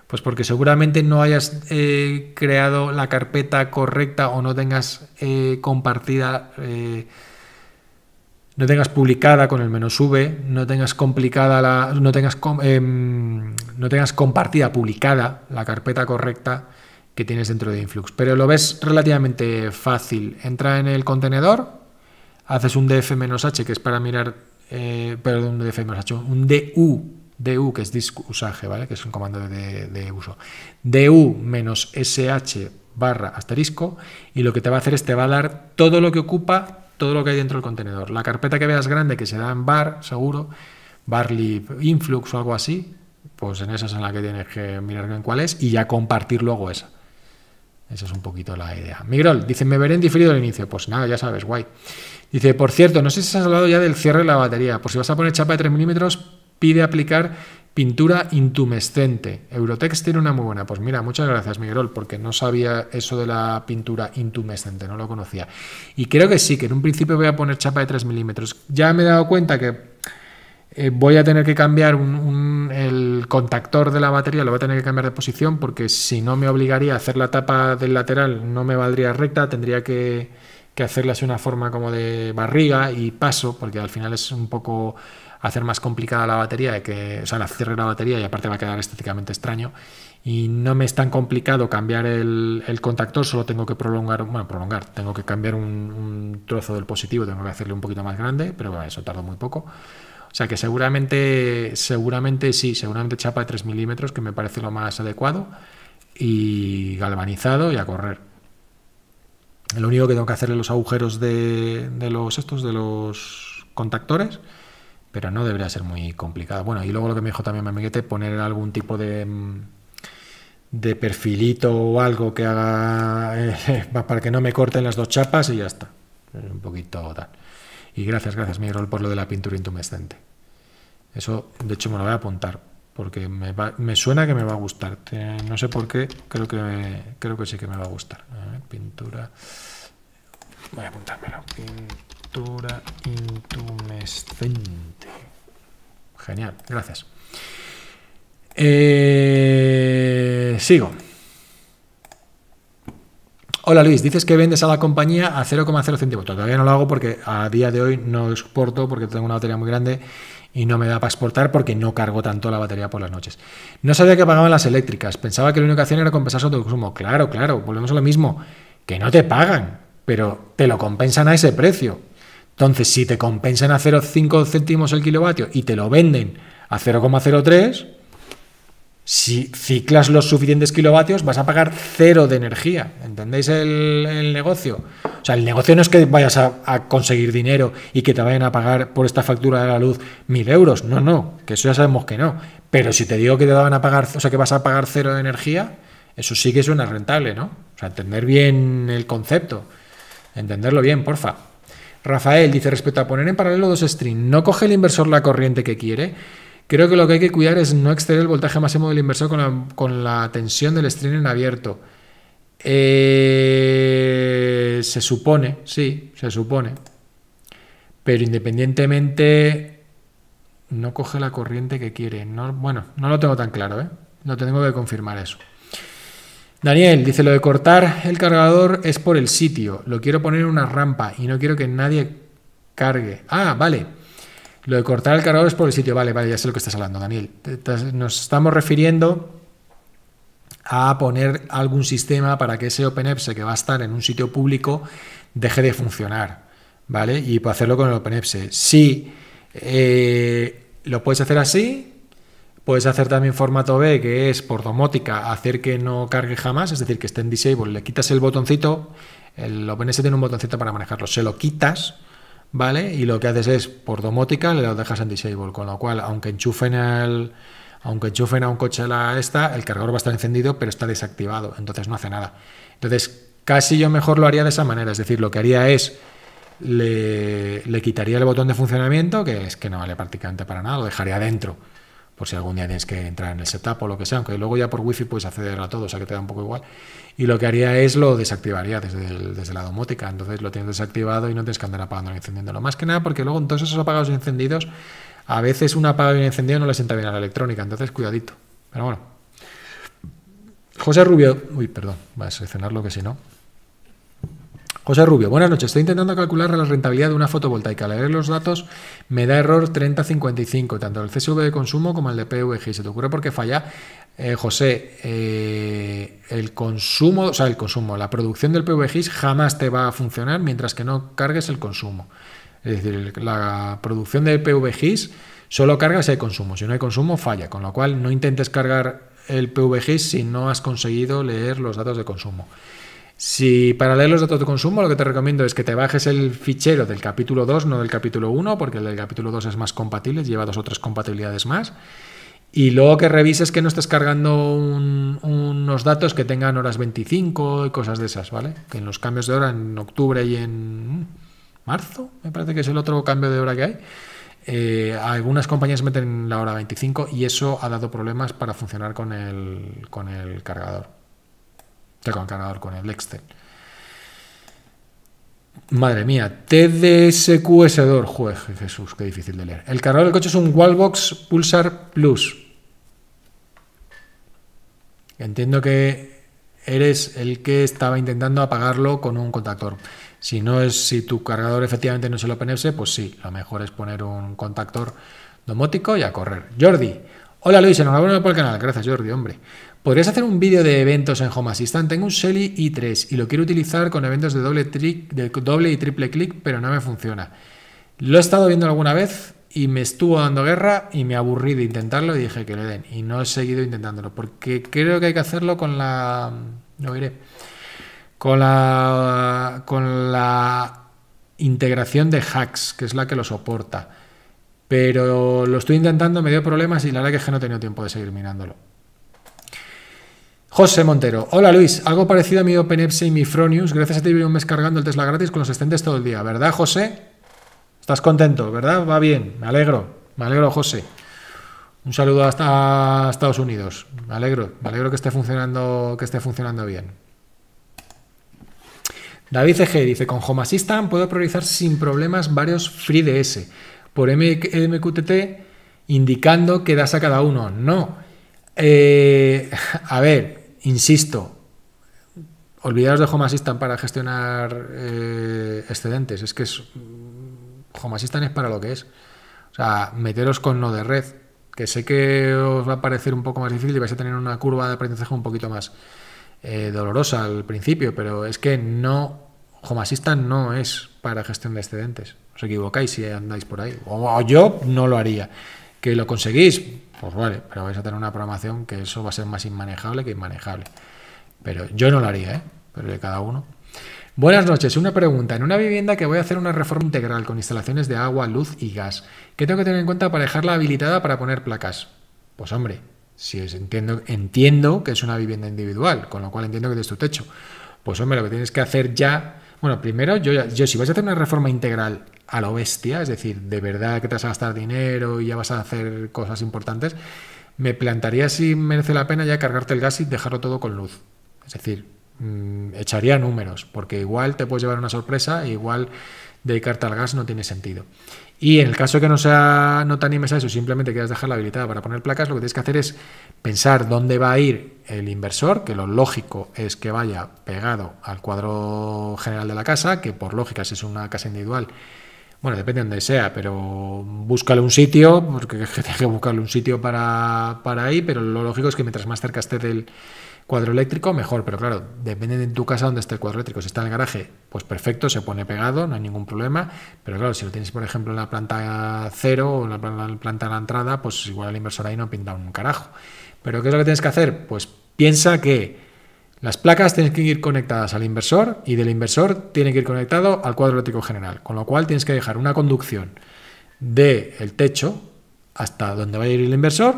Pues porque seguramente no hayas eh, creado la carpeta correcta o no tengas eh, compartida, eh, no tengas publicada con el menos V, no tengas complicada no tengas, em, no tengas compartida, publicada la carpeta correcta que tienes dentro de Influx. Pero lo ves relativamente fácil. Entra en el contenedor, haces un df-h, que es para mirar, perdón, un df-h, un du du, que es disk ¿vale? Que es un comando de, de uso. du menos sh barra asterisco y lo que te va a hacer es te va a dar todo lo que ocupa, todo lo que hay dentro del contenedor. La carpeta que veas grande, que se da en bar, seguro, barlib influx o algo así, pues en esa es en la que tienes que mirar en cuál es y ya compartir luego esa. Esa es un poquito la idea. Migrol, dice, me veré en diferido al inicio. Pues nada, ya sabes, guay. Dice, por cierto, no sé si has hablado ya del cierre de la batería. Por si vas a poner chapa de 3 milímetros, pide aplicar pintura intumescente. Eurotex tiene una muy buena. Pues mira, muchas gracias, Miguel, porque no sabía eso de la pintura intumescente, no lo conocía. Y creo que sí, que en un principio voy a poner chapa de 3 milímetros. Ya me he dado cuenta que eh, voy a tener que cambiar el contactor de la batería, lo voy a tener que cambiar de posición, porque si no me obligaría a hacer la tapa del lateral, no me valdría recta, tendría que, que hacerla así una forma como de barriga y paso, porque al final es un poco hacer más complicada la batería, que, o sea, la cierre la batería y aparte va a quedar estéticamente extraño. Y no me es tan complicado cambiar el, contacto contactor, solo tengo que prolongar, bueno, prolongar, tengo que cambiar un, trozo del positivo, tengo que hacerle un poquito más grande, pero eso tardo muy poco. O sea que seguramente, seguramente sí, seguramente chapa de 3 milímetros, que me parece lo más adecuado, y galvanizado y a correr. Lo único que tengo que hacerle los agujeros de, de los estos, de los contactores, pero no debería ser muy complicado. Bueno, y luego lo que me dijo también amiguete, poner algún tipo de, mm, de perfilito o algo que haga eh, para que no me corten las dos chapas y ya está. Un poquito tal. Y gracias, gracias, Miguel, por lo de la pintura intumescente. Eso, de hecho, me lo voy a apuntar, porque me, me suena que me va a gustar. Eh, no sé por qué, creo que, creo que sí que me va a gustar. ¿eh? pintura. Voy a apuntármelo. Pintura intumescente. Genial, gracias. Eh, sigo. Hola Luis, dices que vendes a la compañía a 0,0 Todavía no lo hago porque a día de hoy no exporto porque tengo una batería muy grande y no me da para exportar porque no cargo tanto la batería por las noches. No sabía que pagaban las eléctricas, pensaba que lo único que hacían era compensar su consumo Claro, claro, volvemos a lo mismo, que no te pagan, pero te lo compensan a ese precio. Entonces, si te compensan a 0,5 céntimos el kilovatio y te lo venden a 0,03, si ciclas los suficientes kilovatios, vas a pagar cero de energía. ¿Entendéis el, negocio? O sea, el negocio no es que vayas a, conseguir dinero y que te vayan a pagar por esta factura de la luz mil euros. No, no, que eso ya sabemos que no. Pero si te digo que te van a pagar, o sea, que vas a pagar cero de energía, eso sí que suena rentable, ¿no? O sea, entender bien el concepto. Entenderlo bien, porfa. Rafael dice, respecto a poner en paralelo dos strings, ¿no coge el inversor la corriente que quiere? Creo que lo que hay que cuidar es no exceder el voltaje máximo del inversor con la, tensión del string en abierto. Eh, se supone, sí, se supone. Pero independientemente, no coge la corriente que quiere. bueno, no lo tengo tan claro, ¿eh? No tengo que confirmar eso. Daniel dice lo de cortar el cargador es por el sitio. Lo quiero poner en una rampa y no quiero que nadie cargue. Ah, vale. Lo de cortar el cargador es por el sitio. Vale, vale, ya sé lo que estás hablando, Daniel. Nos estamos refiriendo a poner algún sistema para que ese OpenEPS que va a estar en un sitio público deje de funcionar, ¿vale? Y para hacerlo con el OpenEPS. Si eh, lo puedes hacer así, Puedes hacer también formato B, que es por domótica, hacer que no cargue jamás, es decir, que esté en disable. Le quitas el botoncito, el OpenS tiene un botoncito para manejarlo, se lo quitas, ¿vale? Y lo que haces es, por domótica, le lo dejas en disable, con lo cual, aunque enchufen el Aunque enchufen a un coche a la esta, el cargador va a estar encendido, pero está desactivado, entonces no hace nada. Entonces, casi yo mejor lo haría de esa manera, es decir, lo que haría es le, quitaría el botón de funcionamiento, que es que no vale prácticamente para nada, lo dejaría dentro por si algún día tienes que entrar en el setup o lo que sea, aunque luego ya por wifi puedes acceder a todo, o sea que te da un poco igual. Y lo que haría es lo desactivaría desde, desde la domótica, entonces lo tienes desactivado y no tienes que andar apagando encendiendo, lo Más que nada porque luego en todos esos apagados y encendidos, a veces un apagado y encendido no le sienta bien a la electrónica, entonces cuidadito. Pero bueno. José Rubio, uy, perdón, voy a seleccionarlo que si no, José Rubio, buenas noches. Estoy intentando calcular la rentabilidad de una fotovoltaica. Al leer los datos me da error 3055, tanto el CSV de consumo como el de PVG. ¿Se te ocurre por qué falla? Eh, José, eh, el consumo, o sea, el consumo, la producción del PVG jamás te va a funcionar mientras que no cargues el consumo. Es decir, la producción del PVGIS solo carga si hay consumo. Si no hay consumo, falla. Con lo cual, no intentes cargar el PVG si no has conseguido leer los datos de consumo. Si para leer los datos de consumo lo que te recomiendo es que te bajes el fichero del capítulo 2, no del capítulo 1, porque el del capítulo 2 es más compatible, lleva dos o tres compatibilidades más. Y luego que revises que no estés cargando unos datos que tengan horas 25 y cosas de esas, ¿vale? Que en los cambios de hora en octubre y en mm, marzo, me parece que es el otro cambio de hora que hay, eh, algunas compañías meten la hora 25 y eso ha dado problemas para funcionar con el, con el cargador con el cargador con el Excel. Madre mía, TDSQS2. Juez, Jesús, qué difícil de leer. El cargador del coche es un Wallbox Pulsar Plus. Entiendo que eres el que estaba intentando apagarlo con un contactor. Si no es, si tu cargador efectivamente no es el OpenS, pues sí, lo mejor es poner un contactor domótico y a correr. Jordi. Hola Luis, enhorabuena por el canal. Gracias, Jordi, hombre. Podrías hacer un vídeo de eventos en Home Assistant. Tengo un Shelly i3 y lo quiero utilizar con eventos de doble, y triple clic, pero no me funciona. Lo he estado viendo alguna vez y me estuvo dando guerra y me aburrí de intentarlo y dije que le den. Y no he seguido intentándolo porque creo que hay que hacerlo con la... No iré, Con la... Con la integración de hacks, que es la que lo soporta. Pero lo estoy intentando, me dio problemas y la verdad es que no he tenido tiempo de seguir mirándolo. José Montero. Hola Luis, algo parecido a mi OpenEPSI y mi Fronius. Gracias a ti vivo un mes cargando el Tesla gratis con los extendes todo el día, ¿verdad, José? Estás contento, ¿verdad? Va bien, me alegro, me alegro, José. Un saludo hasta Estados Unidos. Me alegro, me alegro que esté funcionando, que esté funcionando bien. David CG dice, con Home Assistant puedo priorizar sin problemas varios FreeDS por MQTT indicando que das a cada uno. No. Eh, a ver, Insisto, olvidaros de Home Assistant para gestionar eh, excedentes. Es que es, Home Assistant es para lo que es. O sea, meteros con no de red, que sé que os va a parecer un poco más difícil y vais a tener una curva de aprendizaje un poquito más eh, dolorosa al principio, pero es que no, Home Assistant no es para gestión de excedentes. Os equivocáis si andáis por ahí. o yo no lo haría. Que lo conseguís, pues vale, pero vais a tener una programación que eso va a ser más inmanejable que inmanejable. Pero yo no lo haría, ¿eh? pero de cada uno. Buenas noches, una pregunta. En una vivienda que voy a hacer una reforma integral con instalaciones de agua, luz y gas, ¿qué tengo que tener en cuenta para dejarla habilitada para poner placas? Pues hombre, si entiendo, entiendo que es una vivienda individual, con lo cual entiendo que es tu techo. Pues hombre, lo que tienes que hacer ya bueno, primero, yo, yo si vas a hacer una reforma integral a la bestia, es decir, de verdad que te vas a gastar dinero y ya vas a hacer cosas importantes, me plantaría si merece la pena ya cargarte el gas y dejarlo todo con luz. Es decir, mm, echaría números, porque igual te puedes llevar una sorpresa, e igual dedicarte al gas no tiene sentido. Y en el caso que no, sea, no te animes a eso, simplemente quieras dejarla habilitada para poner placas, lo que tienes que hacer es pensar dónde va a ir el inversor, que lo lógico es que vaya pegado al cuadro general de la casa, que por lógica si es una casa individual, bueno, depende de donde sea, pero búscale un sitio, porque tienes que buscarle un sitio para, para ahí, pero lo lógico es que mientras más cerca esté del cuadro eléctrico, mejor, pero claro, depende de tu casa donde esté el cuadro eléctrico. Si está en el garaje, pues perfecto, se pone pegado, no hay ningún problema, pero claro, si lo tienes, por ejemplo, en la planta cero o en la planta de la entrada, pues igual el inversor ahí no pinta un carajo. Pero ¿qué es lo que tienes que hacer? Pues piensa que las placas tienen que ir conectadas al inversor y del inversor tiene que ir conectado al cuadro eléctrico general, con lo cual tienes que dejar una conducción del el techo hasta donde va a ir el inversor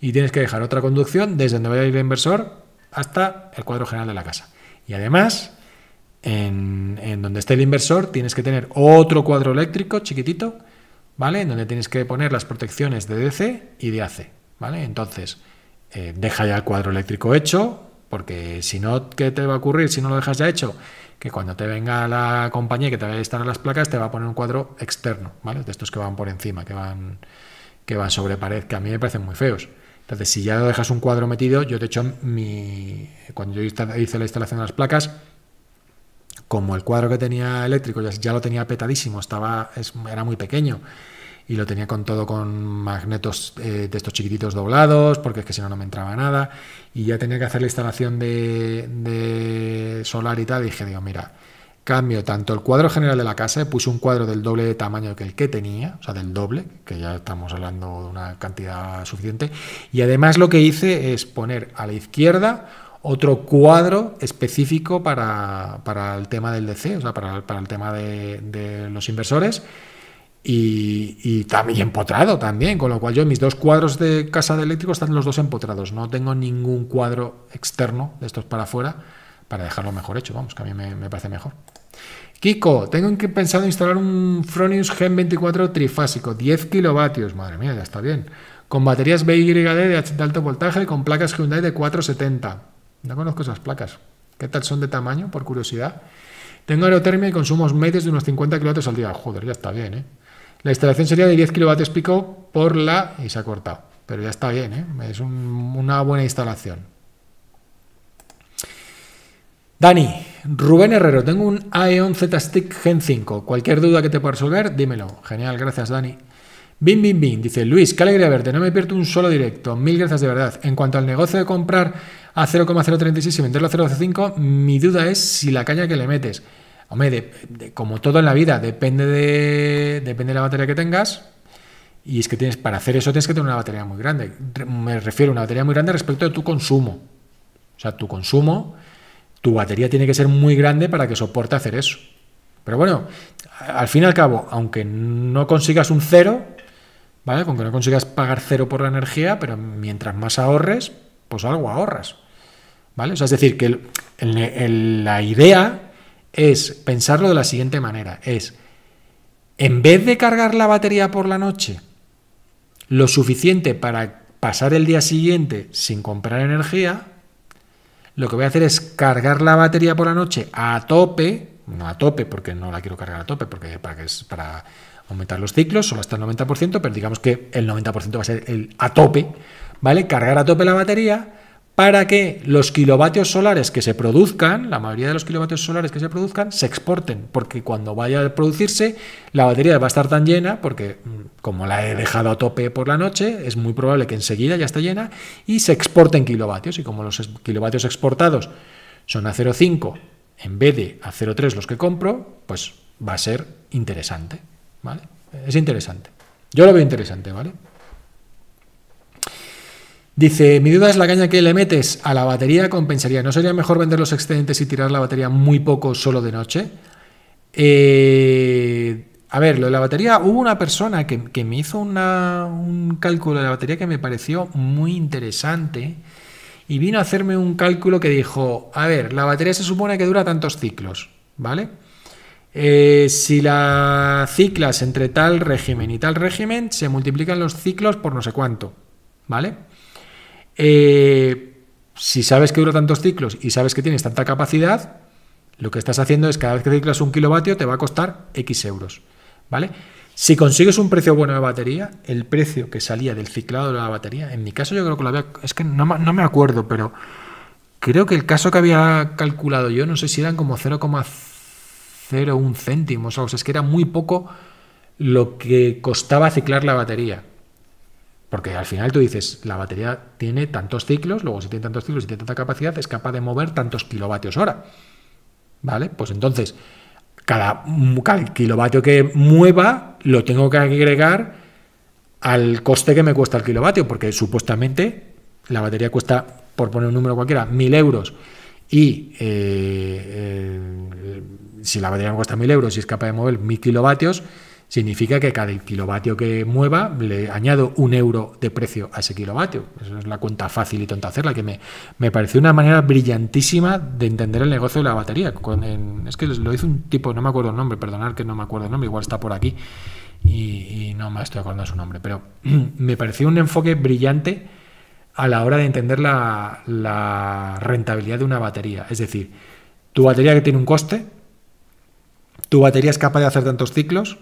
y tienes que dejar otra conducción desde donde va a ir el inversor hasta el cuadro general de la casa. Y además, en, donde esté el inversor, tienes que tener otro cuadro eléctrico chiquitito, ¿vale? En donde tienes que poner las protecciones de DC y de AC, ¿vale? Entonces, eh, deja ya el cuadro eléctrico hecho, porque si no, ¿qué te va a ocurrir si no lo dejas ya hecho? Que cuando te venga la compañía que te va a instalar las placas, te va a poner un cuadro externo, ¿vale? De estos que van por encima, que van, que van sobre pared, que a mí me parecen muy feos. Entonces, si ya dejas un cuadro metido, yo de hecho, mi, cuando yo hice la instalación de las placas, como el cuadro que tenía eléctrico ya, lo tenía petadísimo, estaba, era muy pequeño y lo tenía con todo con magnetos eh, de estos chiquititos doblados, porque es que si no, no me entraba nada. Y ya tenía que hacer la instalación de, de solar y tal. dije, digo, mira, Cambio tanto el cuadro general de la casa, puse un cuadro del doble de tamaño que el que tenía, o sea, del doble, que ya estamos hablando de una cantidad suficiente, y además lo que hice es poner a la izquierda otro cuadro específico para, el tema del DC, o sea, para, el tema de, los inversores, y, también empotrado también, con lo cual yo mis dos cuadros de casa de eléctrico están los dos empotrados, no tengo ningún cuadro externo de estos para afuera para dejarlo mejor hecho, vamos, que a mí me, parece mejor. Kiko, tengo que pensado instalar un Fronius Gen 24 trifásico, 10 kilovatios, madre mía, ya está bien, con baterías BYD de alto voltaje, y con placas Hyundai de 470. No conozco esas placas. ¿Qué tal son de tamaño, por curiosidad? Tengo aerotermia y consumos medios de unos 50 kilovatios al día. Joder, ya está bien, ¿eh? La instalación sería de 10 kilovatios pico por la... y se ha cortado. Pero ya está bien, ¿eh? Es una buena instalación. Dani, Rubén Herrero, tengo un Aeon Z Stick Gen 5. Cualquier duda que te pueda resolver, dímelo. Genial, gracias Dani. Bim, bim, bim. Dice Luis, qué alegría verte. No me pierdo un solo directo. Mil gracias de verdad. En cuanto al negocio de comprar a 0,036 y venderlo a 0,05, mi duda es si la caña que le metes. Hombre, como todo en la vida, depende de, depende la batería que tengas. Y es que tienes para hacer eso tienes que tener una batería muy grande. Me refiero a una batería muy grande respecto de tu consumo. O sea, tu consumo tu batería tiene que ser muy grande para que soporte hacer eso. Pero bueno, al fin y al cabo, aunque no consigas un cero, ¿vale? Con que no consigas pagar cero por la energía, pero mientras más ahorres, pues algo ahorras. ¿Vale? es decir, que la idea es pensarlo de la siguiente manera. Es, en vez de cargar la batería por la noche, lo suficiente para pasar el día siguiente sin comprar energía, lo que voy a hacer es cargar la batería por la noche a tope, no a tope porque no la quiero cargar a tope, porque para que es para aumentar los ciclos, solo hasta el 90%, pero digamos que el 90% va a ser el a tope, ¿vale? Cargar a tope la batería para que los kilovatios solares que se produzcan, la mayoría de los kilovatios solares que se produzcan, se exporten, porque cuando vaya a producirse, la batería va a estar tan llena, porque mm, como la he dejado a tope por la noche, es muy probable que enseguida ya esté llena, y se exporten kilovatios, y como los kilovatios exportados son a 0,5 en vez de a 0,3 los que compro, pues va a ser interesante, ¿vale? Es interesante. Yo lo veo interesante, ¿vale? Dice, mi duda es la caña que le metes a la batería compensaría. ¿No sería mejor vender los excedentes y tirar la batería muy poco solo de noche? Eh, a ver, lo de la batería, hubo una persona que, me hizo un cálculo de la batería que me pareció muy interesante y vino a hacerme un cálculo que dijo, a ver, la batería se supone que dura tantos ciclos, ¿vale? Eh, si la ciclas entre tal régimen y tal régimen, se multiplican los ciclos por no sé cuánto, ¿vale? Eh, si sabes que dura tantos ciclos y sabes que tienes tanta capacidad, lo que estás haciendo es cada vez que ciclas un kilovatio te va a costar X euros. ¿Vale? Si consigues un precio bueno de batería, el precio que salía del ciclado de la batería, en mi caso yo creo que lo había, es que no, no me acuerdo, pero creo que el caso que había calculado yo, no sé si eran como 0,01 céntimos, o sea, es que era muy poco lo que costaba ciclar la batería. Porque al final tú dices, la batería tiene tantos ciclos, luego si tiene tantos ciclos y tiene tanta capacidad, es capaz de mover tantos kilovatios hora. ¿Vale? Pues entonces, mm, cada, kilovatio que mueva lo tengo que agregar al coste que me cuesta el kilovatio, porque supuestamente la batería cuesta, por poner un número cualquiera, mil euros. Y eh, eh, si la batería cuesta mil euros y es capaz de mover mil kilovatios, significa que cada kilovatio que mueva le añado un euro de precio a ese kilovatio. Esa es la cuenta fácil y tonta hacerla, que me, me pareció una manera brillantísima de entender el negocio de la batería. es que lo hizo un tipo, no me acuerdo el nombre, perdonad que no me acuerdo el nombre, igual está por aquí y, no me estoy acordando su nombre, pero me pareció un enfoque brillante a la hora de entender la, la rentabilidad de una batería. Es decir, tu batería que tiene un coste, tu batería es capaz de hacer tantos ciclos,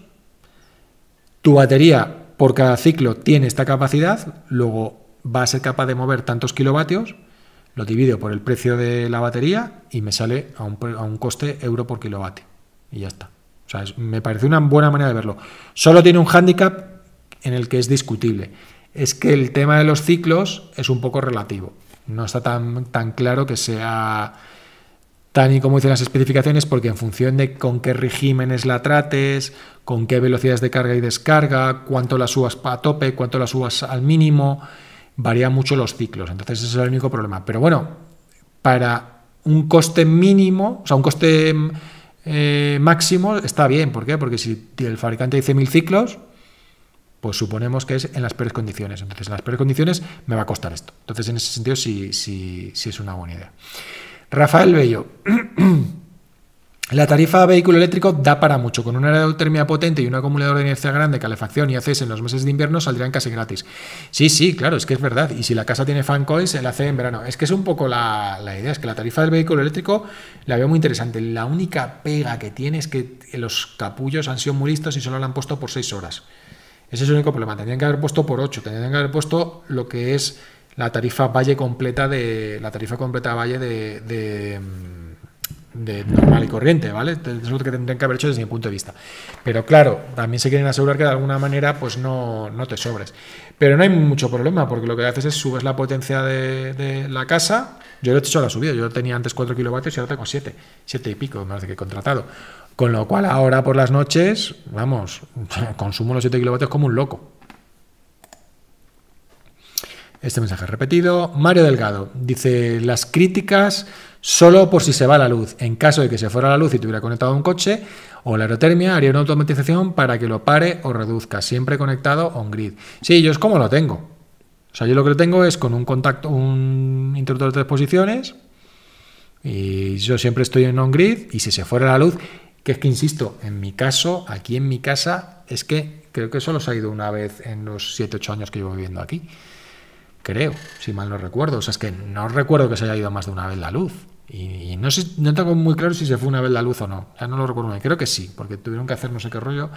tu batería por cada ciclo tiene esta capacidad, luego va a ser capaz de mover tantos kilovatios, lo divido por el precio de la batería y me sale a un, coste euro por kilovatio. Y ya está. O sea, me parece una buena manera de verlo. Solo tiene un hándicap en el que es discutible. Es que el tema de los ciclos es un poco relativo. No está tan, tan claro que sea tan y como dicen las especificaciones, porque en función de con qué regímenes la trates con qué velocidades de carga y descarga, cuánto las subas a tope, cuánto las subas al mínimo, varía mucho los ciclos. Entonces ese es el único problema. Pero bueno, para un coste mínimo, o sea, un coste eh, máximo está bien. ¿Por qué? Porque si el fabricante dice mil ciclos, pues suponemos que es en las peores condiciones. Entonces, en las peores condiciones me va a costar esto. Entonces, en ese sentido, sí, sí, sí es una buena idea. Rafael Bello. La tarifa de vehículo eléctrico da para mucho. Con una aerotermia potente y un acumulador de inercia grande, calefacción y ACs en los meses de invierno saldrían casi gratis. Sí, sí, claro, es que es verdad. Y si la casa tiene fan se la hace en verano. Es que es un poco la, idea, es que la tarifa del vehículo eléctrico la veo muy interesante. La única pega que tiene es que los capullos han sido muy listos y solo la han puesto por 6 horas. Ese es el único problema. Tendrían que haber puesto por 8, tendrían que haber puesto lo que es la tarifa valle completa de. La tarifa completa valle de mm, de normal y corriente, ¿vale? es lo que tendrían que haber hecho desde mi punto de vista. Pero claro, también se quieren asegurar que de alguna manera pues no, te sobres. Pero no hay mucho problema, porque lo que haces es subes la potencia de, la casa. Yo lo he hecho a la subida, yo tenía antes 4 kilovatios y ahora tengo 7, 7 y pico, más de que he contratado. Con lo cual ahora por las noches, vamos, consumo los 7 kilovatios como un loco. Este mensaje repetido. Mario Delgado dice, las críticas solo por si se va la luz. En caso de que se fuera la luz y tuviera conectado un coche o la aerotermia, haría una automatización para que lo pare o reduzca, siempre conectado on-grid. Sí, yo es como lo tengo. O sea, yo lo que tengo es con un contacto, un interruptor de tres posiciones y yo siempre estoy en on-grid y si se fuera la luz, que es que insisto, en mi caso, aquí en mi casa, es que creo que solo se ha ido una vez en los 7-8 años que llevo viviendo aquí. Creo, si mal no recuerdo. O sea, es que no recuerdo que se haya ido más de una vez la luz. Y, no, sé, no tengo muy claro si se fue una vez la luz o no. Ya no lo recuerdo Creo que sí, porque tuvieron que hacer no sé qué rollo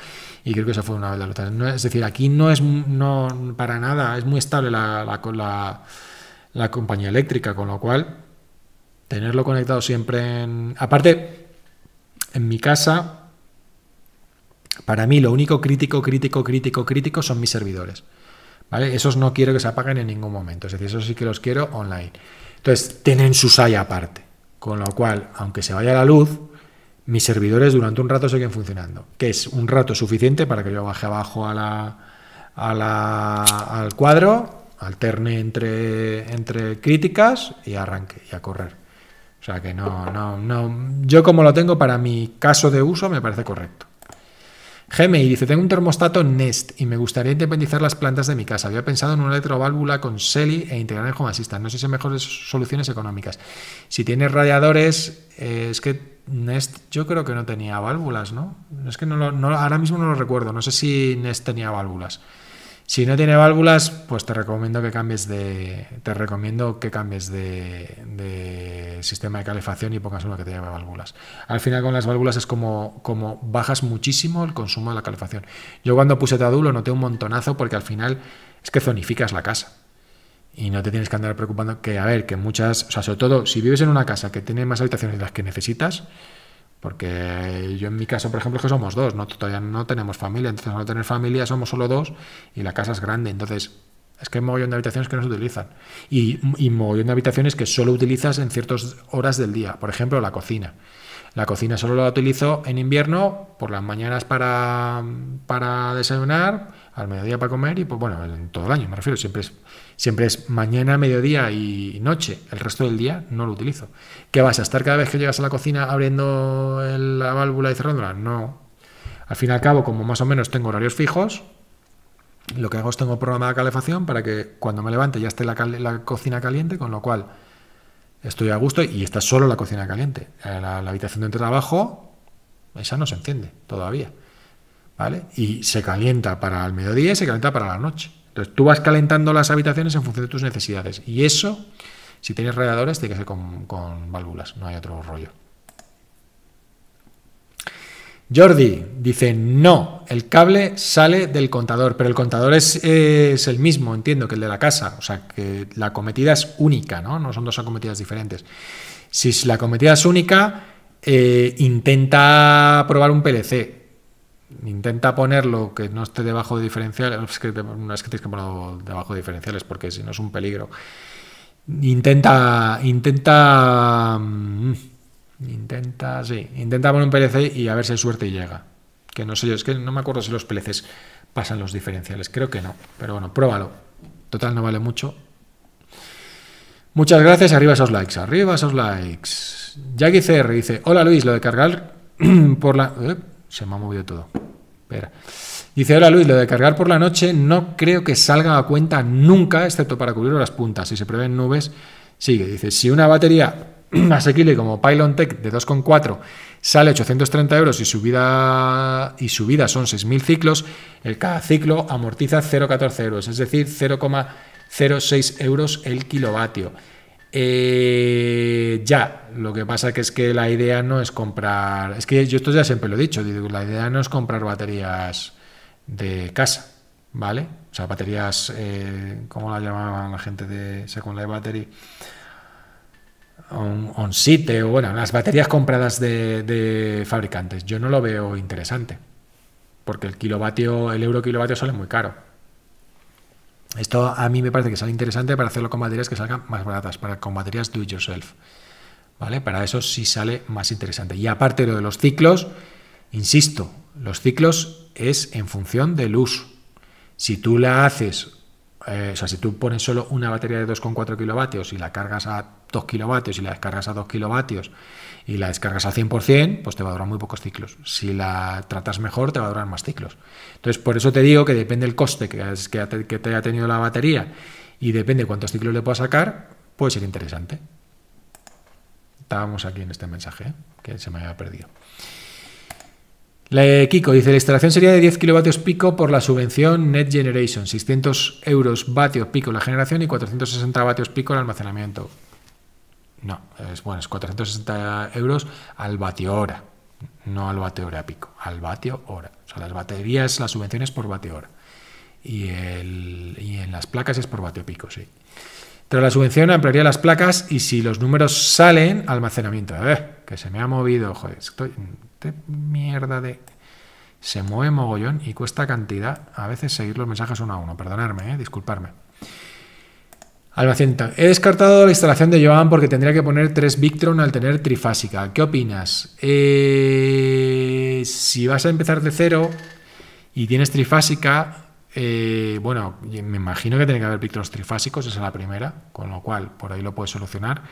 y creo que se fue una vez la luz. es decir, aquí no es para nada, es muy estable la, la, compañía eléctrica, con lo cual tenerlo conectado siempre en... Aparte, en mi casa, para mí lo único crítico, crítico, crítico, crítico son mis servidores. ¿Vale? Esos no quiero que se apaguen en ningún momento. Es decir, esos sí que los quiero online. Entonces, tienen su SAI aparte. Con lo cual, aunque se vaya la luz, mis servidores durante un rato siguen funcionando, que es un rato suficiente para que yo baje abajo a la, al cuadro, alterne entre, entre críticas y arranque y a correr. O sea que no, no, no. Yo como lo tengo para mi caso de uso me parece correcto y dice, tengo un termostato Nest y me gustaría independizar las plantas de mi casa. Había pensado en una electroválvula con Selly e integrar el Home No sé si hay mejores soluciones económicas. Si tienes radiadores, eh, es que Nest yo creo que no tenía válvulas, ¿no? Es que no, no ahora mismo no lo recuerdo. No sé si Nest tenía válvulas. Si no tiene válvulas, pues te recomiendo que cambies de, te recomiendo que cambies de, sistema de calefacción y pongas uno que te válvulas. Al final con las válvulas es como, como bajas muchísimo el consumo de la calefacción. Yo cuando puse Tadu lo noté un montonazo porque al final es que zonificas la casa. Y no te tienes que andar preocupando que, a ver, que muchas, o sea, sobre todo si vives en una casa que tiene más habitaciones de las que necesitas, porque yo en mi caso, por ejemplo, es que somos dos, ¿no? todavía no tenemos familia, entonces al no tener familia somos solo dos y la casa es grande, entonces es que hay mogollón de habitaciones que no se utilizan y, y mogollón de habitaciones que solo utilizas en ciertas horas del día, por ejemplo, la cocina. La cocina solo la utilizo en invierno, por las mañanas para, para desayunar, al mediodía para comer y, pues bueno, en todo el año me refiero, siempre es Siempre es mañana, mediodía y noche. El resto del día no lo utilizo. ¿Qué vas a estar cada vez que llegas a la cocina abriendo la válvula y cerrándola? No. Al fin y al cabo, como más o menos tengo horarios fijos, lo que hago es tengo programada calefacción para que cuando me levante ya esté la, cocina caliente, con lo cual estoy a gusto y está solo la cocina caliente. Eh, la, habitación de trabajo, esa no se enciende todavía. ¿Vale? Y se calienta para el mediodía y se calienta para la noche. Entonces tú vas calentando las habitaciones en función de tus necesidades. Y eso, si tienes radiadores, tiene que ser con, válvulas, no hay otro rollo. Jordi dice, no, el cable sale del contador, pero el contador es, el mismo, entiendo, que el de la casa, o sea, que la acometida es única, ¿no? No son dos acometidas diferentes. Si la acometida es única, eh, intenta probar un PLC intenta ponerlo que no esté debajo de diferenciales, no es que tienes que ponerlo debajo de diferenciales porque si no es un peligro. Intenta, intenta, mm, intenta, sí, intenta poner un PLC y a ver si suerte y llega. Que no sé yo, es que no me acuerdo si los PLCs pasan los diferenciales, creo que no, pero bueno, pruébalo. Total, no vale mucho. Muchas gracias, arriba esos likes, arriba esos likes. Jackie CR dice, hola Luis, lo de cargar por la... Eh, se me ha movido todo. Espera. Dice, ahora Luis, lo de cargar por la noche no creo que salga a cuenta nunca, excepto para cubrir las puntas. Si se prevén nubes, sigue. Dice, si una batería asequible como Pylon Tech de 2,4 sale 830 euros y su vida, y su vida son 6.000 ciclos, el cada ciclo amortiza 0,14 euros, es decir, 0,06 euros el kilovatio. Eh, ya, lo que pasa que es que la idea no es comprar, es que yo esto ya siempre lo he dicho, la idea no es comprar baterías de casa, ¿vale? O sea, baterías, eh, ¿cómo la llamaban la gente de Second Life Battery? On, site, o bueno, las baterías compradas de, fabricantes. Yo no lo veo interesante, porque el kilovatio, el euro kilovatio sale muy caro. Esto a mí me parece que sale interesante para hacerlo con baterías que salgan más baratas, para con baterías do it yourself. ¿Vale? Para eso sí sale más interesante. Y aparte lo de los ciclos, insisto, los ciclos es en función del luz Si tú la haces, eh, o sea, si tú pones solo una batería de 2,4 kilovatios y la cargas a 2 kilovatios y la descargas a 2 kilovatios y la descargas al 100%, pues te va a durar muy pocos ciclos. Si la tratas mejor, te va a durar más ciclos. Entonces, por eso te digo que depende el coste que, que, te, haya tenido la batería y depende cuántos ciclos le puedas sacar, puede ser interesante. Estábamos aquí en este mensaje, ¿eh? que se me había perdido. La Kiko dice, la instalación sería de 10 kilovatios pico por la subvención Net Generation, 600 euros vatios pico la generación y 460 vatios pico el almacenamiento. No, es, bueno, es 460 euros al vatio hora, no al vatio hora pico, al vatio hora. O sea, las baterías, las subvenciones por vatio hora. Y, en las placas es por vatio pico, sí. Tras la subvención ampliaría las placas y si los números salen, almacenamiento. A ver, que se me ha movido, joder, estoy... De mierda de... Se mueve mogollón y cuesta cantidad a veces seguir los mensajes uno a uno. Perdonarme, ¿eh? disculparme. Almacén He descartado la instalación de Joan porque tendría que poner 3 Victron al tener trifásica. ¿Qué opinas? Eh, si vas a empezar de cero y tienes trifásica, eh, bueno, me imagino que tiene que haber Victron trifásicos, esa es la primera, con lo cual por ahí lo puedes solucionar.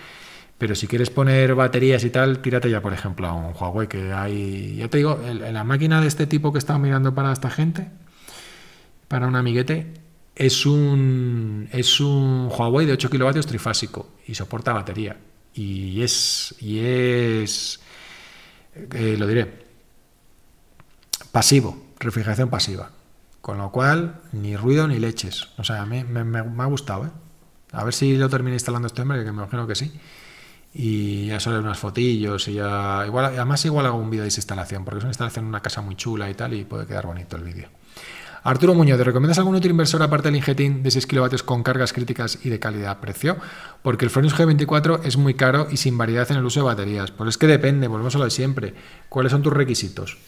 Pero si quieres poner baterías y tal, tírate ya, por ejemplo, a un Huawei que hay. Ya te digo, en la máquina de este tipo que estaba mirando para esta gente, para un amiguete, es un, es un Huawei de 8 kilovatios trifásico y soporta batería. Y es, y es eh, lo diré, pasivo, refrigeración pasiva. Con lo cual, ni ruido ni leches. O sea, a mí me, ha gustado, ¿eh? A ver si lo termino instalando este hombre, que me imagino que sí. Y ya sale unas fotillos y ya... Igual, además igual hago un vídeo de instalación, porque es una instalación en una casa muy chula y tal, y puede quedar bonito el vídeo. Arturo Muñoz, ¿te recomiendas algún otro inversor aparte del Ingetin de 6 kilovatios con cargas críticas y de calidad-precio? Porque el Fronius G24 es muy caro y sin variedad en el uso de baterías. Pues es que depende, volvemos a lo de siempre. ¿Cuáles son tus requisitos?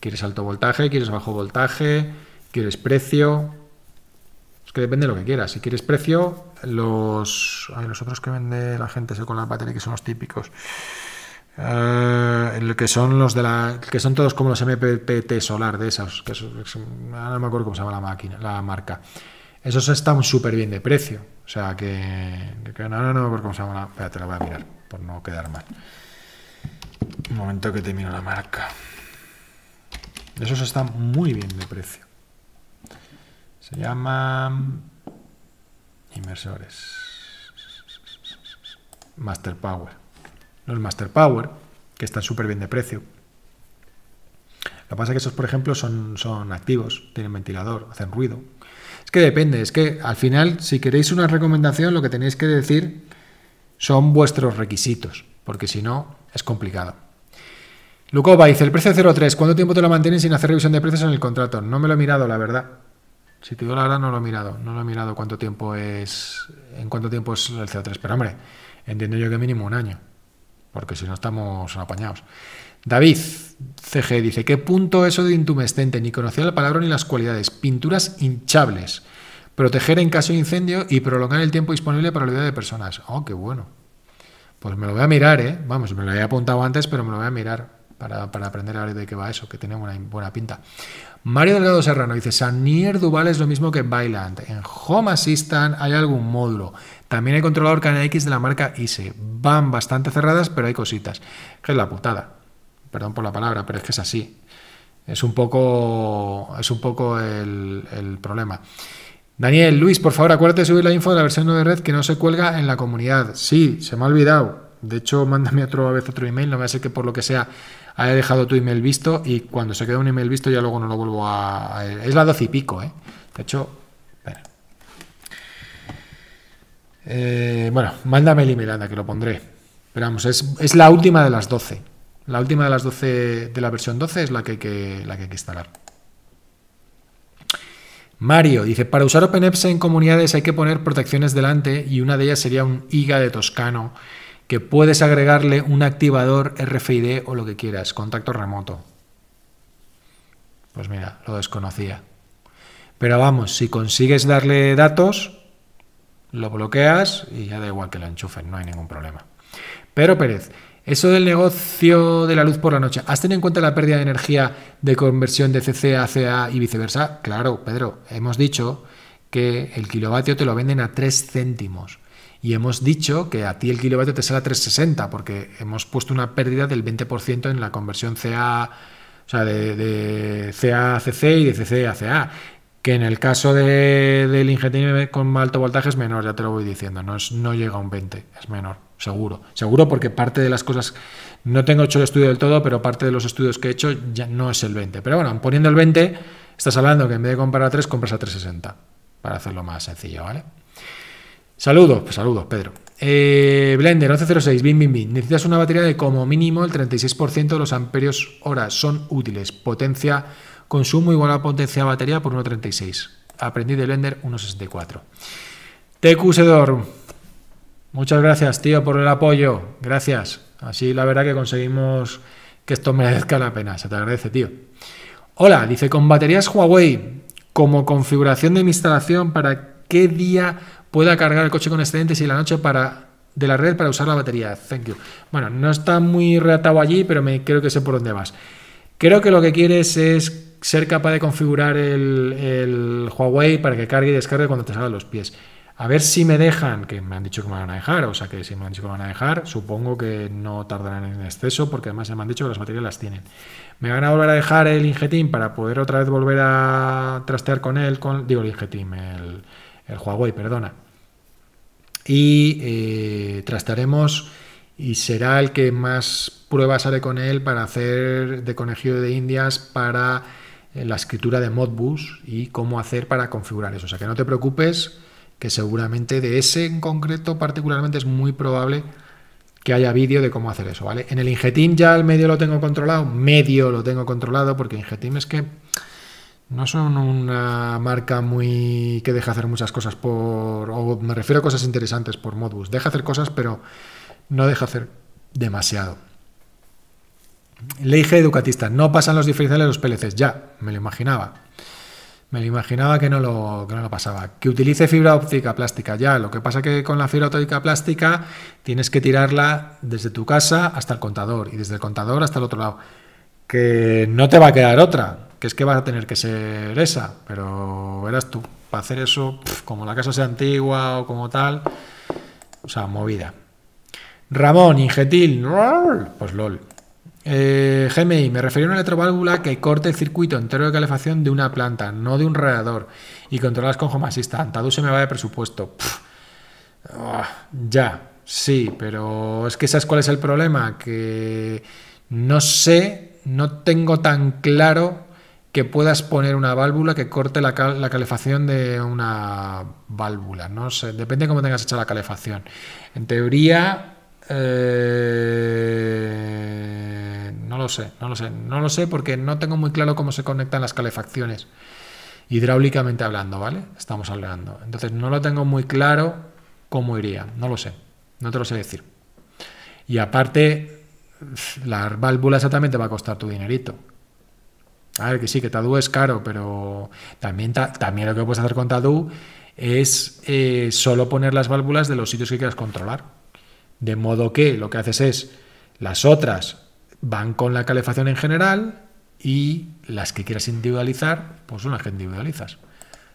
¿Quieres alto voltaje? ¿Quieres bajo voltaje? ¿Quieres precio? Es que depende de lo que quieras. Si quieres precio, los, hay los otros que vende la gente con la batería, que son los típicos. Ah, el que son los de la que son todos como los MPPT solar de esos que no me acuerdo cómo se llama la máquina la marca esos están súper bien de precio o sea que, no, no, no me acuerdo cómo se llama la espérate la voy a mirar por no quedar mal un momento que te la marca esos están muy bien de precio se llaman inversores Master Power los Master Power, que están súper bien de precio. Lo que pasa es que esos, por ejemplo, son, son activos, tienen ventilador, hacen ruido. Es que depende, es que al final, si queréis una recomendación, lo que tenéis que decir son vuestros requisitos, porque si no, es complicado. Lucoba dice, el precio 03, ¿cuánto tiempo te lo mantienen sin hacer revisión de precios en el contrato? No me lo he mirado, la verdad. Si te digo la verdad, no lo he mirado. No lo he mirado cuánto tiempo es, en cuánto tiempo es el CO3. Pero hombre, entiendo yo que mínimo un año porque si no estamos apañados. David CG dice, ¿qué punto eso de intumescente? Ni conocía la palabra ni las cualidades. Pinturas hinchables. Proteger en caso de incendio y prolongar el tiempo disponible para la vida de personas. Oh, qué bueno. Pues me lo voy a mirar, ¿eh? Vamos, me lo había apuntado antes, pero me lo voy a mirar para, aprender a ver de qué va eso, que tiene una buena pinta. Mario Delgado Serrano dice, Sanier Duval es lo mismo que Bailand. En Home Assistant hay algún módulo. También hay controlador KNX X de la marca ISE. Van bastante cerradas, pero hay cositas. Que es la putada. Perdón por la palabra, pero es que es así. Es un poco, es un poco el, problema. Daniel, Luis, por favor, acuérdate de subir la info de la versión 9 de red que no se cuelga en la comunidad. Sí, se me ha olvidado. De hecho, mándame otra vez otro email. No me ser que por lo que sea haya dejado tu email visto y cuando se queda un email visto ya luego no lo vuelvo a. Es la 12 y pico, ¿eh? De hecho, Eh, bueno, mándame el email, que lo pondré. Pero vamos, es, la última de las 12. La última de las 12 de la versión 12 es la que, la que hay que instalar. Mario dice, para usar OpenEPS en comunidades hay que poner protecciones delante y una de ellas sería un IGA de Toscano, que puedes agregarle un activador RFID o lo que quieras, contacto remoto. Pues mira, lo desconocía. Pero vamos, si consigues darle datos, lo bloqueas y ya da igual que lo enchufen, no hay ningún problema. Pero Pérez, eso del negocio de la luz por la noche, ¿has tenido en cuenta la pérdida de energía de conversión de CC a CA y viceversa? Claro, Pedro, hemos dicho que el kilovatio te lo venden a 3 céntimos. Y hemos dicho que a ti el kilovatio te sale a 3,60 porque hemos puesto una pérdida del 20% en la conversión CA, o sea, de, de CA a CC y de CC a CA. Que en el caso del ingeniero con alto voltaje es menor, ya te lo voy diciendo, no, no llega a un 20, es menor, seguro. Seguro porque parte de las cosas, no tengo hecho el estudio del todo, pero parte de los estudios que he hecho ya no es el 20. Pero bueno, poniendo el 20, estás hablando que en vez de comprar a 3, compras a 360, para hacerlo más sencillo, ¿vale? Saludos, pues saludos, Pedro. Eh, Blender 1106, bin, bim, bin. Necesitas una batería de como mínimo el 36% de los amperios hora. Son útiles. Potencia Consumo igual a potencia de batería por 1.36. Aprendí de Blender 1.64. TQ Sedor, muchas gracias, tío, por el apoyo. Gracias. Así la verdad que conseguimos que esto merezca la pena. Se te agradece, tío. Hola, dice, con baterías Huawei, como configuración de mi instalación, ¿para qué día pueda cargar el coche con excedentes y la noche para de la red para usar la batería? Thank you. Bueno, no está muy reatado allí, pero me creo que sé por dónde vas. Creo que lo que quieres es ser capaz de configurar el, Huawei para que cargue y descargue cuando te salgan los pies. A ver si me dejan, que me han dicho que me van a dejar, o sea que si me han dicho que me van a dejar, supongo que no tardarán en exceso, porque además me han dicho que las materias las tienen. Me van a volver a dejar el Ingetim para poder otra vez volver a trastear con él, con, digo el Ingetim, el, Huawei, perdona. Y eh, trastaremos y será el que más pruebas haré con él para hacer de conejillo de indias, para eh, la escritura de Modbus y cómo hacer para configurar eso. O sea que no te preocupes, que seguramente de ese en concreto particularmente es muy probable que haya vídeo de cómo hacer eso, ¿vale? En el Injetim ya el medio lo tengo controlado, medio lo tengo controlado, porque Injetim es que no son una marca muy que deja hacer muchas cosas por... o me refiero a cosas interesantes por Modbus. Deja hacer cosas, pero no deja hacer demasiado. Ley G educatista, no pasan los diferenciales de los PLCs, ya, me lo imaginaba. Me lo imaginaba que no lo, que no pasaba. Que utilice fibra óptica plástica, ya. Lo que pasa que con la fibra óptica plástica tienes que tirarla desde tu casa hasta el contador y desde el contador hasta el otro lado. Que no te va a quedar otra, que es que vas a tener que ser esa, pero verás tú, para hacer eso, como la casa sea antigua o como tal, o sea, movida. Ramón, Ingetil, pues lol. Eh, GMI, me refiero a una electroválvula que corte el circuito entero de calefacción de una planta, no de un radiador, y controlas con Homasista. Antadu se me va de presupuesto. Ah, ya, sí, pero es que ¿sabes cuál es el problema? Que no sé, no tengo tan claro que puedas poner una válvula que corte la, la calefacción de una válvula. No sé, depende de cómo tengas hecha la calefacción. En teoría... Eh no lo sé, no lo sé, no lo sé porque no tengo muy claro cómo se conectan las calefacciones, hidráulicamente hablando, ¿vale? Estamos hablando. Entonces no lo tengo muy claro cómo iría, no lo sé, no te lo sé decir. Y aparte, la válvula exactamente va a costar tu dinerito. A ver, que sí, que Tadu es caro, pero también, también lo que puedes hacer con Tadu es eh, solo poner las válvulas de los sitios que quieras controlar. De modo que lo que haces es las otras van con la calefacción en general y las que quieras individualizar, pues son las que individualizas.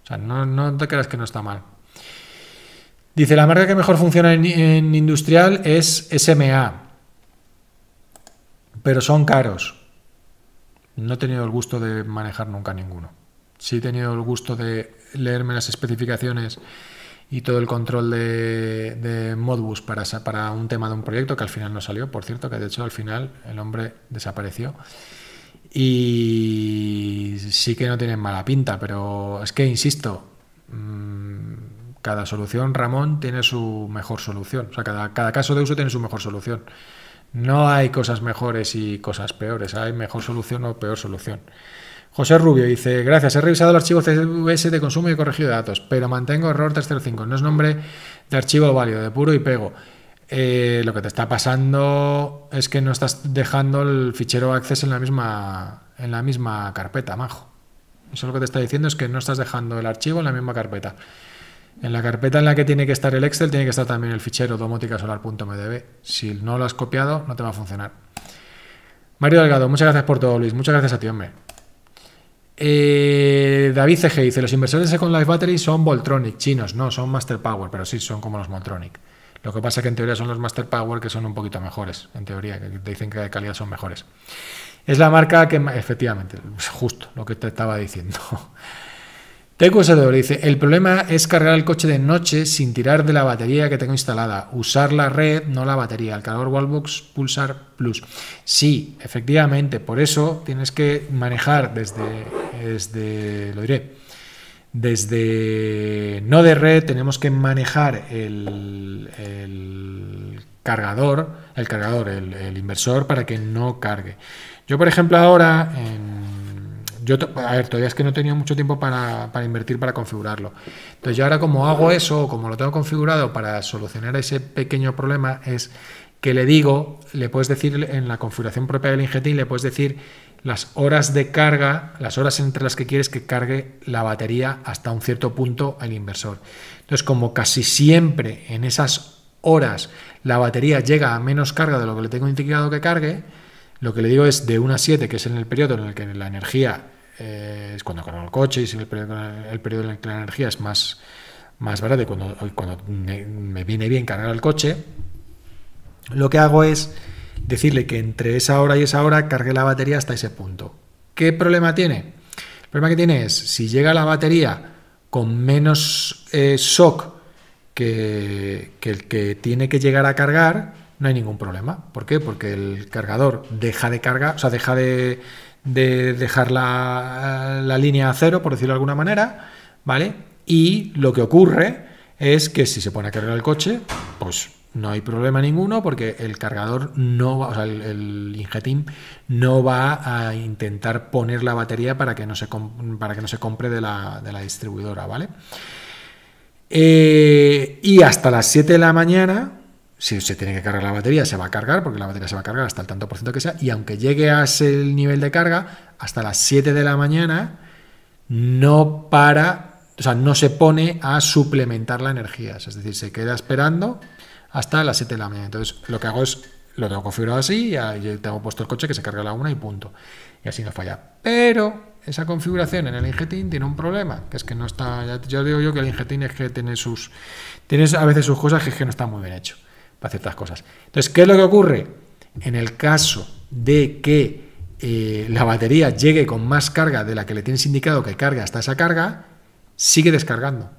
O sea, no, te creas que no está mal. Dice, la marca que mejor funciona en, en industrial es SMA, pero son caros. No he tenido el gusto de manejar nunca ninguno. Sí he tenido el gusto de leerme las especificaciones y todo el control de, Modbus para, para un tema de un proyecto que al final no salió, por cierto, que de hecho al final el hombre desapareció. Y sí que no tienen mala pinta, pero es que, insisto, mm, cada solución, Ramón, tiene su mejor solución. O sea, cada, cada caso de uso tiene su mejor solución. No hay cosas mejores y cosas peores, hay mejor solución o peor solución. José Rubio dice, gracias, he revisado el archivo CVS de consumo y he corregido datos, pero mantengo error 305, no es nombre de archivo válido, de puro y pego. Eh, lo que te está pasando es que no estás dejando el fichero access en la misma, en la misma carpeta, majo. Eso lo que te está diciendo es que no estás dejando el archivo en la misma carpeta. En la carpeta en la que tiene que estar el Excel tiene que estar también el fichero domoticasolar.mdb. Si no lo has copiado, no te va a funcionar. Mario Delgado, muchas gracias por todo, Luis. Muchas gracias a ti, hombre. Eh, David CG dice: Los inversores de Second Life Battery son Voltronic, chinos, no, son Master Power, pero sí, son como los Voltronic. Lo que pasa es que en teoría son los Master Power que son un poquito mejores, en teoría, que dicen que de calidad son mejores. Es la marca que, efectivamente, justo lo que te estaba diciendo. Teco dice, el problema es cargar el coche de noche sin tirar de la batería que tengo instalada, usar la red, no la batería, el cargador Wallbox Pulsar Plus. Sí, efectivamente, por eso tienes que manejar desde, desde lo diré, desde no de red tenemos que manejar el, cargador, el cargador, el, inversor para que no cargue. Yo, por ejemplo, ahora en yo, a ver, todavía es que no tenía mucho tiempo para, invertir para configurarlo. Entonces, yo ahora como hago eso, como lo tengo configurado para solucionar ese pequeño problema, es que le digo, le puedes decir en la configuración propia del Ingetin, le puedes decir las horas de carga, las horas entre las que quieres que cargue la batería hasta un cierto punto el inversor. Entonces, como casi siempre en esas horas la batería llega a menos carga de lo que le tengo indicado que cargue, lo que le digo es de 1 a 7, que es en el periodo en el que la energía eh, es cuando cargo el coche y es el periodo, el periodo en el que la energía es más, más barata y cuando, cuando me, viene bien cargar el coche, lo que hago es decirle que entre esa hora y esa hora cargue la batería hasta ese punto. ¿Qué problema tiene? El problema que tiene es si llega la batería con menos eh, shock que el que tiene que llegar a cargar, no hay ningún problema. ¿Por qué? Porque el cargador deja de cargar, o sea, deja de, dejar la, línea a cero, por decirlo de alguna manera, ¿vale? Y lo que ocurre es que si se pone a cargar el coche, pues no hay problema ninguno porque el cargador no va, o sea, el, el no va a intentar poner la batería para que no se, para que no se compre de la, distribuidora, ¿vale? Eh, y hasta las 7 de la mañana, si se tiene que cargar la batería, se va a cargar, porque la batería se va a cargar hasta el tanto por ciento que sea, y aunque llegue a ese nivel de carga, hasta las 7 de la mañana, no para, o sea, no se pone a suplementar la energía, es decir, se queda esperando hasta las 7 de la mañana. Entonces, lo que hago es, lo tengo configurado así, y tengo puesto el coche que se carga a la 1 y punto, y así no falla. Pero esa configuración en el Ingetin tiene un problema, que es que no está, ya, digo yo que el Ingetin es que tiene sus, tiene a veces sus cosas que es que no está muy bien hecho hacer ciertas cosas. Entonces, ¿qué es lo que ocurre? En el caso de que eh, la batería llegue con más carga de la que le tienes indicado que carga hasta esa carga, sigue descargando.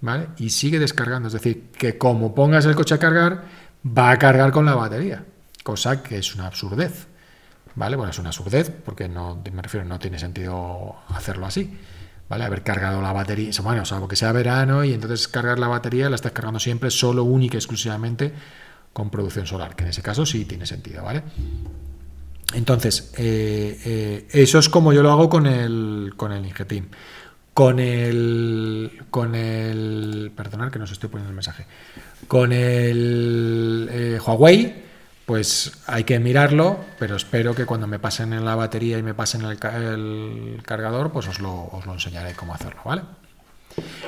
¿Vale? Y sigue descargando. Es decir, que como pongas el coche a cargar, va a cargar con la batería. Cosa que es una absurdez. ¿Vale? Bueno, es una absurdez porque no, me refiero, no tiene sentido hacerlo así. ¿vale? Haber cargado la batería, bueno, sea que sea verano y entonces cargar la batería la estás cargando siempre solo, única, exclusivamente con producción solar, que en ese caso sí tiene sentido, ¿vale? Entonces, eh, eh, eso es como yo lo hago con el, con el Con el, con el, perdonad que no os estoy poniendo el mensaje, con el eh, Huawei, pues hay que mirarlo, pero espero que cuando me pasen en la batería y me pasen el, cargador, pues os lo, enseñaré cómo hacerlo, ¿vale?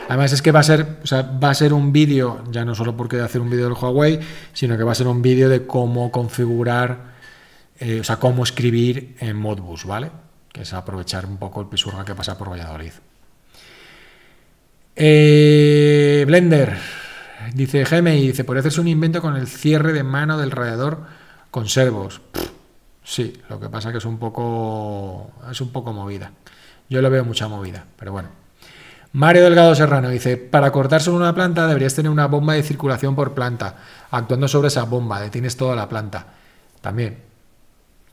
Además es que va a ser, va a ser un vídeo, ya no solo porque hacer un vídeo del Huawei, sino que va a ser un vídeo de cómo configurar, eh, o sea, cómo escribir en Modbus, ¿vale? Que es aprovechar un poco el pisurga que pasa por Valladolid. Eh, Blender. Dice Geme y dice, podría es un invento con el cierre de mano del radiador con servos. sí, lo que pasa que es un poco es un poco movida. Yo lo veo mucha movida, pero bueno. Mario Delgado Serrano dice, para cortar sobre una planta deberías tener una bomba de circulación por planta. Actuando sobre esa bomba detienes toda la planta. También.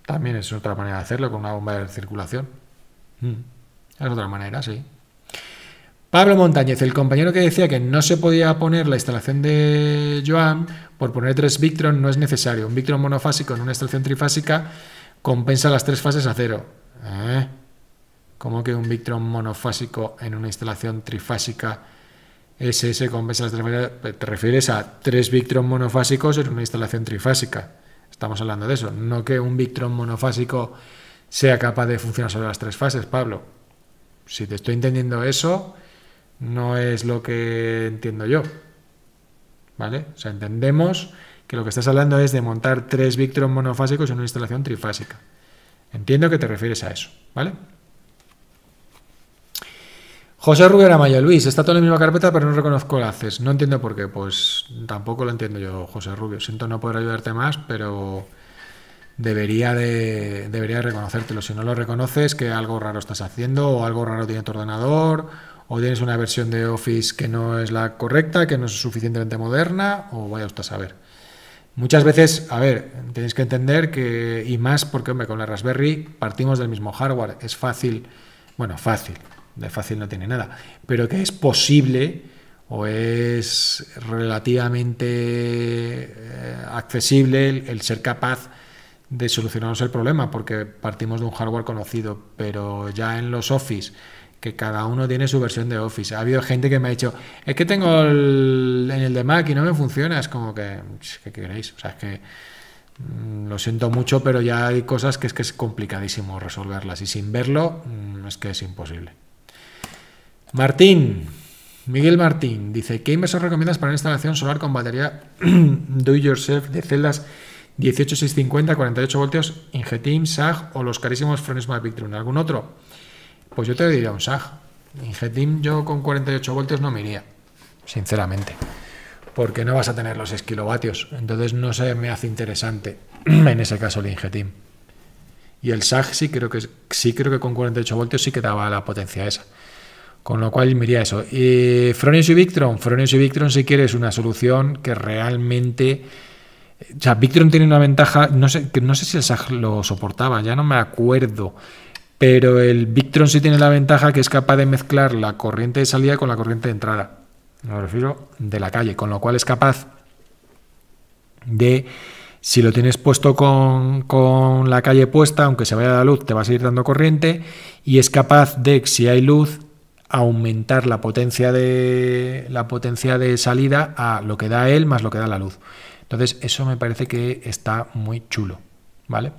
También es otra manera de hacerlo con una bomba de circulación. Mm, es otra manera, sí. Pablo Montañez, el compañero que decía que no se podía poner la instalación de Joan, por poner tres Victron no es necesario. Un Victron monofásico en una instalación trifásica compensa las tres fases a cero. ¿Eh? ¿Cómo que un Victron monofásico en una instalación trifásica SS compensa las tres fases? Eh, te refieres a tres Victron monofásicos en una instalación trifásica. Estamos hablando de eso. No que un Victron monofásico sea capaz de funcionar sobre las tres fases, Pablo. Si te estoy entendiendo eso no es lo que entiendo yo. ¿Vale? O sea, entendemos que lo que estás hablando es de montar tres Victron monofásicos en una instalación trifásica. Entiendo que te refieres a eso, ¿vale? José Rubio Maya, Luis, está todo en la misma carpeta, pero no reconozco la CES, No entiendo por qué. Pues tampoco lo entiendo yo, José Rubio. Siento no poder ayudarte más, pero debería, de, debería reconocértelo. Si no lo reconoces, que algo raro estás haciendo, o algo raro tiene tu ordenador, o tienes una versión de Office que no es la correcta, que no es suficientemente moderna, o vaya usted a saber. Muchas veces, a ver, tenéis que entender que, y más porque, hombre, con la Raspberry partimos del mismo hardware, es fácil, bueno, fácil, de fácil no tiene nada, pero que es posible o es relativamente eh, accesible el, el ser capaz de solucionarnos el problema, porque partimos de un hardware conocido, pero ya en los Office que cada uno tiene su versión de Office. Ha habido gente que me ha dicho, es que tengo el, en el de Mac y no me funciona. Es como que, ¿qué queréis? O sea, es que mm, lo siento mucho, pero ya hay cosas que es que es complicadísimo resolverlas y sin verlo mm, es que es imposible. Martín, Miguel Martín, dice, ¿qué inversor recomiendas para una instalación solar con batería do yourself de celdas 18650, 48 voltios, Ingetim, SAG o los carísimos Fresma Victron? ¿Algún otro? Pues yo te diría un SAG. Ingetim yo con 48 voltios no me iría, sinceramente, porque no vas a tener los 6 kilovatios, entonces no se me hace interesante en ese caso el Ingetim. Y el SAG sí creo que sí creo que con 48 voltios sí que daba la potencia esa. Con lo cual miría eso. Fronius y Victron. Fronius y Victron, si quieres, una solución que realmente. O sea, Victron tiene una ventaja. No sé, no sé si el SAG lo soportaba, ya no me acuerdo. Pero el Victron sí tiene la ventaja que es capaz de mezclar la corriente de salida con la corriente de entrada. Me refiero de la calle, con lo cual es capaz de, si lo tienes puesto con, con la calle puesta, aunque se vaya la luz, te va a seguir dando corriente y es capaz de, si hay luz, aumentar la potencia de la potencia de salida a lo que da él más lo que da la luz. Entonces, eso me parece que está muy chulo, ¿vale?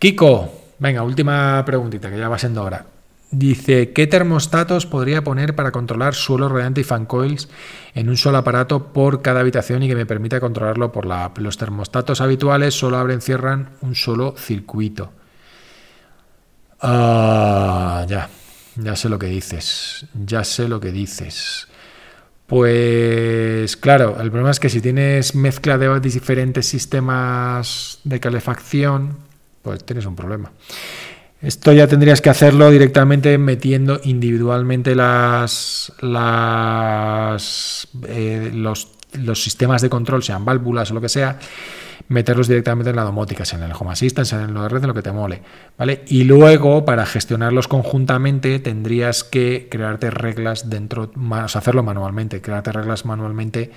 Kiko, Venga, última preguntita que ya va siendo hora. Dice, ¿qué termostatos podría poner para controlar suelo radiante y fan coils en un solo aparato por cada habitación y que me permita controlarlo por la app? Los termostatos habituales solo abren, y cierran un solo circuito. Ah, ya, ya sé lo que dices, ya sé lo que dices. Pues claro, el problema es que si tienes mezcla de diferentes sistemas de calefacción, pues tienes un problema. Esto ya tendrías que hacerlo directamente metiendo individualmente las, las eh, los, los, sistemas de control, sean válvulas o lo que sea, meterlos directamente en la domótica, sea en el Home Assistant, sea en el red, en lo que te mole. ¿vale? Y luego, para gestionarlos conjuntamente, tendrías que crearte reglas dentro, o sea, hacerlo manualmente, crearte reglas manualmente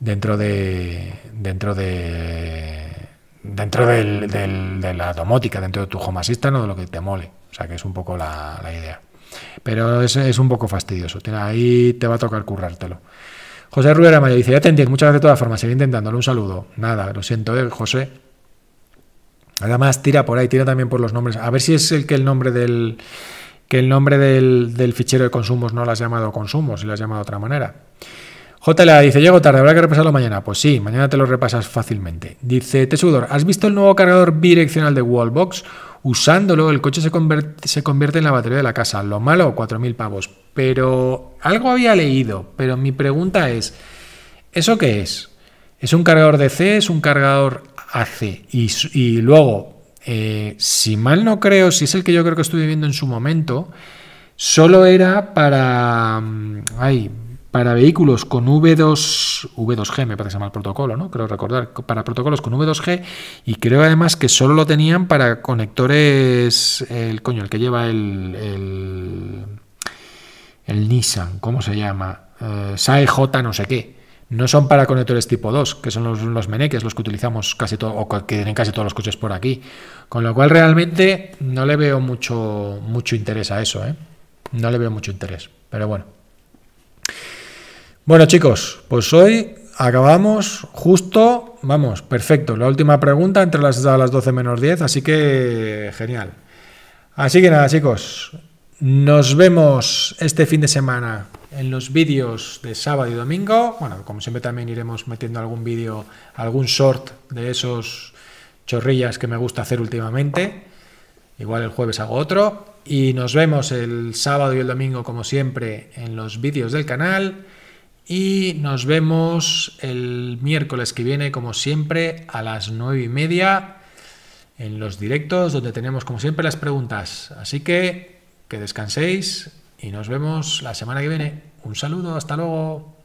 dentro de. dentro de dentro de la domótica, dentro de tu home assistant o de lo que te mole. O sea, que es un poco la, idea. Pero es, un poco fastidioso. ahí te va a tocar currártelo. José Ruera Mayo dice, ya te entiendo, muchas gracias de todas formas, sigue intentándole un saludo. Nada, lo siento, eh, José. Además, tira por ahí, tira también por los nombres. A ver si es el que el nombre del que el nombre del, fichero de consumos no lo has llamado consumo si lo has llamado de otra manera. JLA dice, llego tarde, habrá que repasarlo mañana. Pues sí, mañana te lo repasas fácilmente. Dice Tesudor, ¿has visto el nuevo cargador bidireccional de Wallbox? Usándolo, el coche se convierte, se convierte en la batería de la casa. Lo malo, 4.000 pavos. Pero algo había leído, pero mi pregunta es, ¿eso qué es? ¿Es un cargador de C ¿Es un cargador AC? Y, luego, eh, si mal no creo, si es el que yo creo que estuve viendo en su momento, solo era para... Mm, ay, para vehículos con V2, V2G, me parece que llama protocolo, ¿no? Creo recordar, para protocolos con V2G y creo además que solo lo tenían para conectores, el coño, el que lleva el, el, el Nissan, ¿cómo se llama? Eh, j no sé qué. No son para conectores tipo 2, que son los, los meneques, los que utilizamos casi todo, o que tienen casi todos los coches por aquí. Con lo cual realmente no le veo mucho, mucho interés a eso, ¿eh? No le veo mucho interés, pero bueno. Bueno, chicos, pues hoy acabamos justo, vamos, perfecto. La última pregunta entre las, las 12 menos 10, así que genial. Así que nada, chicos, nos vemos este fin de semana en los vídeos de sábado y domingo. Bueno, como siempre también iremos metiendo algún vídeo, algún short de esos chorrillas que me gusta hacer últimamente. Igual el jueves hago otro. Y nos vemos el sábado y el domingo, como siempre, en los vídeos del canal. Y nos vemos el miércoles que viene, como siempre, a las nueve y media en los directos, donde tenemos, como siempre, las preguntas. Así que que descanséis y nos vemos la semana que viene. Un saludo, hasta luego.